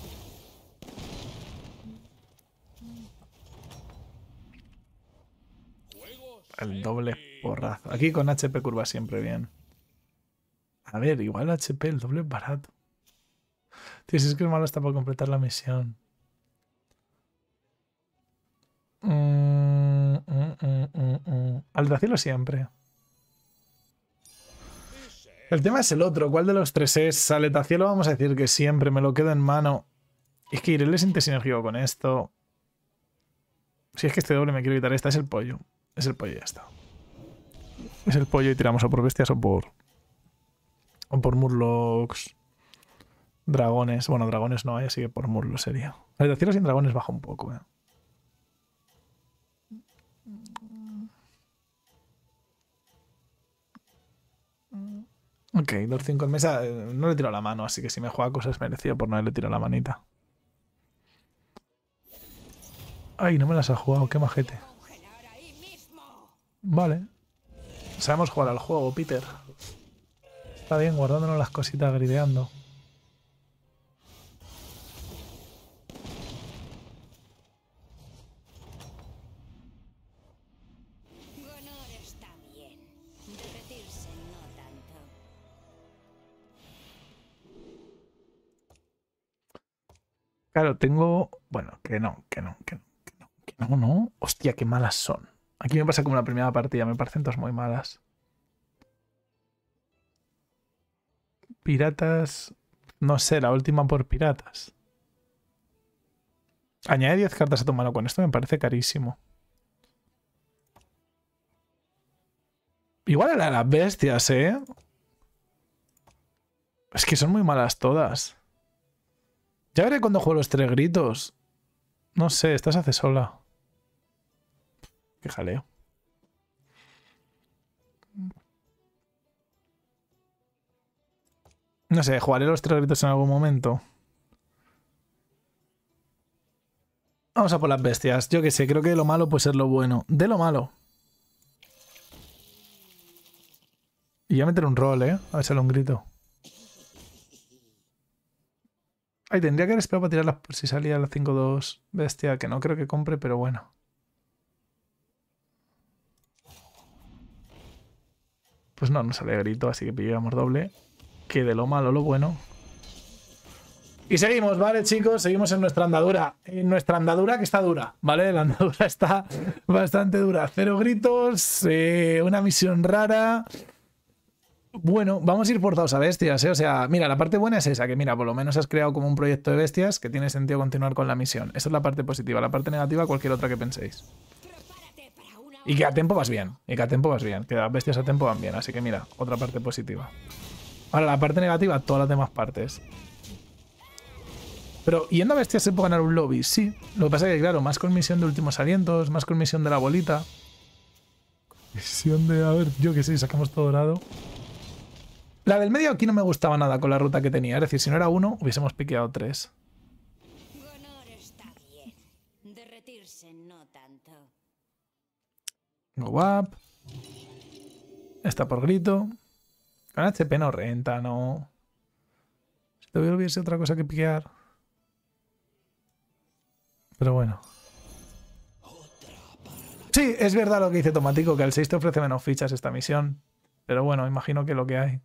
El doble porrazo. Aquí con HP curva siempre bien. A ver, igual HP, el doble es barato. Tío, si es que el malo está por completar la misión. Mm, mm, mm, Aletacielo siempre. El tema es el otro. ¿Cuál de los tres es? Aletacielo? vamos a decir que siempre me lo quedo en mano. Es que Irel es sinergia con esto. Si es que este doble me quiero evitar, esta, es el pollo. Es el pollo y ya Es el pollo y tiramos o por bestias o por... O por murlocs. Dragones. Bueno, dragones no hay, así que por murlocs sería. Aletacielo sin dragones baja un poco, eh. Ok, 2-5 en mesa. No le tiro la mano, así que si me juega cosas merecido por no le tiro la manita. Ay, no me las ha jugado, qué majete. Vale. Sabemos jugar al juego, Peter. Está bien, guardándonos las cositas grideando. Claro, tengo. Bueno, que no, que no, que no, que no, no, no. Hostia, qué malas son. Aquí me pasa como la primera partida, me parecen dos muy malas. Piratas. No sé, la última por piratas. Añade 10 cartas a tu mano con esto, me parece carísimo. Igual a las bestias, ¿eh? Es que son muy malas todas. Ya veré cuando juego los tres gritos. No sé, estás hace sola. Qué jaleo. No sé, jugaré los tres gritos en algún momento. Vamos a por las bestias. Yo qué sé, creo que lo malo puede ser lo bueno. De lo malo. Y ya meter un rol, ¿eh? A ver, sale un grito. Ay, tendría que haber esperado para tirarlas por si salía la 5-2 bestia, que no creo que compre, pero bueno. Pues no, no sale grito, así que pillamos doble. Que de lo malo lo bueno. Y seguimos, ¿vale, chicos? Seguimos en nuestra andadura. En nuestra andadura que está dura, ¿vale? La andadura [LAUGHS] está bastante dura. Cero gritos, eh, una misión rara. Bueno, vamos a ir portados a bestias, ¿eh? O sea, mira, la parte buena es esa, que mira, por lo menos has creado como un proyecto de bestias que tiene sentido continuar con la misión. Esa es la parte positiva, la parte negativa cualquier otra que penséis. Y que a tiempo vas bien, y que a tiempo vas bien, que las bestias a tiempo van bien, así que mira, otra parte positiva. Ahora, la parte negativa, todas las demás partes. Pero yendo a bestias se puede ganar un lobby, sí. Lo que pasa es que, claro, más con misión de últimos alientos, más con misión de la bolita. Misión de, a ver, yo qué sé, sacamos todo dorado. La del medio aquí no me gustaba nada con la ruta que tenía. Es decir, si no era uno, hubiésemos piqueado tres. no Go up. Está por grito. Con HP no renta, no. Si te hubiese otra cosa que piquear. Pero bueno. Sí, es verdad lo que dice Tomatico, que el 6 te ofrece menos fichas esta misión. Pero bueno, imagino que lo que hay.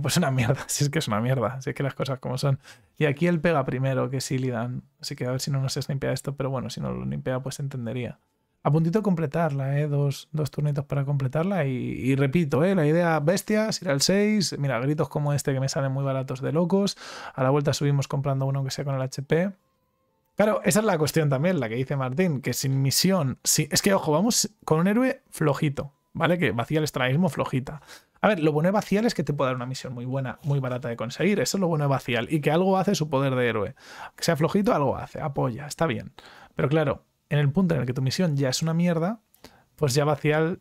Pues una mierda, [LAUGHS] si es que es una mierda, si es que las cosas como son. Y aquí él pega primero, que sí Lidan. Así que a ver si no nos limpia esto, pero bueno, si no lo limpia, pues entendería. A puntito completarla, ¿eh? Dos, turnitos para completarla. Y, repito, ¿eh? La idea bestias, ir al 6. Mira, gritos como este que me salen muy baratos de locos. A la vuelta subimos comprando uno que sea con el HP. Claro, esa es la cuestión también, la que dice Martín, que sin misión. Sí, es que, ojo, vamos con un héroe flojito. ¿vale? Que Vacial es extraísmo flojita. A ver, lo bueno de Vacial es que te puede dar una misión muy buena, muy barata de conseguir. Eso es lo bueno de Vacial. Y que algo hace su poder de héroe. Que sea flojito, algo hace, apoya, está bien. Pero claro, en el punto en el que tu misión ya es una mierda, pues ya Vacial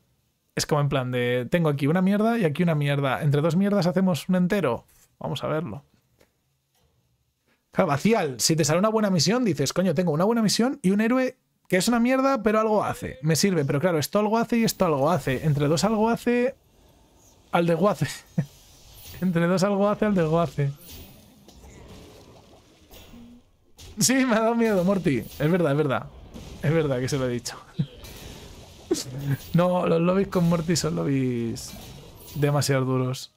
es como en plan de: tengo aquí una mierda y aquí una mierda. Entre dos mierdas hacemos un entero. Vamos a verlo. Claro, si te sale una buena misión, dices: coño, tengo una buena misión y un héroe que es una mierda, pero algo hace. Me sirve, pero claro, esto algo hace y esto algo hace. Entre dos algo hace, al desguace. [LAUGHS] Entre dos algo hace, al desguace. Sí, me ha dado miedo, Morty. Es verdad, es verdad. Es verdad que se lo he dicho. [LAUGHS] no, los lobbies con Morty son lobbies demasiado duros.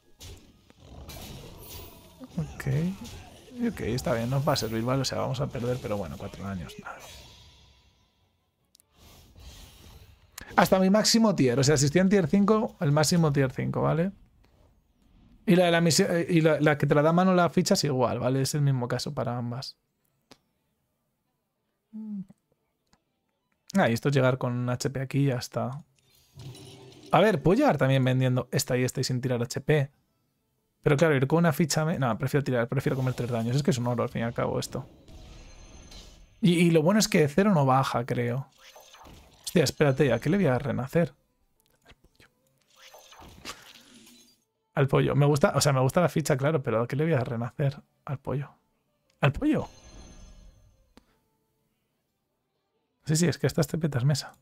Ok. Ok, está bien, nos va a servir, ¿vale? O sea, vamos a perder, pero bueno, cuatro años, Hasta mi máximo tier. O sea, si estoy en tier 5, el máximo tier 5, ¿vale? Y la, la, misión, eh, y la, que te la da mano la ficha es igual, ¿vale? Es el mismo caso para ambas. Ah, y esto es llegar con un HP aquí y ya está. A ver, puedo llegar también vendiendo esta y esta y sin tirar HP. Pero claro, ir con una ficha... Me... No, prefiero tirar, prefiero comer tres daños. Es que es un oro, al fin y al cabo, esto. Y, y lo bueno es que cero no baja, creo espérate, ¿a qué le voy a renacer? Al pollo. Al pollo. Me gusta, o sea, me gusta la ficha, claro, pero ¿a qué le voy a renacer? Al pollo. ¡Al pollo! Sí, sí, es que estas te petas mesa.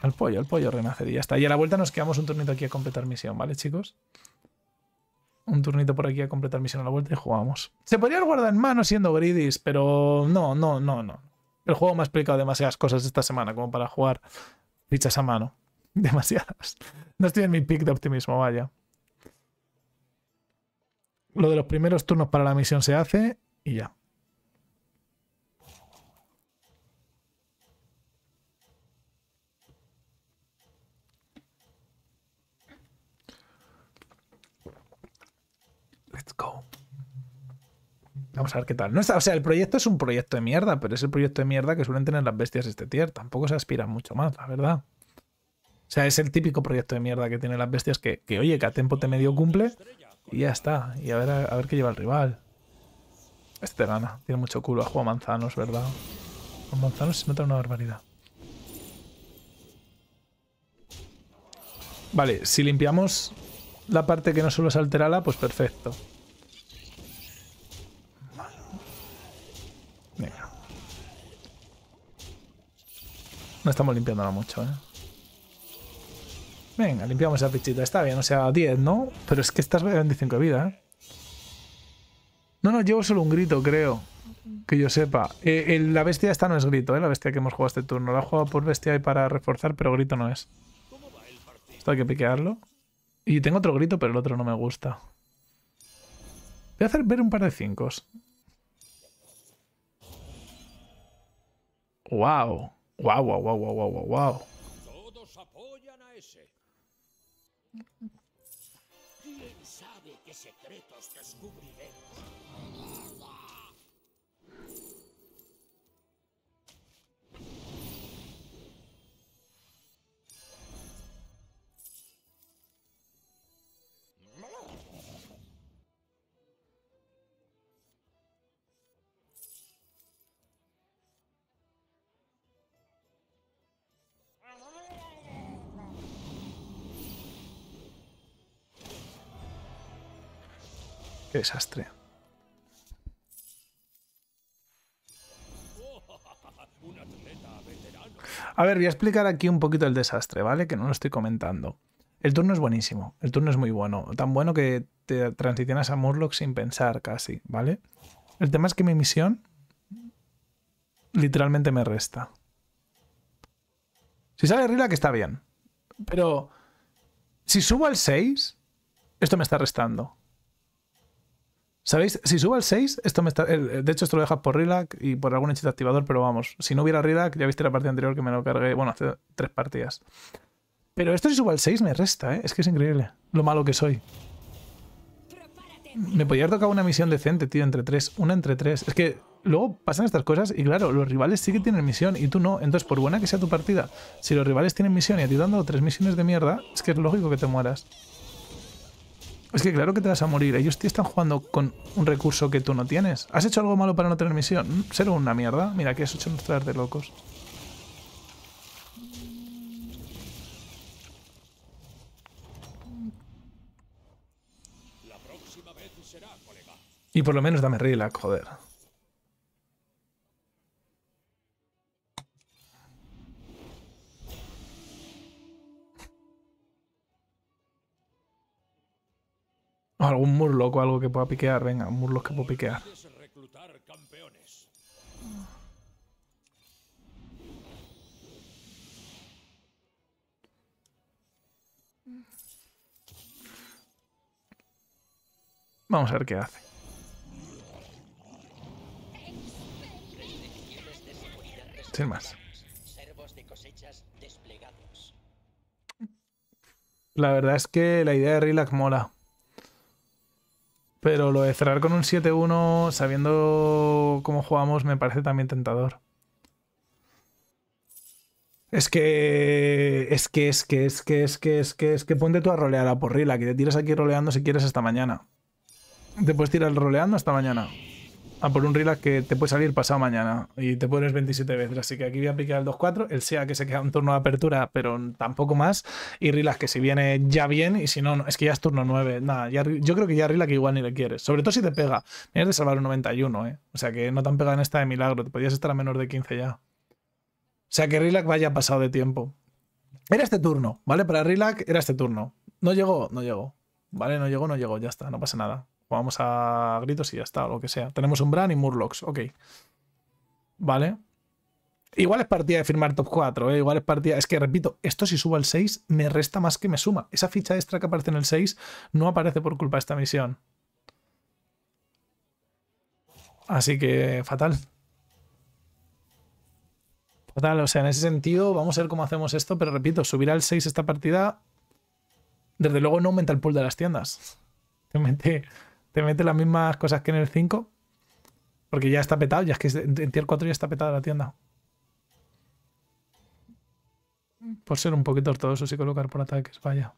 Al pollo, al pollo renacer y ya está. Y a la vuelta nos quedamos un turnito aquí a completar misión, ¿vale, chicos? Un turnito por aquí a completar misión a la vuelta y jugamos. Se podría guardar en mano siendo Gridis, pero no, no, no, no. El juego me ha explicado demasiadas cosas esta semana como para jugar fichas a mano. [LAUGHS] Demasiadas. No estoy en mi pick de optimismo, vaya. Lo de los primeros turnos para la misión se hace y ya. Vamos a ver qué tal. No o sea, el proyecto es un proyecto de mierda, pero es el proyecto de mierda que suelen tener las bestias este tier. Tampoco se aspira mucho más, la verdad. O sea, es el típico proyecto de mierda que tienen las bestias que, oye, que a tiempo te medio cumple y ya está. Y a ver, a, ver qué lleva el rival. Este te gana. Tiene mucho culo. Ha jugado manzanos, ¿verdad? Con manzanos se nota una barbaridad. Vale, si limpiamos la parte que no solo se alterala, pues perfecto. No estamos limpiándola mucho, ¿eh? Venga, limpiamos esa pichita. Está bien, o sea, 10, ¿no? Pero es que estás de 25 de vida, ¿eh? No, no, llevo solo un grito, creo. Que yo sepa. Eh, la bestia esta no es grito, ¿eh? La bestia que hemos jugado este turno. La he jugado por bestia y para reforzar, pero grito no es. Esto hay que piquearlo. Y tengo otro grito, pero el otro no me gusta. Voy a hacer ver un par de 5. ¡Wow! Wow, wow, wow, wow, wow, wow. Todos apoyan a ese. desastre. A ver, voy a explicar aquí un poquito el desastre, ¿vale? Que no lo estoy comentando. El turno es buenísimo, el turno es muy bueno, tan bueno que te transicionas a Murloc sin pensar casi, ¿vale? El tema es que mi misión literalmente me resta. Si sale Rila que está bien, pero si subo al 6, esto me está restando. ¿Sabéis? Si subo al 6, esto me está... de hecho esto lo dejas por Relac y por algún hechizo activador, pero vamos, si no hubiera Relac, ya viste la partida anterior que me lo cargué, bueno, hace tres partidas. Pero esto si subo al 6 me resta, ¿eh? Es que es increíble lo malo que soy. Me podría haber tocado una misión decente, tío, entre tres. Una entre tres. Es que luego pasan estas cosas y claro, los rivales sí que tienen misión y tú no. Entonces, por buena que sea tu partida, si los rivales tienen misión y a ti dando tres misiones de mierda, es que es lógico que te mueras. Es que claro que te vas a morir. Ellos te están jugando con un recurso que tú no tienes. ¿Has hecho algo malo para no tener misión? Mm, ser una mierda. Mira, que has hecho nuestras de locos. vez Y por lo menos dame relax, joder. algún murloc o algo que pueda piquear. Venga, un murloc que puedo piquear. Vamos a ver qué hace. Sin más. La verdad es que la idea de Relax mola. Pero lo de cerrar con un 7-1, sabiendo cómo jugamos, me parece también tentador. Es que, es que, es que, es que, es que, es que, es que, ponte tú a rolear a porrila, que te tiras aquí roleando si quieres hasta mañana. Te puedes tirar roleando hasta mañana a por un Relax que te puede salir pasado mañana y te pones 27 veces. Así que aquí voy a picar el 2-4, el SEA que se queda un turno de apertura, pero tampoco más. Y Rilas que si viene ya bien y si no, es que ya es turno 9. Nada, yo creo que ya que igual ni le quieres. Sobre todo si te pega. tienes de salvar un 91, ¿eh? O sea que no tan han pegado en esta de milagro. Te podías estar a menos de 15 ya. O sea que Relax vaya pasado de tiempo. Era este turno, ¿vale? Para Rilak era este turno. No llegó, no llegó. ¿Vale? No llegó, no llegó, ya está, no pasa nada. Vamos a gritos y ya está, o lo que sea. Tenemos un Bran y Murlocs, ok. Vale. Igual es partida de firmar top 4, ¿eh? igual es partida. Es que repito, esto si subo al 6 me resta más que me suma. Esa ficha extra que aparece en el 6 no aparece por culpa de esta misión. Así que fatal. Fatal, o sea, en ese sentido vamos a ver cómo hacemos esto, pero repito, subir al 6 esta partida, desde luego no aumenta el pool de las tiendas mete las mismas cosas que en el 5. Porque ya está petado, ya es que en tier 4 ya está petada la tienda. Mm. Por ser un poquito ortodoxo si colocar por ataques, vaya.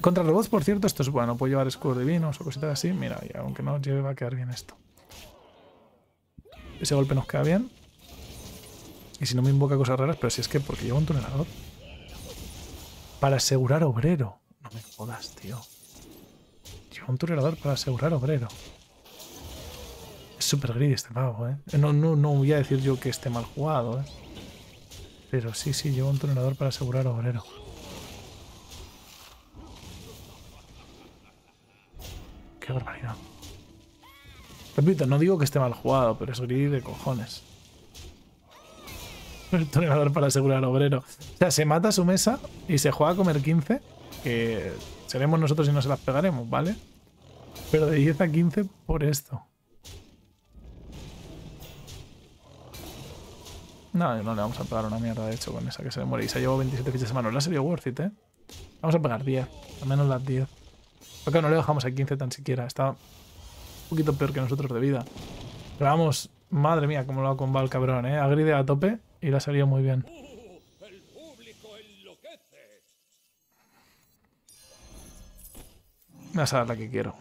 Contra robots, por cierto, esto es bueno. Puedo llevar escudos divinos o cositas así. Mira, aunque no lleve, va a quedar bien esto. Ese golpe nos queda bien. Y si no me invoca cosas raras, pero si es que porque llevo un tunelador. Para asegurar obrero. No me jodas, tío un tunelador para asegurar obrero. Es súper gris este pavo, ¿eh? No, voy a decir yo que esté mal jugado, ¿eh? Pero sí, sí, lleva un tunelador para asegurar obrero. Qué barbaridad. Repito, no digo que esté mal jugado, pero es gris de cojones. [LAUGHS] El tunelador para asegurar obrero. O sea, se mata su mesa y se juega a comer 15, que seremos nosotros y no se las pegaremos, ¿vale? Pero de 10 a 15 por esto. No, no le vamos a pegar una mierda, de hecho, con esa que se muere Y se ha 27 fichas de mano. La ha salido worth it, ¿eh? Vamos a pegar 10. Al menos las 10. Porque no le bajamos a 15 tan siquiera. Está un poquito peor que nosotros de vida. Pero vamos, madre mía, como lo ha con el cabrón, ¿eh? Agride a tope y la ha muy bien. a es la que quiero.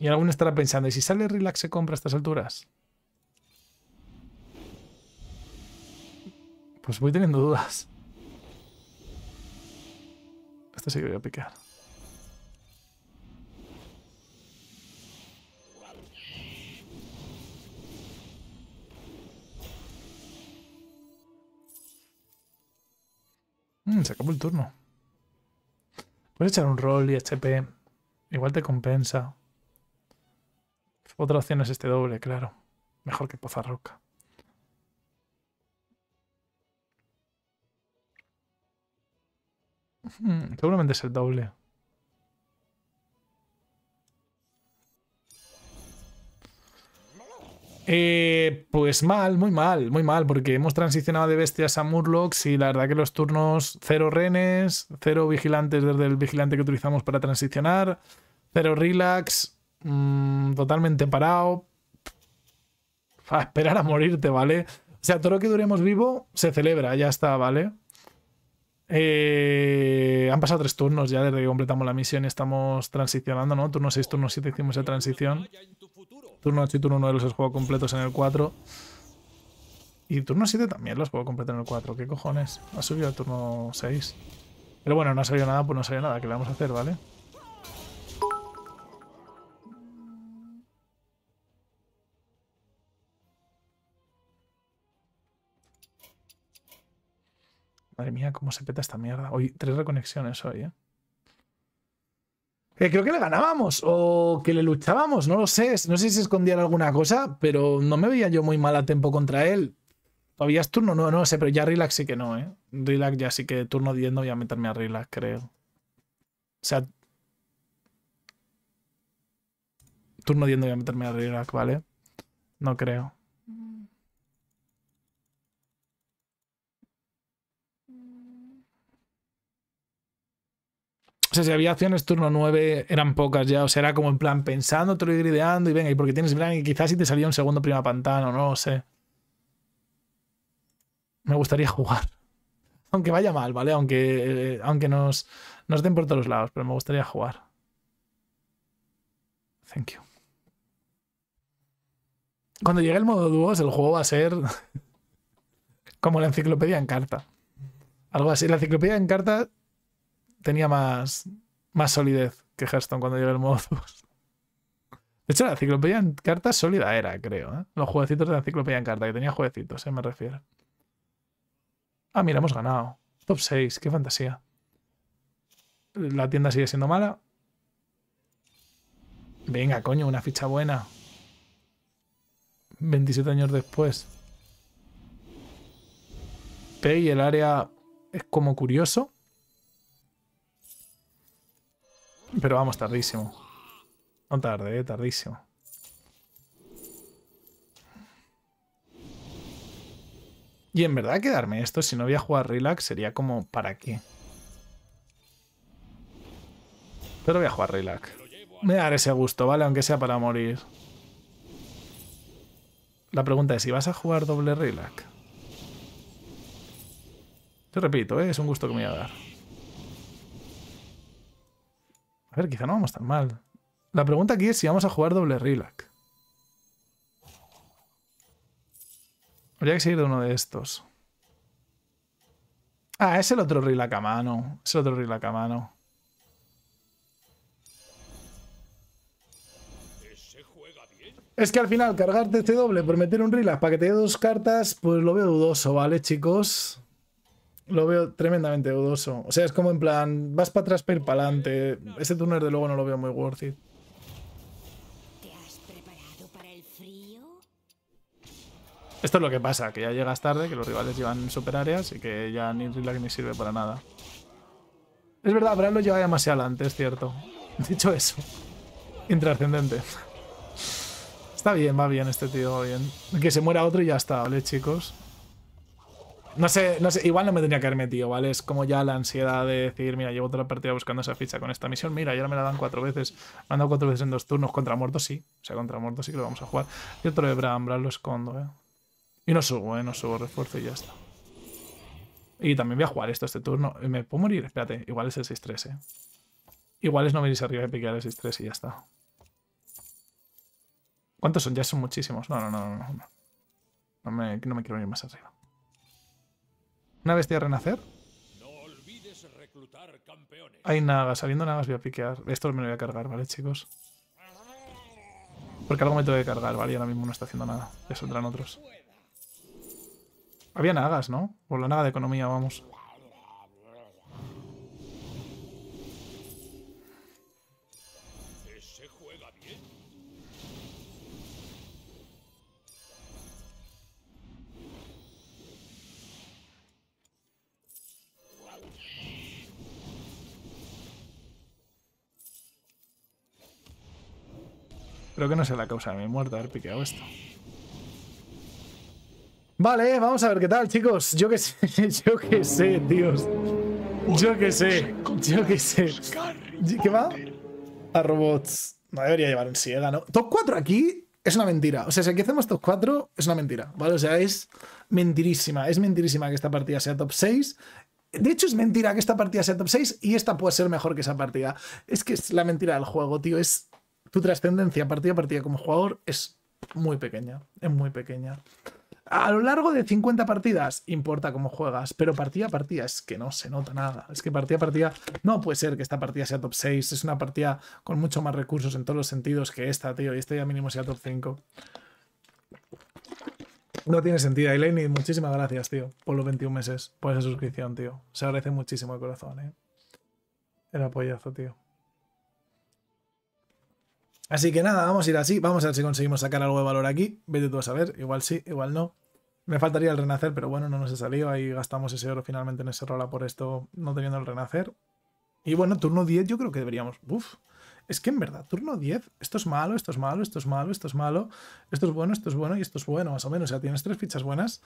Y alguno estará pensando, ¿y si sale Relax se compra a estas alturas? Pues voy teniendo dudas. Este sí que voy a picar. Mm, se acabó el turno. Puedes echar un roll y HP. Igual te compensa. Otra opción es este doble, claro. Mejor que Pozarroca. Hmm, seguramente es el doble. Eh, pues mal, muy mal, muy mal, porque hemos transicionado de bestias a Murlocs y la verdad que los turnos cero renes, cero vigilantes desde el vigilante que utilizamos para transicionar, cero relax, Mm, totalmente parado, a esperar a morirte, ¿vale? O sea, todo lo que duremos vivo se celebra, ya está, ¿vale? Eh, han pasado tres turnos ya desde que completamos la misión y estamos transicionando, ¿no? Turno 6, turno 7 hicimos esa transición. Turno 8 y turno 9 los he completos en el 4. Y turno 7 también los juego completos en el 4. ¿Qué cojones? Ha subido al turno 6. Pero bueno, no ha salido nada, pues no ha nada. ¿Qué le vamos a hacer, vale? Madre mía, cómo se peta esta mierda. Hoy, tres reconexiones hoy, ¿eh? creo que le ganábamos o que le luchábamos, no lo sé. No sé si escondía alguna cosa, pero no me veía yo muy mal a tiempo contra él. Todavía es turno, no, no sé, pero ya Relax sí que no, ¿eh? Relax ya sí que turno 10 no voy a meterme a Relax, creo. O sea... Turno 10 voy a meterme a Relax, ¿vale? No creo. O sea, si había acciones turno 9, eran pocas ya. O sea, era como en plan pensando, te lo y y venga, y porque tienes plan, y quizás si te salía un segundo prima pantano, no sé. Me gustaría jugar. [LAUGHS] Aunque vaya mal, ¿vale? Aunque, eh, aunque nos, den por todos lados, pero me gustaría jugar. Thank you. Cuando llegue el modo dúos, el juego va a ser [LAUGHS] como la enciclopedia en carta. Algo así. La enciclopedia en carta tenía más, más solidez que Hearthstone cuando llegó el modo 2. [LAUGHS] De hecho, la enciclopedia en cartas sólida era, creo. ¿eh? Los jueguecitos de la enciclopedia en carta, que tenía jueguecitos, ¿eh? me refiero. Ah, mira, hemos ganado. Top 6, qué fantasía. La tienda sigue siendo mala. Venga, coño, una ficha buena. 27 años después. Pei, el área es como curioso. Pero vamos, tardísimo. No tarde, eh, tardísimo. Y en verdad quedarme esto, si no voy a jugar relax, sería como ¿para qué? Pero voy a jugar relax. Me daré ese gusto, ¿vale? Aunque sea para morir. La pregunta es, ¿si vas a jugar doble relax? Te repito, ¿eh? es un gusto que me voy a dar. A ver, quizá no vamos tan mal. La pregunta aquí es si vamos a jugar doble relac. Habría que seguir de uno de estos. Ah, es el otro relac a mano. Es el otro relac a mano. Es que al final cargarte este doble por meter un Rilak para que te dé dos cartas, pues lo veo dudoso, ¿vale, chicos? lo veo tremendamente dudoso. O sea, es como en plan, vas para atrás pero ir para adelante. Ese turno de luego no lo veo muy worth it. preparado para el frío? Esto es lo que pasa, que ya llegas tarde, que los rivales llevan super áreas y que ya ni Rilak ni sirve para nada. Es verdad, Bran lo lleva demasiado adelante, es cierto. [LAUGHS] Dicho eso, intrascendente. [LAUGHS] Está bien, va bien este tío, va bien. Que se muera otro y ya está, ¿vale, chicos? No sé, no sé, igual no me tenía que haber metido, ¿vale? Es como ya la ansiedad de decir, mira, llevo otra partida buscando esa ficha con esta misión, mira, ya me la dan cuatro veces, me han dado cuatro veces en dos turnos, contra muertos sí, o sea, contra muertos sí que lo vamos a jugar. Y otro de Bram lo escondo, ¿eh? Y no subo, ¿eh? No subo refuerzo y ya está. Y también voy a jugar esto este turno. Eh, ¿Me puedo morir? Espérate, igual es el 6-3, ¿eh? Igual es no venirse arriba y piquear el 6-3 y ya está. ¿Cuántos son? Ya son muchísimos. No, no, no, no. No, me, no me quiero ir más arriba. ¿Una bestia renacer? Hay nagas, saliendo nagas voy a piquear. Esto me lo voy a cargar, ¿vale, chicos? Porque algo me tengo que cargar, ¿vale? Y ahora mismo no está haciendo nada. Ya saldrán otros. Había nagas, ¿no? Por la naga de economía, vamos. Creo que no sé la causa de mi muerte haber piqueado esto. Vale, vamos a ver qué tal, chicos. Yo qué sé, [LAUGHS] yo qué sé, Dios. Yo qué sé, yo qué sé. ¿Qué va? A robots. No debería llevar un Siega, ¿no? Top 4 aquí es una mentira. O sea, si aquí hacemos top 4, es una mentira, ¿vale? O sea, es mentirísima. Es mentirísima que esta partida sea top 6. De hecho, es mentira que esta partida sea top 6 y esta puede ser mejor que esa partida. Es que es la mentira del juego, tío. Es tu trascendencia partida a partida como jugador es muy pequeña, es muy pequeña. A lo largo de 50 partidas importa cómo juegas, pero partida a partida es que no se nota nada. Es que partida a partida no puede ser que esta partida sea top 6, es una partida con mucho más recursos en todos los sentidos que esta, tío, y esta ya mínimo sea top 5. No tiene sentido, Lenny, muchísimas gracias, tío, por los 21 meses, por esa suscripción, tío. Se agradece muchísimo el corazón, eh. El apoyazo, tío. Así que nada, vamos a ir así. Vamos a ver si conseguimos sacar algo de valor aquí. Vete tú a saber. Igual sí, igual no. Me faltaría el renacer, pero bueno, no nos ha salido, Ahí gastamos ese oro finalmente en ese rola por esto, no teniendo el renacer. Y bueno, turno 10 yo creo que deberíamos... Uf, es que en verdad, turno 10, esto es malo, esto es malo, esto es malo, esto es malo, esto es bueno, esto es bueno y esto es bueno, más o menos. O sea, tienes tres fichas buenas.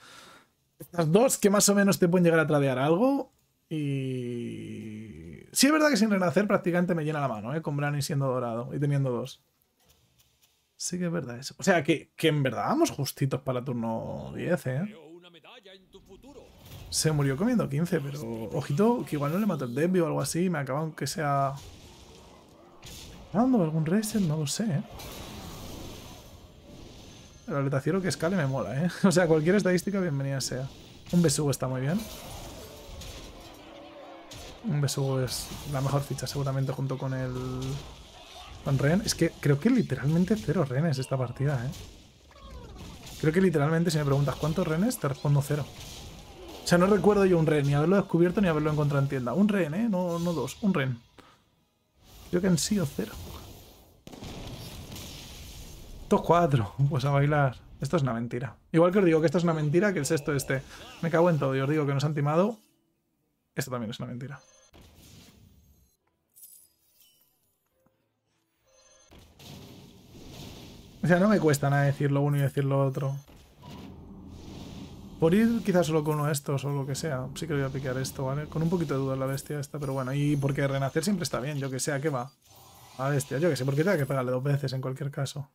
Estas dos que más o menos te pueden llegar a tradear algo. Y... Sí es verdad que sin renacer prácticamente me llena la mano, ¿eh? Con Brani siendo dorado y teniendo dos. Sí que es verdad eso. O sea, que, en verdad vamos justitos para turno 10, ¿eh? Se murió comiendo 15, pero ojito que igual no le mató el Denby o algo así. Me acaban que sea... ¿Dando algún reset? No lo sé, ¿eh? El aletaciero que escale me mola, ¿eh? [LAUGHS] O sea, cualquier estadística bienvenida sea. Un besugo está muy bien. Un besugo es la mejor ficha seguramente junto con el... Con rehenes? Es que creo que literalmente cero renes esta partida, ¿eh? Creo que literalmente si me preguntas cuántos renes, te respondo cero. O sea, no recuerdo yo un ren, ni haberlo descubierto ni haberlo encontrado en tienda. Un ren, ¿eh? No, no dos, un ren. Creo que han sido cero. Estos cuatro, pues a bailar. Esto es una mentira. Igual que os digo que esto es una mentira que el sexto este. Me cago en todo y os digo que nos han timado. Esto también es una mentira. O sea, no me cuesta nada decir lo uno y decir lo otro. Por ir quizás solo con uno de estos o lo que sea. Sí que voy a piquear esto, ¿vale? Con un poquito de duda la bestia esta, pero bueno. Y porque renacer siempre está bien, yo que sea, ¿qué va? A bestia, yo que sé, porque tengo que pegarle dos veces en cualquier caso.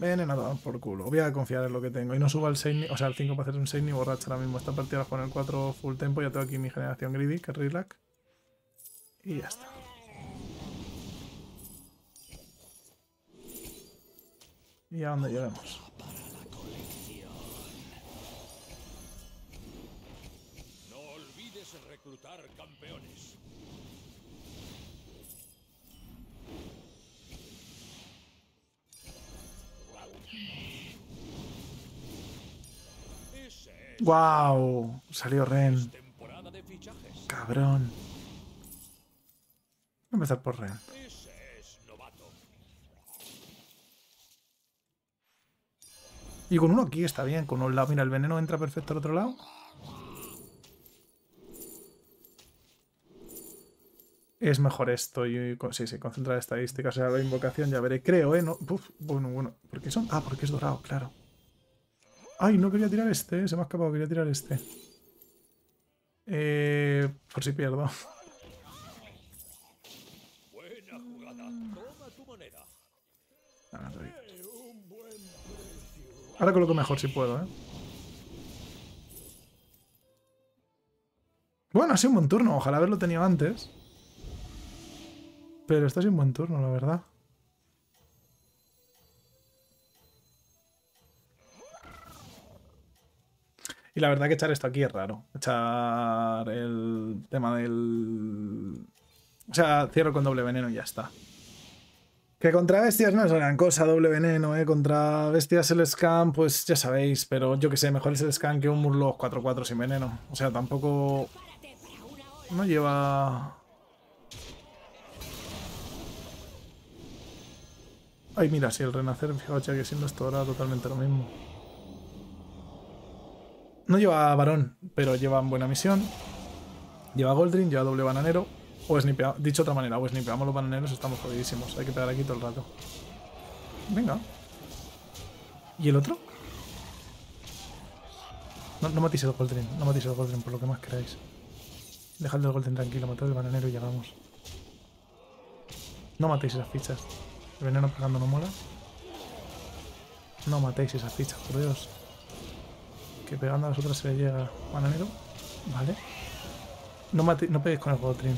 nada, por culo. Voy a confiar en lo que tengo. Y no suba el 6, o sea, el 5 para hacer un 6 ni borracho. ahora mismo. Esta partida con el 4 full tempo. Ya tengo aquí mi generación greedy, que es relax. Y ya está. Y a donde llevemos. No olvides reclutar campeones. ¡Wow! Salió Ren. Cabrón. Voy a empezar por Ren. Y con uno aquí está bien, con un lado. Mira, el veneno entra perfecto al otro lado. Es mejor esto. Y, con, sí, sí, concentrar estadísticas. O sea, la invocación ya veré. Creo, ¿eh? No, bueno, bueno. ¿Por qué son? Ah, porque es dorado, claro. Ay, no quería tirar este. ¿eh? Se me ha escapado. Quería tirar este. Eh, por si pierdo. Buena jugada. Ahora coloco mejor si puedo, ¿eh? Bueno, ha sido un buen turno. Ojalá haberlo tenido antes. Pero está sido un buen turno, la verdad. Y la verdad que echar esto aquí es raro. Echar el tema del... O sea, cierro con doble veneno y ya está. Que contra bestias no es gran cosa, doble veneno, ¿eh? Contra bestias el scan, pues ya sabéis, pero yo que sé, mejor es el scan que un murloc 4-4 sin veneno. O sea, tampoco... No lleva... Ay, mira, si el renacer, fijaos ya que siendo esto ahora totalmente lo mismo. No lleva varón, pero lleva buena misión. Lleva Goldring lleva doble bananero. O snipeamos, dicho otra manera, o snipeamos los bananeros, estamos jodidísimos. Hay que pegar aquí todo el rato. Venga. ¿Y el otro? No, matéis el Golden, no matéis el Golden por lo que más queráis. Dejadle el Golden tranquilo, matad el bananero y llegamos. No matéis esas fichas. El veneno pegando no mola. No matéis esas fichas, por Dios. Que pegando a las otras se le llega bananero. Vale. No, no peguéis con el Golden.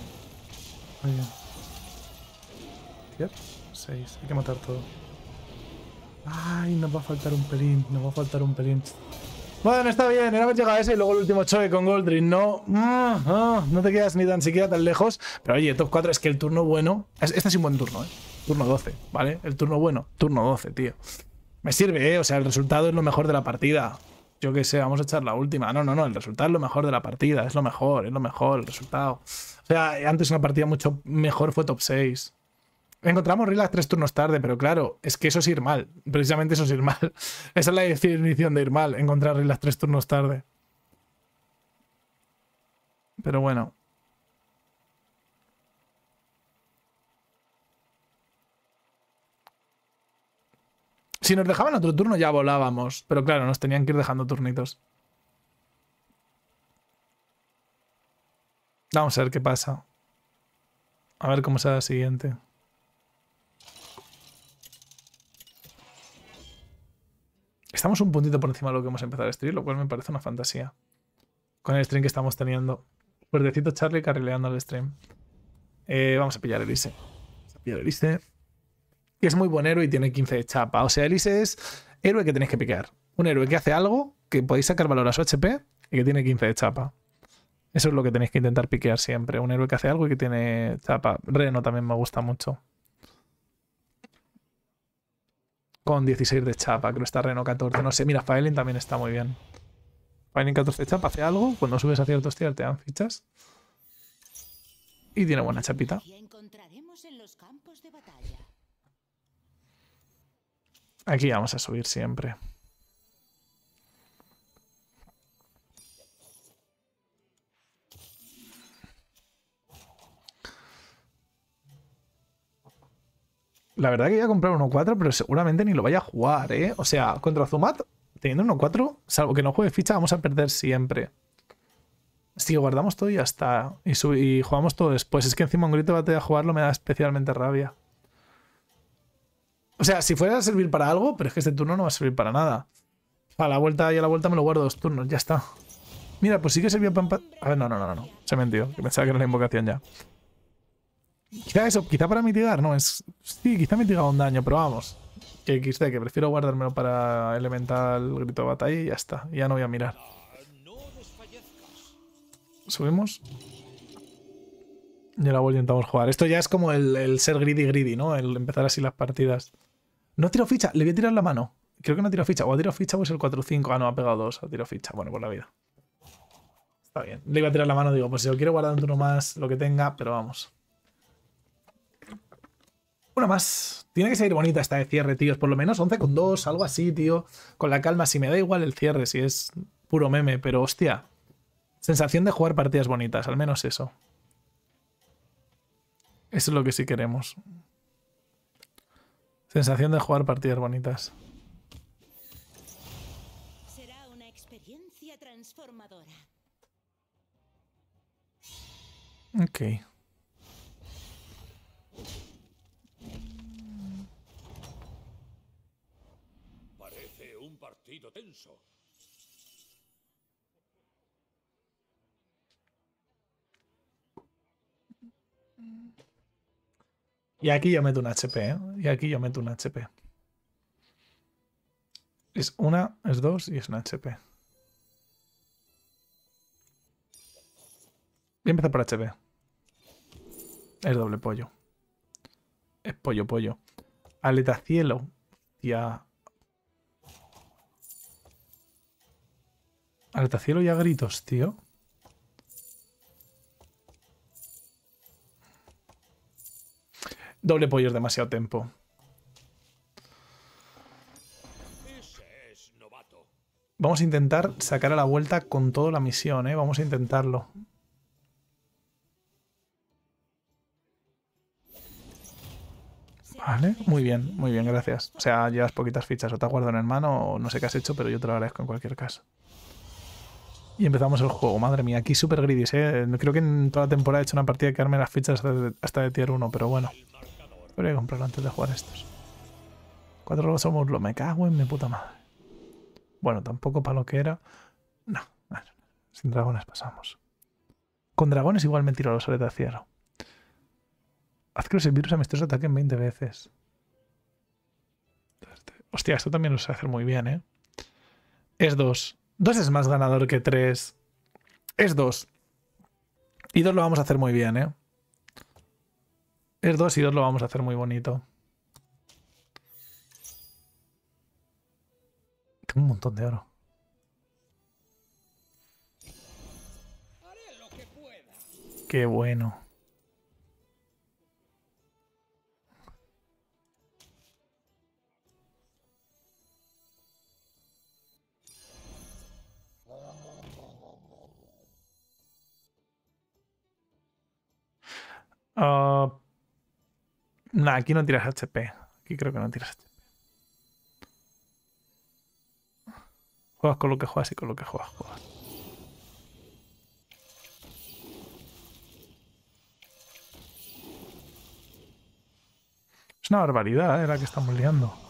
6. Hay que matar todo. Ay, nos va a faltar un pelín. Nos va a faltar un pelín. Bueno, está bien, era llegado a ese y luego el último choque con Goldrin, no, no, no, no te quedas ni tan siquiera tan lejos. Pero oye, top 4 es que el turno bueno, este es un buen turno, ¿eh? turno 12, ¿vale? El turno bueno, turno 12, tío. Me sirve, ¿eh? O sea, el resultado es lo mejor de la partida yo qué sé, vamos a echar la última. No, no, no, el resultado es lo mejor de la partida, es lo mejor, es lo mejor, el resultado. O sea, antes una partida mucho mejor fue top 6. Encontramos rilas tres turnos tarde, pero claro, es que eso es ir mal. Precisamente eso es ir mal. [LAUGHS] Esa es la definición de ir mal, encontrar rilas tres turnos tarde. Pero bueno. Si nos dejaban otro turno ya volábamos, pero claro, nos tenían que ir dejando turnitos. Vamos a ver qué pasa. A ver cómo será la siguiente. Estamos un puntito por encima de lo que hemos empezado a stream, lo cual me parece una fantasía. Con el stream que estamos teniendo. Puertecito Charlie carrileando el stream. Eh, vamos a pillar el ISE. Vamos a pillar el ISE. Y es muy buen héroe y tiene 15 de chapa. O sea, Elise es héroe que tenéis que piquear Un héroe que hace algo, que podéis sacar valor a su HP y que tiene 15 de chapa. Eso es lo que tenéis que intentar piquear siempre. Un héroe que hace algo y que tiene chapa. Reno también me gusta mucho. Con 16 de chapa, creo que está Reno 14. No sé, mira, faelin también está muy bien. Failing 14 de chapa hace algo. Cuando subes a ciertos tier te dan fichas. Y tiene buena chapita. Y encontraremos en los campos de batalla. Aquí vamos a subir siempre. La verdad que voy a comprar 1-4, pero seguramente ni lo vaya a jugar, ¿eh? O sea, contra Zumat, teniendo 1-4, salvo que no juegue ficha, vamos a perder siempre. Si guardamos todo y ya está. Y, jugamos todo después. Es que encima un grito de a jugarlo me da especialmente rabia. O sea, si fuera a servir para algo, pero es que este turno no va a servir para nada. A la vuelta y a la vuelta me lo guardo dos turnos, ya está. Mira, pues sí que servía para... A ver, no, no, no, no. Se ha mentido. Que pensaba que era la invocación ya. Quizá eso, quizá para mitigar, ¿no? es Sí, quizá mitigado un daño, pero vamos. Que que prefiero guardármelo para elemental, grito de batalla y ya está. Ya no voy a mirar. Subimos. Y ahora intentamos jugar. Esto ya es como el, el ser greedy greedy, ¿no? El empezar así las partidas. No tiro ficha, le voy a tirar la mano. Creo que no tiro ficha. O ha ficha pues el 4-5. Ah, no, ha pegado 2. Ha tirado ficha. Bueno, por la vida. Está bien. Le iba a tirar la mano, digo, pues si lo quiero guardar uno más, lo que tenga, pero vamos. Una más. Tiene que seguir bonita esta de cierre, tíos. Por lo menos 11 con 2, algo así, tío. Con la calma, si me da igual el cierre, si es puro meme, pero hostia. Sensación de jugar partidas bonitas, al menos eso. Eso es lo que sí queremos. Sensación de jugar partidas bonitas. Será una experiencia transformadora. Ok. Parece un partido tenso. Y aquí yo meto un HP, ¿eh? Y aquí yo meto un HP. Es una, es dos y es un HP. Voy a empezar por HP. Es doble pollo. Es pollo, pollo. Aleta cielo. a... Aleta cielo y a gritos, tío. Doble pollo es demasiado tiempo. Vamos a intentar sacar a la vuelta con toda la misión, ¿eh? Vamos a intentarlo. Vale, muy bien, muy bien, gracias. O sea, llevas poquitas fichas, o te has guardado en mano o no sé qué has hecho, pero yo te lo agradezco en cualquier caso. Y empezamos el juego, madre mía, aquí súper gridis, ¿eh? Creo que en toda la temporada he hecho una partida de quedarme las fichas hasta hasta de tier 1, pero bueno voy a comprarlo antes de jugar estos. Cuatro somos lo me cago en mi puta madre. Bueno, tampoco para lo que era. No, sin dragones pasamos. Con dragones igual me tiro a los de cierro. Haz que los virus amistosos ataquen 20 veces. Hostia, esto también lo sé hacer muy bien, ¿eh? Es dos. Dos es más ganador que tres. Es dos. Y dos lo vamos a hacer muy bien, ¿eh? Es 2 y 2 lo vamos a hacer muy bonito. un montón de oro. Qué bueno. aquí no tiras HP. Aquí creo que no tiras HP. Juegas con lo que juegas y con lo que juegas, juegas. Es una barbaridad, ¿eh? la que estamos liando.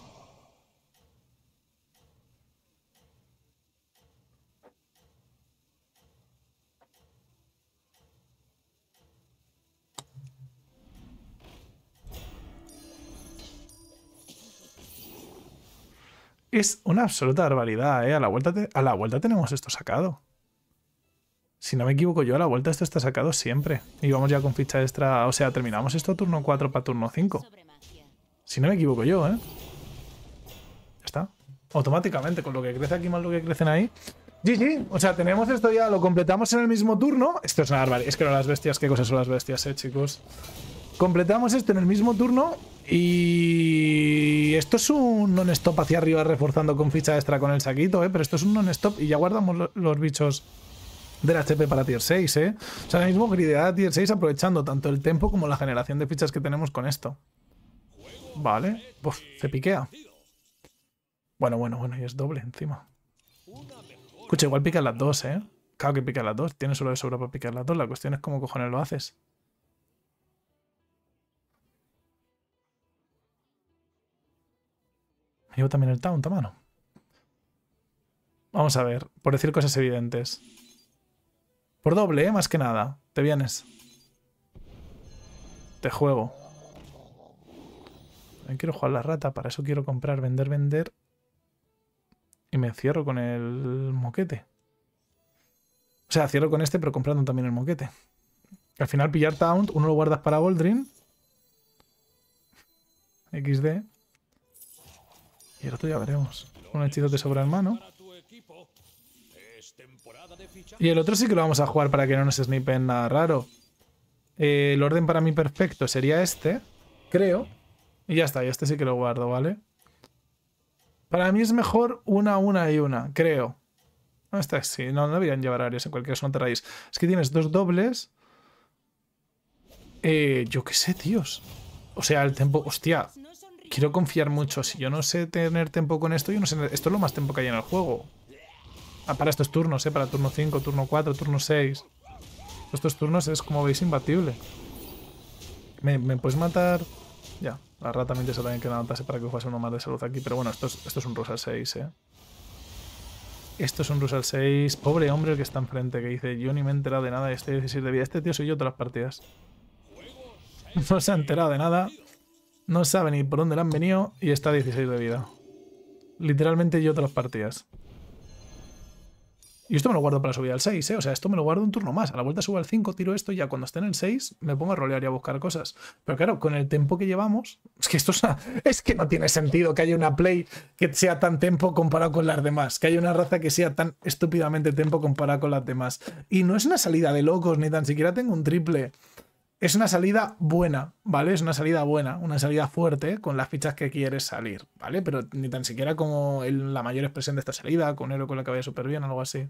Es una absoluta barbaridad, ¿eh? A la vuelta, a la vuelta tenemos esto sacado. Si no me equivoco yo, a la vuelta esto está sacado siempre. Y vamos ya con ficha extra. O sea, terminamos esto turno 4 para turno 5. Si no me equivoco yo, ¿eh? Ya está. Automáticamente, con lo que crece aquí más lo que crecen ahí. GG. O sea, tenemos esto ya, lo completamos en el mismo turno. Esto es una barbaridad. Es que no las bestias, qué cosas son las bestias, eh, chicos. Completamos esto en el mismo turno y esto es un non-stop hacia arriba reforzando con ficha extra con el saquito, ¿eh? Pero esto es un non-stop y ya guardamos los bichos del HP para tier 6, ¿eh? O sea, ahora mismo grideada tier 6 aprovechando tanto el tempo como la generación de fichas que tenemos con esto. Vale, pues, se piquea. Bueno, bueno, bueno, y es doble encima. Escucha, igual pica las dos, ¿eh? Claro que pica las dos, tienes solo de sobra para picar las dos, la cuestión es cómo cojones lo haces. Llevo también el taunt a mano. Vamos a ver, por decir cosas evidentes. Por doble, ¿eh? más que nada. Te vienes. Te juego. Quiero jugar la rata, para eso quiero comprar, vender, vender. Y me cierro con el moquete. O sea, cierro con este, pero comprando también el moquete. Al final pillar Taunt, uno lo guardas para Goldrin. XD. Y el otro ya veremos. Un hechizo de sobra en mano. Y el otro sí que lo vamos a jugar para que no nos snipen nada raro. el orden para mí perfecto sería este, creo. Y ya está, y este sí que lo guardo, ¿vale? Para mí es mejor una, una y una, creo. No, está sí, no, deberían llevar áreas en cualquier caso, no raíz Es que tienes dos dobles. Eh, yo qué sé, tíos. O sea, el tempo... Hostia, quiero confiar mucho. Si yo no sé tener tiempo con esto, yo no sé. Esto es lo más tiempo que hay en el juego. Ah, para estos turnos, ¿eh? Para turno 5, turno 4, turno 6. Estos turnos es, como veis, imbatible. ¿Me, puedes matar? Ya, la rata te interesa también que la matase para que fuese uno más de salud aquí. Pero bueno, esto es, esto es un Rusal 6, ¿eh? Esto es un Rusal 6. Pobre hombre el que está enfrente, que dice, yo ni me he enterado de nada, estoy 16 de vida. Este tío soy yo todas las partidas. [LAUGHS] No se ha enterado de nada. No sabe ni por dónde le han venido y está a 16 de vida. Literalmente yo otras partidas. Y esto me lo guardo para subir al 6, ¿eh? O sea, esto me lo guardo un turno más. A la vuelta subo al 5, tiro esto y ya cuando esté en el 6 me pongo a rolear y a buscar cosas. Pero claro, con el tempo que llevamos, es que esto es, es que no tiene sentido que haya una play que sea tan tempo comparado con las demás. Que haya una raza que sea tan estúpidamente tempo comparado con las demás. Y no es una salida de locos, ni tan siquiera tengo un triple. Es una salida buena, ¿vale? Es una salida buena, una salida fuerte con las fichas que quieres salir, ¿vale? Pero ni tan siquiera como la mayor expresión de esta salida, con héroe con la que vaya súper bien, algo así.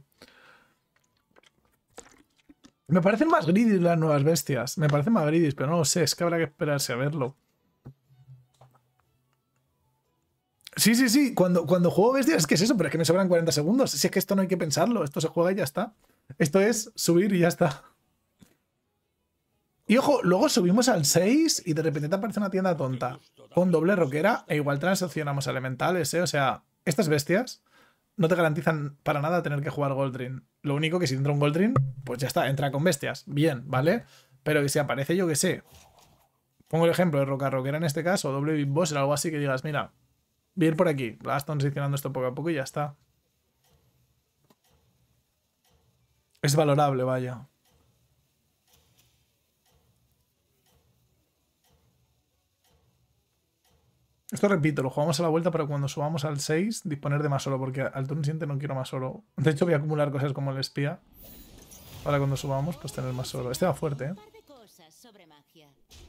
Me parecen más gridis las nuevas bestias. Me parecen más gridis, pero no lo sé. Es que habrá que esperarse a verlo. Sí, sí, sí. Cuando, cuando juego bestias es que es eso, pero es que me sobran 40 segundos. Si es que esto no hay que pensarlo. Esto se juega y ya está. Esto es subir y ya está. Y ojo, luego subimos al 6 y de repente te aparece una tienda tonta con doble roquera e igual transaccionamos elementales, ¿eh? O sea, estas bestias no te garantizan para nada tener que jugar Goldrin. Lo único que si entra un Goldrin, pues ya está, entra con bestias. Bien, ¿vale? Pero que si aparece, yo que sé. Pongo el ejemplo de Roca Roquera en este caso, doble Big o algo así que digas, mira, voy por aquí, la vas esto poco a poco y ya está. Es valorable, vaya. Esto repito, lo jugamos a la vuelta para cuando subamos al 6 disponer de más solo porque al turno siguiente no quiero más solo De hecho voy a acumular cosas como el espía, para cuando subamos pues tener más solo Este va fuerte, ¿eh?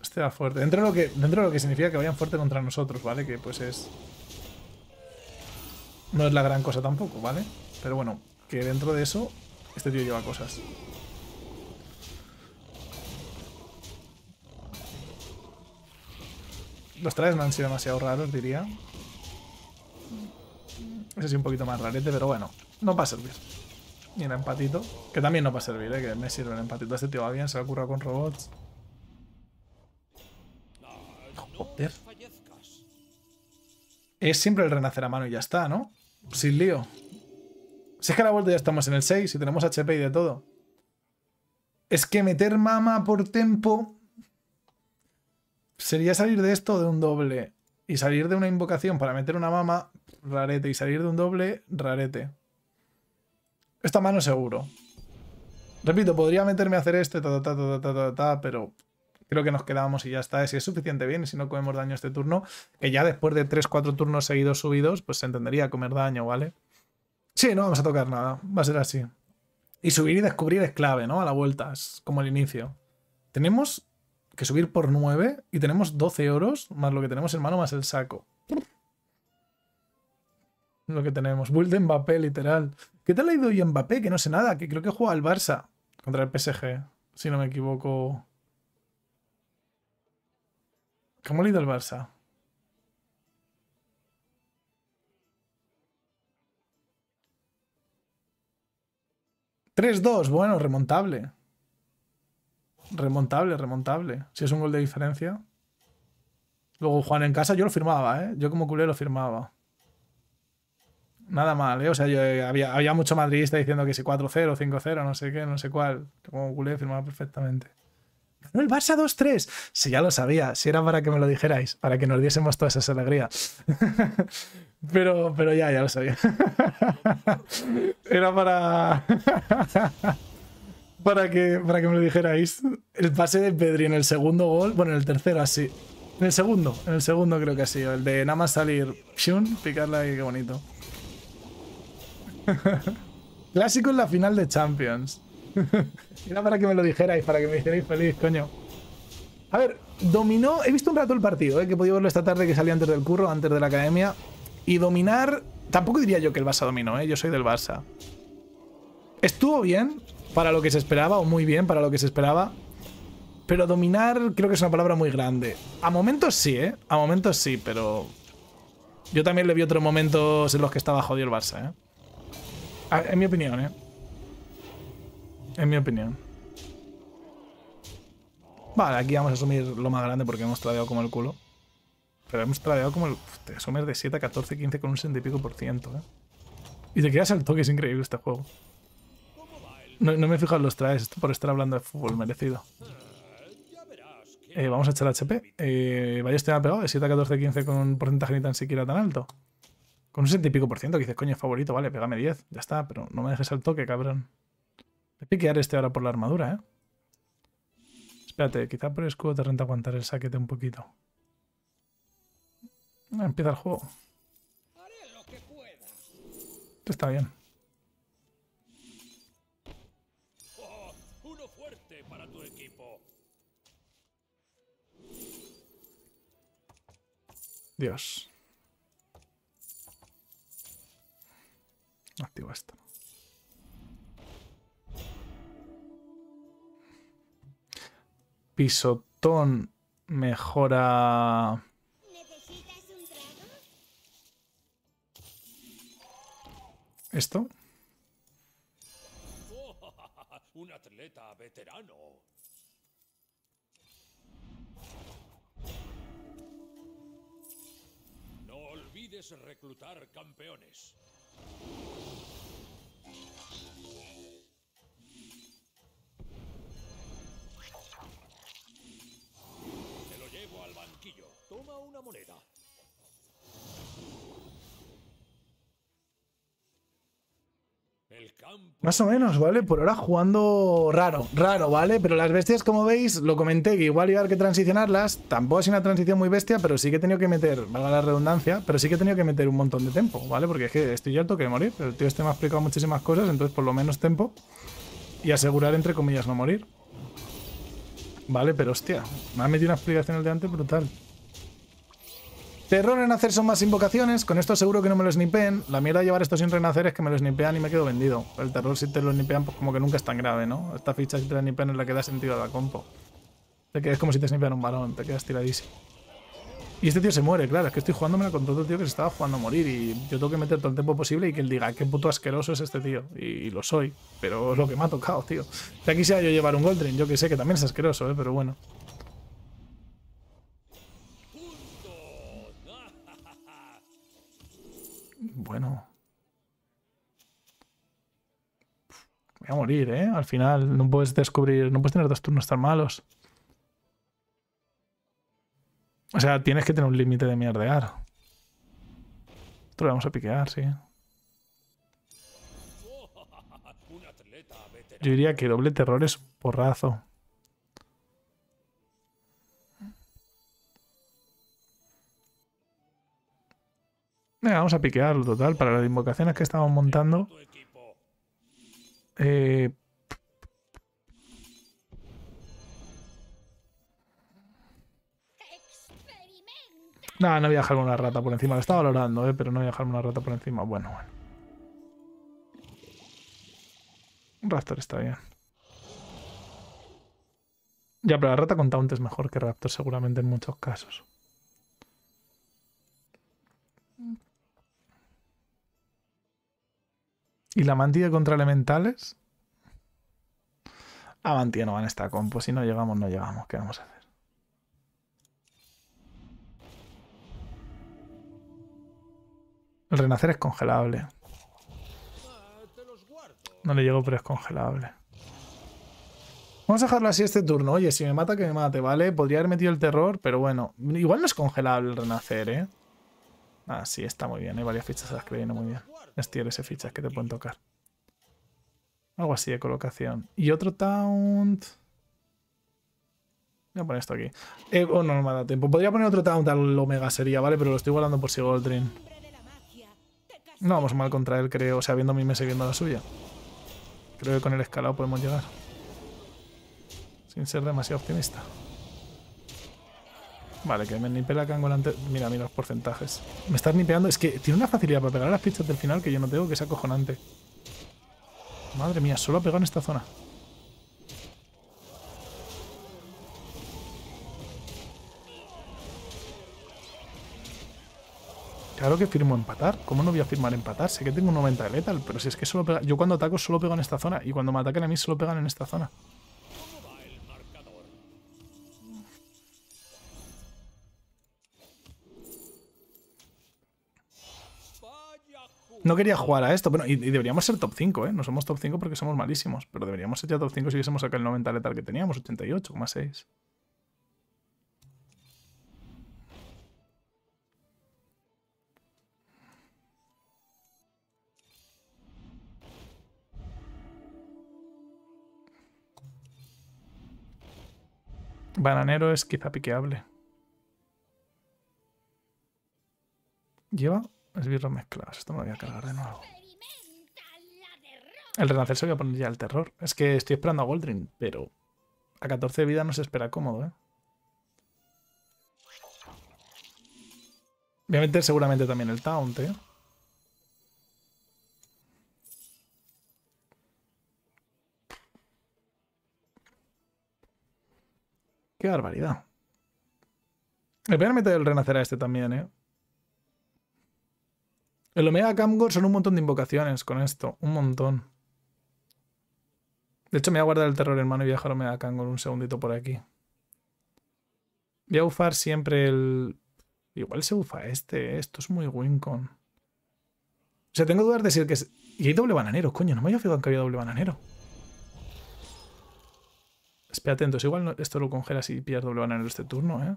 Este va fuerte. Dentro lo que, dentro de lo que significa que vayan fuerte contra nosotros, ¿vale? Que pues es... No es la gran cosa tampoco, ¿vale? Pero bueno, que dentro de eso, este tío lleva cosas. Los trajes no han sido demasiado raros, diría. Ese sí un poquito más rarete, pero bueno, no va a servir. Ni el empatito, que también no va a servir, ¿eh? que me sirve el empatito. Este tío va bien, se ha currado con robots. Es siempre el renacer a mano y ya está, ¿no? Sin lío. Si es que a la vuelta ya estamos en el 6 y tenemos HP y de todo. Es que meter mama por tempo sería salir de esto de un doble y salir de una invocación para meter una mama, rarete, y salir de un doble, rarete. Esta mano seguro. Repito, podría meterme a hacer este, ta, ta, ta, ta, ta, pero creo que nos quedamos y ya está. Si es suficiente bien, si no comemos daño este turno, que ya después de 3-4 turnos seguidos subidos, pues se entendería comer daño, ¿vale? Sí, no vamos a tocar nada, va a ser así. Y subir y descubrir es clave, ¿no? A la vuelta, es como el inicio. Tenemos que subir por 9 y tenemos 12 euros más lo que tenemos en mano más el saco. Lo que tenemos. Build de Mbappé, literal. ¿Qué tal ha ido hoy Mbappé? Que no sé nada, que creo que juega al Barça contra el PSG, si no me equivoco. ¿Cómo le ha ido el Barça? ¿3-2? Bueno, remontable. Remontable, remontable. Si es un gol de diferencia. Luego Juan en casa, yo lo firmaba, ¿eh? Yo como culé lo firmaba. Nada mal, ¿eh? O sea, yo, eh, había, había mucho madridista diciendo que si 4-0, 5-0, no sé qué, no sé cuál. como culé firmaba perfectamente. Ganó el Barça 2-3. Si ya lo sabía, si era para que me lo dijerais, para que nos diésemos todas esas alegrías. [LAUGHS] pero, pero ya, ya lo sabía. [LAUGHS] era para... [LAUGHS] para que, para que me lo dijerais. El pase de Pedri en el segundo gol, bueno, en el tercero así. En el segundo, en el segundo creo que ha sido. El de nada más salir, picarla y qué bonito. [LAUGHS] Clásico en la final de Champions. [LAUGHS] Era para que me lo dijerais, para que me hicierais feliz, coño. A ver, dominó. He visto un rato el partido, ¿eh? que podía verlo esta tarde que salía antes del curro, antes de la academia. Y dominar. Tampoco diría yo que el Barça dominó, ¿eh? yo soy del Barça. Estuvo bien, para lo que se esperaba, o muy bien para lo que se esperaba. Pero dominar creo que es una palabra muy grande. A momentos sí, ¿eh? A momentos sí, pero... Yo también le vi otros momentos en los que estaba jodido el Barça, ¿eh? en mi opinión, ¿eh? En mi opinión. Vale, aquí vamos a asumir lo más grande porque hemos tradeado como el culo. Pero hemos tradeado como el... de 7 a 14, 15 con un 60 y pico por ciento, ¿eh? Y te quedas al toque, es increíble este juego. No, me he fijado en los traes, esto por estar hablando de fútbol merecido. Eh, vamos a echar HP. Vaya, este me ha pegado de 7 a 14, 15 con un porcentaje ni tan siquiera tan alto. Con un 60 y pico por ciento, que dices, coño, favorito, vale, pégame 10, ya está, pero no me dejes al toque, cabrón. Voy a piquear este ahora por la armadura, ¿eh? Espérate, quizá por el escudo te renta aguantar el saquete un poquito. Ah, empieza el juego. Esto está bien. Dios. Activa esto. Pisotón mejora... ¿Esto? [LAUGHS] ¡Un atleta veterano! Puedes reclutar campeones. Te lo llevo al banquillo. Toma una moneda. Más o menos, ¿vale? Por ahora jugando raro, raro, ¿vale? Pero las bestias, como veis, lo comenté, que igual iba a haber que transicionarlas. Tampoco es una transición muy bestia, pero sí que he tenido que meter, valga la redundancia, pero sí que he tenido que meter un montón de tiempo, ¿vale? Porque es que estoy harto que morir. Pero el tío este me ha explicado muchísimas cosas, entonces por lo menos tiempo. Y asegurar, entre comillas, no morir. Vale, pero hostia, me ha metido una explicación al antes brutal. Terror en hacer son más invocaciones. Con esto seguro que no me lo snipeen La mierda de llevar esto sin renacer es que me lo snipean y me quedo vendido. El terror si te lo snipean, pues como que nunca es tan grave, ¿no? Esta ficha si te la snipean es la que da sentido a la compo. Te quedas como si te snipean un balón, te quedas tiradísimo. Y este tío se muere, claro. Es que estoy jugándome con todo tío que se estaba jugando a morir. Y yo tengo que meter todo el tiempo posible y que él diga ah, qué puto asqueroso es este tío. Y, lo soy. Pero es lo que me ha tocado, tío. Ya sea, quisiera yo llevar un Goldring, yo que sé que también es asqueroso, ¿eh? Pero bueno. bueno. Voy a morir, ¿eh? Al final no puedes descubrir, no puedes tener dos turnos tan malos. O sea, tienes que tener un límite de mierdear. Esto lo vamos a piquear, sí. Yo diría que doble terror es porrazo. vamos a piquearlo, total. Para las invocaciones que estamos montando. Eh, no, no voy a dejarme una rata por encima. Lo estaba valorando, ¿eh? pero no voy a dejarme una rata por encima. Bueno, bueno. raptor está bien. Ya, pero la rata con taunt es mejor que raptor seguramente en muchos casos. ¿Y la mantilla contra elementales? A mantilla no van en esta compo. Si no llegamos, no llegamos. ¿Qué vamos a hacer? El renacer es congelable. No le llego, pero es congelable. Vamos a dejarlo así este turno. Oye, si me mata, que me mate, ¿vale? Podría haber metido el terror, pero bueno. Igual no es congelable el renacer, ¿eh? Ah, sí, está muy bien. Hay ¿eh? varias fichas que vienen muy bien. Estier ese fichas que te pueden tocar. Algo así de colocación. Y otro taunt. Voy a poner esto aquí. Eh, oh, no, me da tiempo. Podría poner otro taunt al Omega sería, ¿vale? Pero lo estoy guardando por si Goldrin. No vamos mal contra él, creo. O sea, viendo mi mesa y viendo la suya. Creo que con el escalado podemos llegar. Sin ser demasiado optimista. Vale, que me nipela Kangol antes. Mira, mira los porcentajes. Me estás nipeando. Es que tiene una facilidad para pegar las fichas del final que yo no tengo, que es acojonante. Madre mía, solo ha pegado en esta zona. Claro que firmo empatar. ¿Cómo no voy a firmar empatar? Sé que tengo un 90 de letal, pero si es que solo pega... Yo cuando ataco solo pego en esta zona y cuando me atacan a mí solo pegan en esta zona. No quería jugar a esto. Bueno, y, y, deberíamos ser top 5, ¿eh? No somos top 5 porque somos malísimos. Pero deberíamos ser ya top 5 si hubiésemos sacado el 90 letal que teníamos, 88,6. Bananero es quizá piqueable. Lleva es virro mezclas Esto me voy a cargar de nuevo. El renacer se voy a poner ya el terror. Es que estoy esperando a Goldrin, pero a 14 de vida no se espera cómodo, ¿eh? Voy a meter seguramente también el taunt, ¿eh? Qué barbaridad. Me voy a meter el renacer a este también, ¿eh? El Omega Camgor son un montón de invocaciones con esto. Un montón. De hecho, me voy a guardar el terror hermano y voy a dejar Omega Camgor un segundito por aquí. Voy a ufar siempre el... Igual se ufa este. Eh, esto es muy Wincon. O sea, tengo dudas de si el que... Es... Y hay doble bananero, coño. No me había fijado en que había doble bananero. Espera, atentos. Igual esto lo congelas y pillas doble bananero este turno, ¿eh?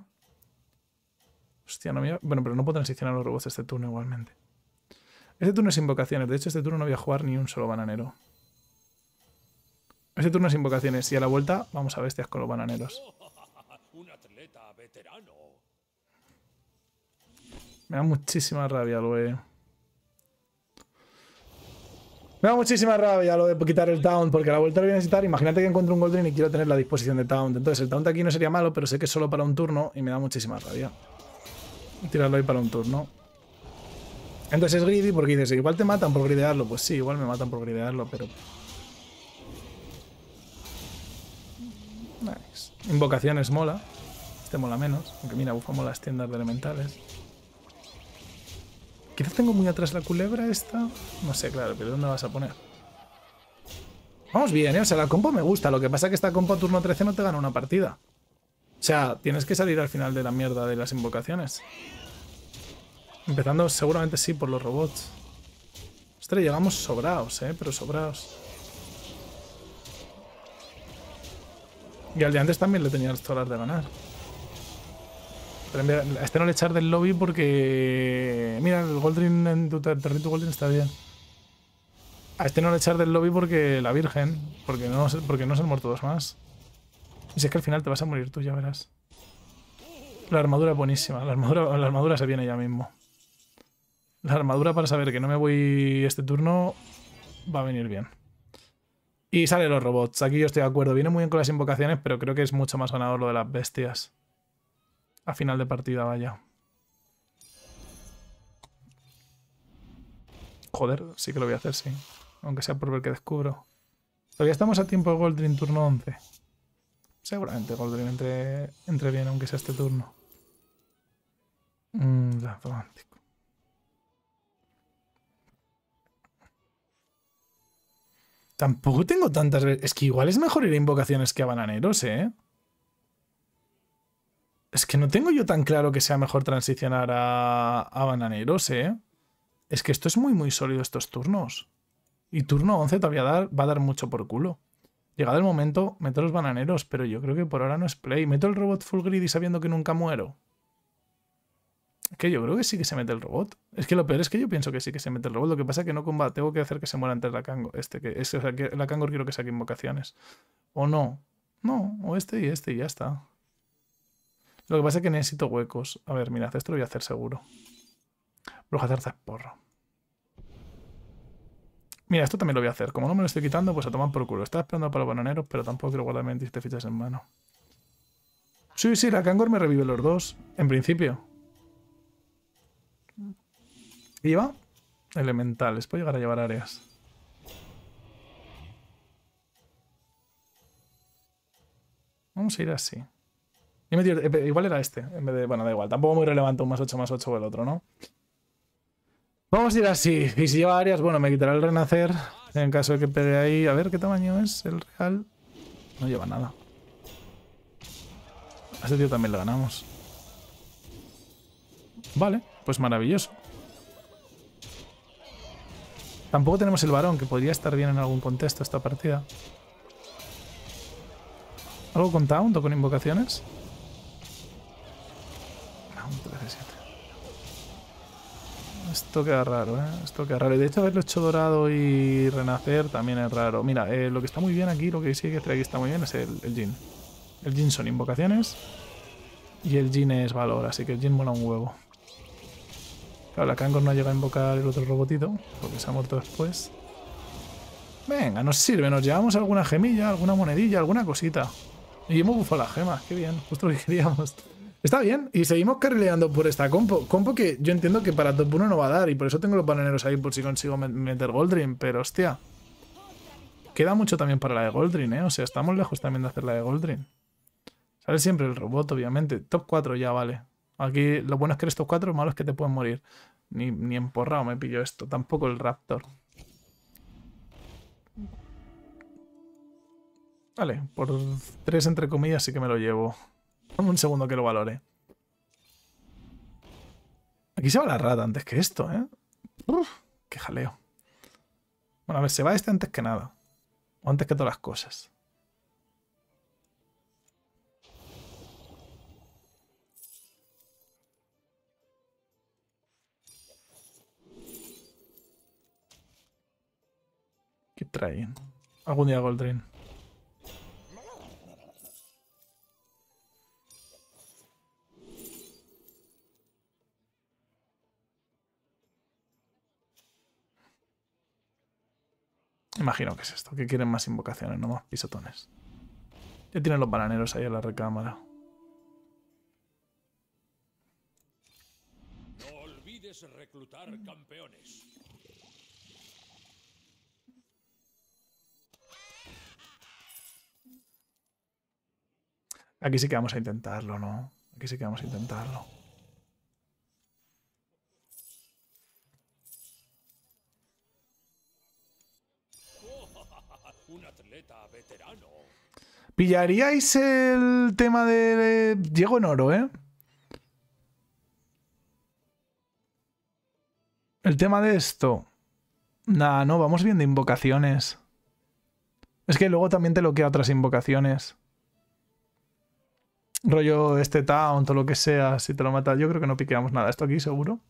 Hostia, no me... Bueno, pero no puedo transicionar los robots este turno igualmente. Este turno es invocaciones. De hecho, este turno no voy a jugar ni un solo bananero. Este turno es invocaciones. Y a la vuelta vamos a bestias con los bananeros. Me da muchísima rabia lo de... Me da muchísima rabia lo de quitar el Taunt, porque a la vuelta lo voy a necesitar. Imagínate que encuentro un Golden y quiero tener la disposición de Taunt. Entonces el Taunt aquí no sería malo, pero sé que es solo para un turno y me da muchísima rabia. Tirarlo ahí para un turno. Entonces es greedy porque dices, igual te matan por gridearlo. Pues sí, igual me matan por gridearlo, pero... Nice. Invocaciones mola. Este mola menos. Aunque mira, bufamos las tiendas de elementales. Quizás tengo muy atrás la culebra esta. No sé, claro, pero ¿dónde vas a poner? Vamos bien, ¿eh? O sea, la compo me gusta. Lo que pasa es que esta compo turno 13 no te gana una partida. O sea, tienes que salir al final de la mierda de las invocaciones. Empezando seguramente sí por los robots. Ostras, llegamos sobrados, ¿eh? Pero sobrados. Y al de antes también le tenía las solar de ganar. Pero a este no le echar del lobby porque... Mira, el Goldrin en tu territorio Goldrin está bien. A este no le echar del lobby porque la Virgen. Porque no, porque no se han muerto dos más. Y si es que al final te vas a morir tú, ya verás. La armadura es buenísima. La armadura, la armadura se viene ya mismo. La armadura para saber que no me voy este turno va a venir bien. Y salen los robots. Aquí yo estoy de acuerdo. Viene muy bien con las invocaciones, pero creo que es mucho más ganador lo de las bestias. A final de partida, vaya. Joder, sí que lo voy a hacer, sí. Aunque sea por ver qué descubro. Todavía estamos a tiempo de Goldrin turno 11. Seguramente Goldrin entre, bien, aunque sea este turno. mmm Tampoco tengo tantas Es que igual es mejor ir a invocaciones que a bananeros, ¿eh? Es que no tengo yo tan claro que sea mejor transicionar a, a bananeros, ¿eh? Es que esto es muy, muy sólido estos turnos. Y turno 11 todavía dar, va a dar mucho por culo. Llegado el momento, meto los bananeros, pero yo creo que por ahora no es play. Meto el robot full grid y sabiendo que nunca muero. Es Que yo creo que sí que se mete el robot. Es que lo peor es que yo pienso que sí que se mete el robot. Lo que pasa es que no combate. Tengo que hacer que se muera antes la Kangor. Este, que, es la Kangor quiero que saque invocaciones. O no. No, o este y este y ya está. Lo que pasa es que necesito huecos. A ver, mirad, esto lo voy a hacer seguro. Bruja zarza porro. Mira, esto también lo voy a hacer. Como no me lo estoy quitando, pues a tomar por culo. Estaba esperando para los bananeros, pero tampoco quiero guardarme te fichas en mano. Sí, sí, la Kangor me revive los dos, en principio. Lleva elementales, puedo llegar a llevar áreas. Vamos a ir así. Eh, igual era este, en vez de. Bueno, da igual, tampoco muy relevante un más 8 más 8 o el otro, ¿no? Vamos a ir así. Y si lleva áreas, bueno, me quitará el renacer. En caso de que pegue ahí. A ver qué tamaño es el real. No lleva nada. A ese tío también le ganamos. Vale, pues maravilloso. Tampoco tenemos el varón, que podría estar bien en algún contexto esta partida. ¿Algo con Taunt o con invocaciones? Esto queda raro, ¿eh? Esto queda raro. Y de hecho, haberlo hecho dorado y renacer también es raro. Mira, eh, lo que está muy bien aquí, lo que sí que aquí está muy bien, es el, el El Jin son invocaciones y el Jin es valor, así que el Jin mola un huevo la Kangor no llega a invocar el otro robotito, porque se ha muerto después. Venga, nos sirve, nos llevamos alguna gemilla, alguna monedilla, alguna cosita. Y hemos bufado la gemas, qué bien, justo lo que queríamos. Está bien, y seguimos carrileando por esta compo. Compo que yo entiendo que para top 1 no va a dar, y por eso tengo los bananeros ahí por si consigo meter Goldrin, pero hostia. Queda mucho también para la de Goldrin, ¿eh? O sea, estamos lejos también de hacer la de Goldrin. Sale siempre el robot, obviamente. Top 4 ya vale. Aquí lo bueno es que eres top 4, lo malo es que te pueden morir. Ni, emporrado me pillo esto. Tampoco el raptor. Vale, por tres entre comillas sí que me lo llevo. Dame un segundo que lo valore. Aquí se va la rata antes que esto, ¿eh? qué jaleo. Bueno, a ver, se va este antes que nada. O antes que todas las cosas. Train. Algún día hago Imagino que es esto, que quieren más invocaciones, no más pisotones. Ya tienen los bananeros ahí en la recámara. No olvides reclutar campeones. Aquí sí que vamos a intentarlo, ¿no? Aquí sí que vamos a intentarlo. ¿Pillaríais el tema de... Diego en oro, ¿eh? El tema de esto. Nah, no, vamos viendo invocaciones. Es que luego también te bloquea otras invocaciones rollo este town, todo lo que sea, si te lo mata. Yo creo que no piqueamos nada. Esto aquí, seguro.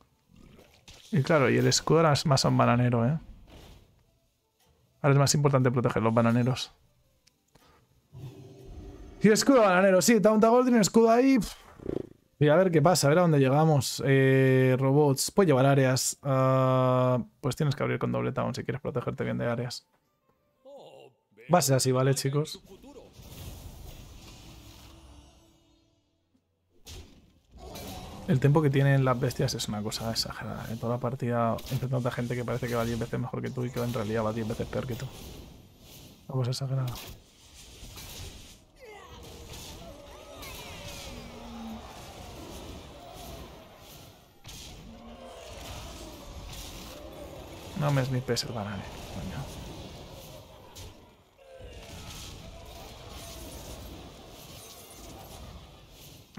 Y claro, y el escudo ahora es más a un bananero, ¿eh? Ahora es más importante proteger los bananeros. Y escudo bananero, sí, Taunta Gold tiene escudo ahí. Y a ver qué pasa, a ver a dónde llegamos. Eh, robots, puedo llevar áreas. Ah, pues tienes que abrir con doble town si quieres protegerte bien de áreas. Va a ser así, ¿vale, chicos? El tiempo que tienen las bestias es una cosa exagerada. En ¿eh? toda partida enfrentando tanta gente que parece que va 10 veces mejor que tú y que en realidad va 10 veces peor que tú. Una cosa exagerada. No me es mi peso, ¿eh? el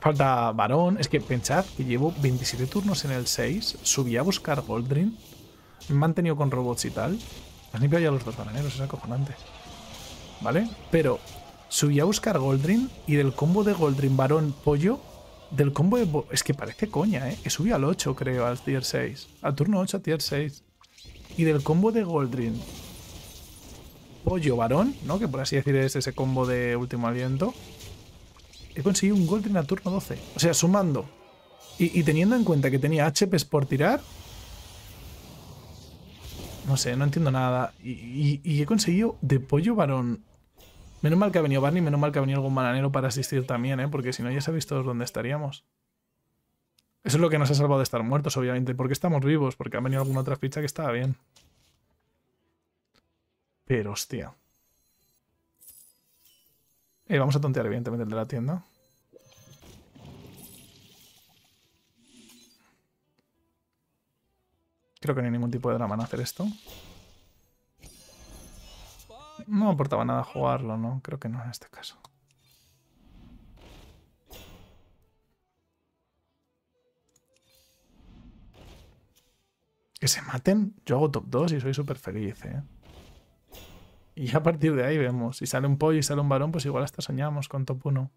Falta varón. Es que pensad que llevo 27 turnos en el 6. Subí a buscar Goldrin. Me he mantenido con robots y tal. han limpiado ya los dos bananeros, es acojonante. ¿Vale? Pero subí a buscar Goldrin y del combo de Goldrin, varón, pollo, del combo de... Es que parece coña, ¿eh? He subí al 8, creo, al tier 6. Al turno 8, a tier 6. Y del combo de Goldrin, pollo, varón, ¿no? Que por así decir es ese combo de último aliento he conseguido un Goldrin a turno 12. O sea, sumando. Y, teniendo en cuenta que tenía HPs por tirar. No sé, no entiendo nada. Y, he conseguido de pollo varón. Menos mal que ha venido Barney, menos mal que ha venido algún bananero para asistir también, ¿eh? Porque si no, ya sabéis todos dónde estaríamos. Eso es lo que nos ha salvado de estar muertos, obviamente. Porque estamos vivos, porque ha venido alguna otra ficha que estaba bien. Pero, hostia. Y eh, vamos a tontear, evidentemente, el de la tienda. Creo que no hay ningún tipo de drama en hacer esto. No aportaba nada jugarlo, ¿no? Creo que no en este caso. Que se maten, yo hago top 2 y soy súper feliz, ¿eh? Y a partir de ahí vemos. Si sale un pollo y sale un varón, pues igual hasta soñamos con top 1.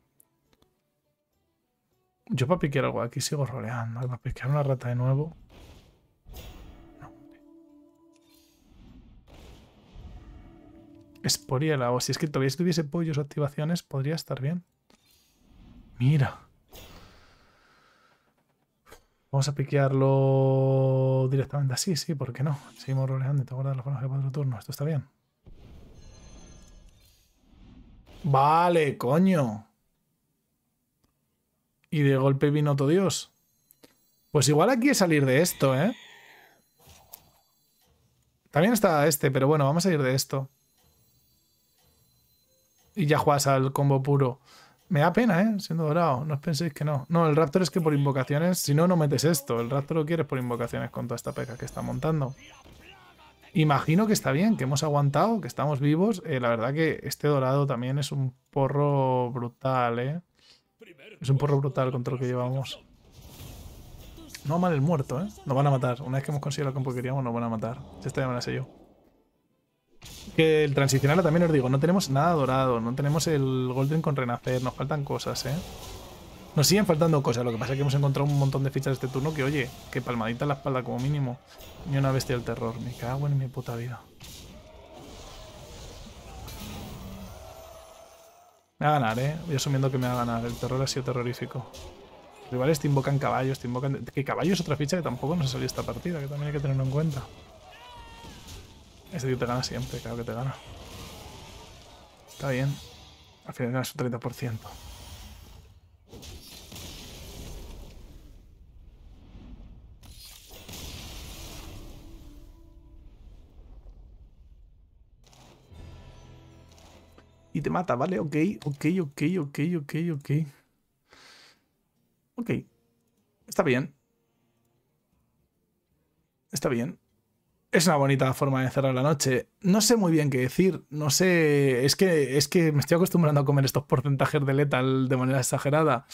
Yo para piquear algo aquí sigo roleando. ¿eh? Para piquear una rata de nuevo. es por la o Si es que todavía estuviese pollos o activaciones, podría estar bien. Mira. Vamos a piquearlo directamente así, sí, ¿por qué no? Seguimos roleando y te guardas los forma de cuatro turnos. Esto está bien. Vale, coño. Y de golpe vino todo dios. Pues igual aquí es salir de esto, ¿eh? También está este, pero bueno, vamos a ir de esto. Y ya juegas al combo puro. Me da pena, ¿eh? Siendo dorado. No os penséis que no. No, el Raptor es que por invocaciones... Si no, no metes esto. El Raptor lo quieres por invocaciones con toda esta peca que está montando imagino que está bien, que hemos aguantado, que estamos vivos. Eh, la verdad que este dorado también es un porro brutal, ¿eh? Es un porro brutal contra lo que llevamos. No mal el muerto, ¿eh? Nos van a matar. Una vez que hemos conseguido campo que queríamos, nos van a matar. Esta ya me la sé yo. Que el transicional también os digo, no tenemos nada dorado, no tenemos el golden con renacer, nos faltan cosas, ¿eh? Nos siguen faltando cosas, lo que pasa es que hemos encontrado un montón de fichas este turno que, oye, que palmadita en la espalda como mínimo. Ni una bestia del terror. ni cago en mi puta vida. Me va a ganar, ¿eh? Voy asumiendo que me va a ganar. El terror ha sido terrorífico. Los rivales te invocan caballos, te invocan... Que caballo es otra ficha que tampoco nos ha salido esta partida, que también hay que tenerlo en cuenta. Este tío te gana siempre, claro que te gana. Está bien. Al final ganas un 30%. y te mata, ¿vale? Ok, ok, ok, ok, ok, ok. Ok. Está bien. Está bien. Es una bonita forma de cerrar la noche. No sé muy bien qué decir. No sé. Es que, es que me estoy acostumbrando a comer estos porcentajes de letal de manera exagerada.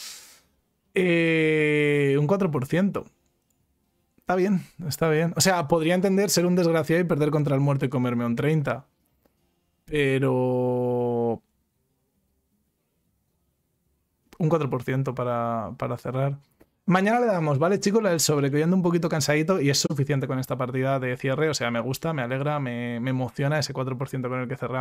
Eh, un 4%. Está bien, está bien. O sea, podría entender ser un desgraciado y perder contra el muerte y comerme un 30. Pero un 4% para, cerrar. Mañana le damos, ¿vale, chicos? El sobre, un poquito cansadito y es suficiente con esta partida de cierre. O sea, me gusta, me alegra, me, me emociona ese 4% con el que cerramos.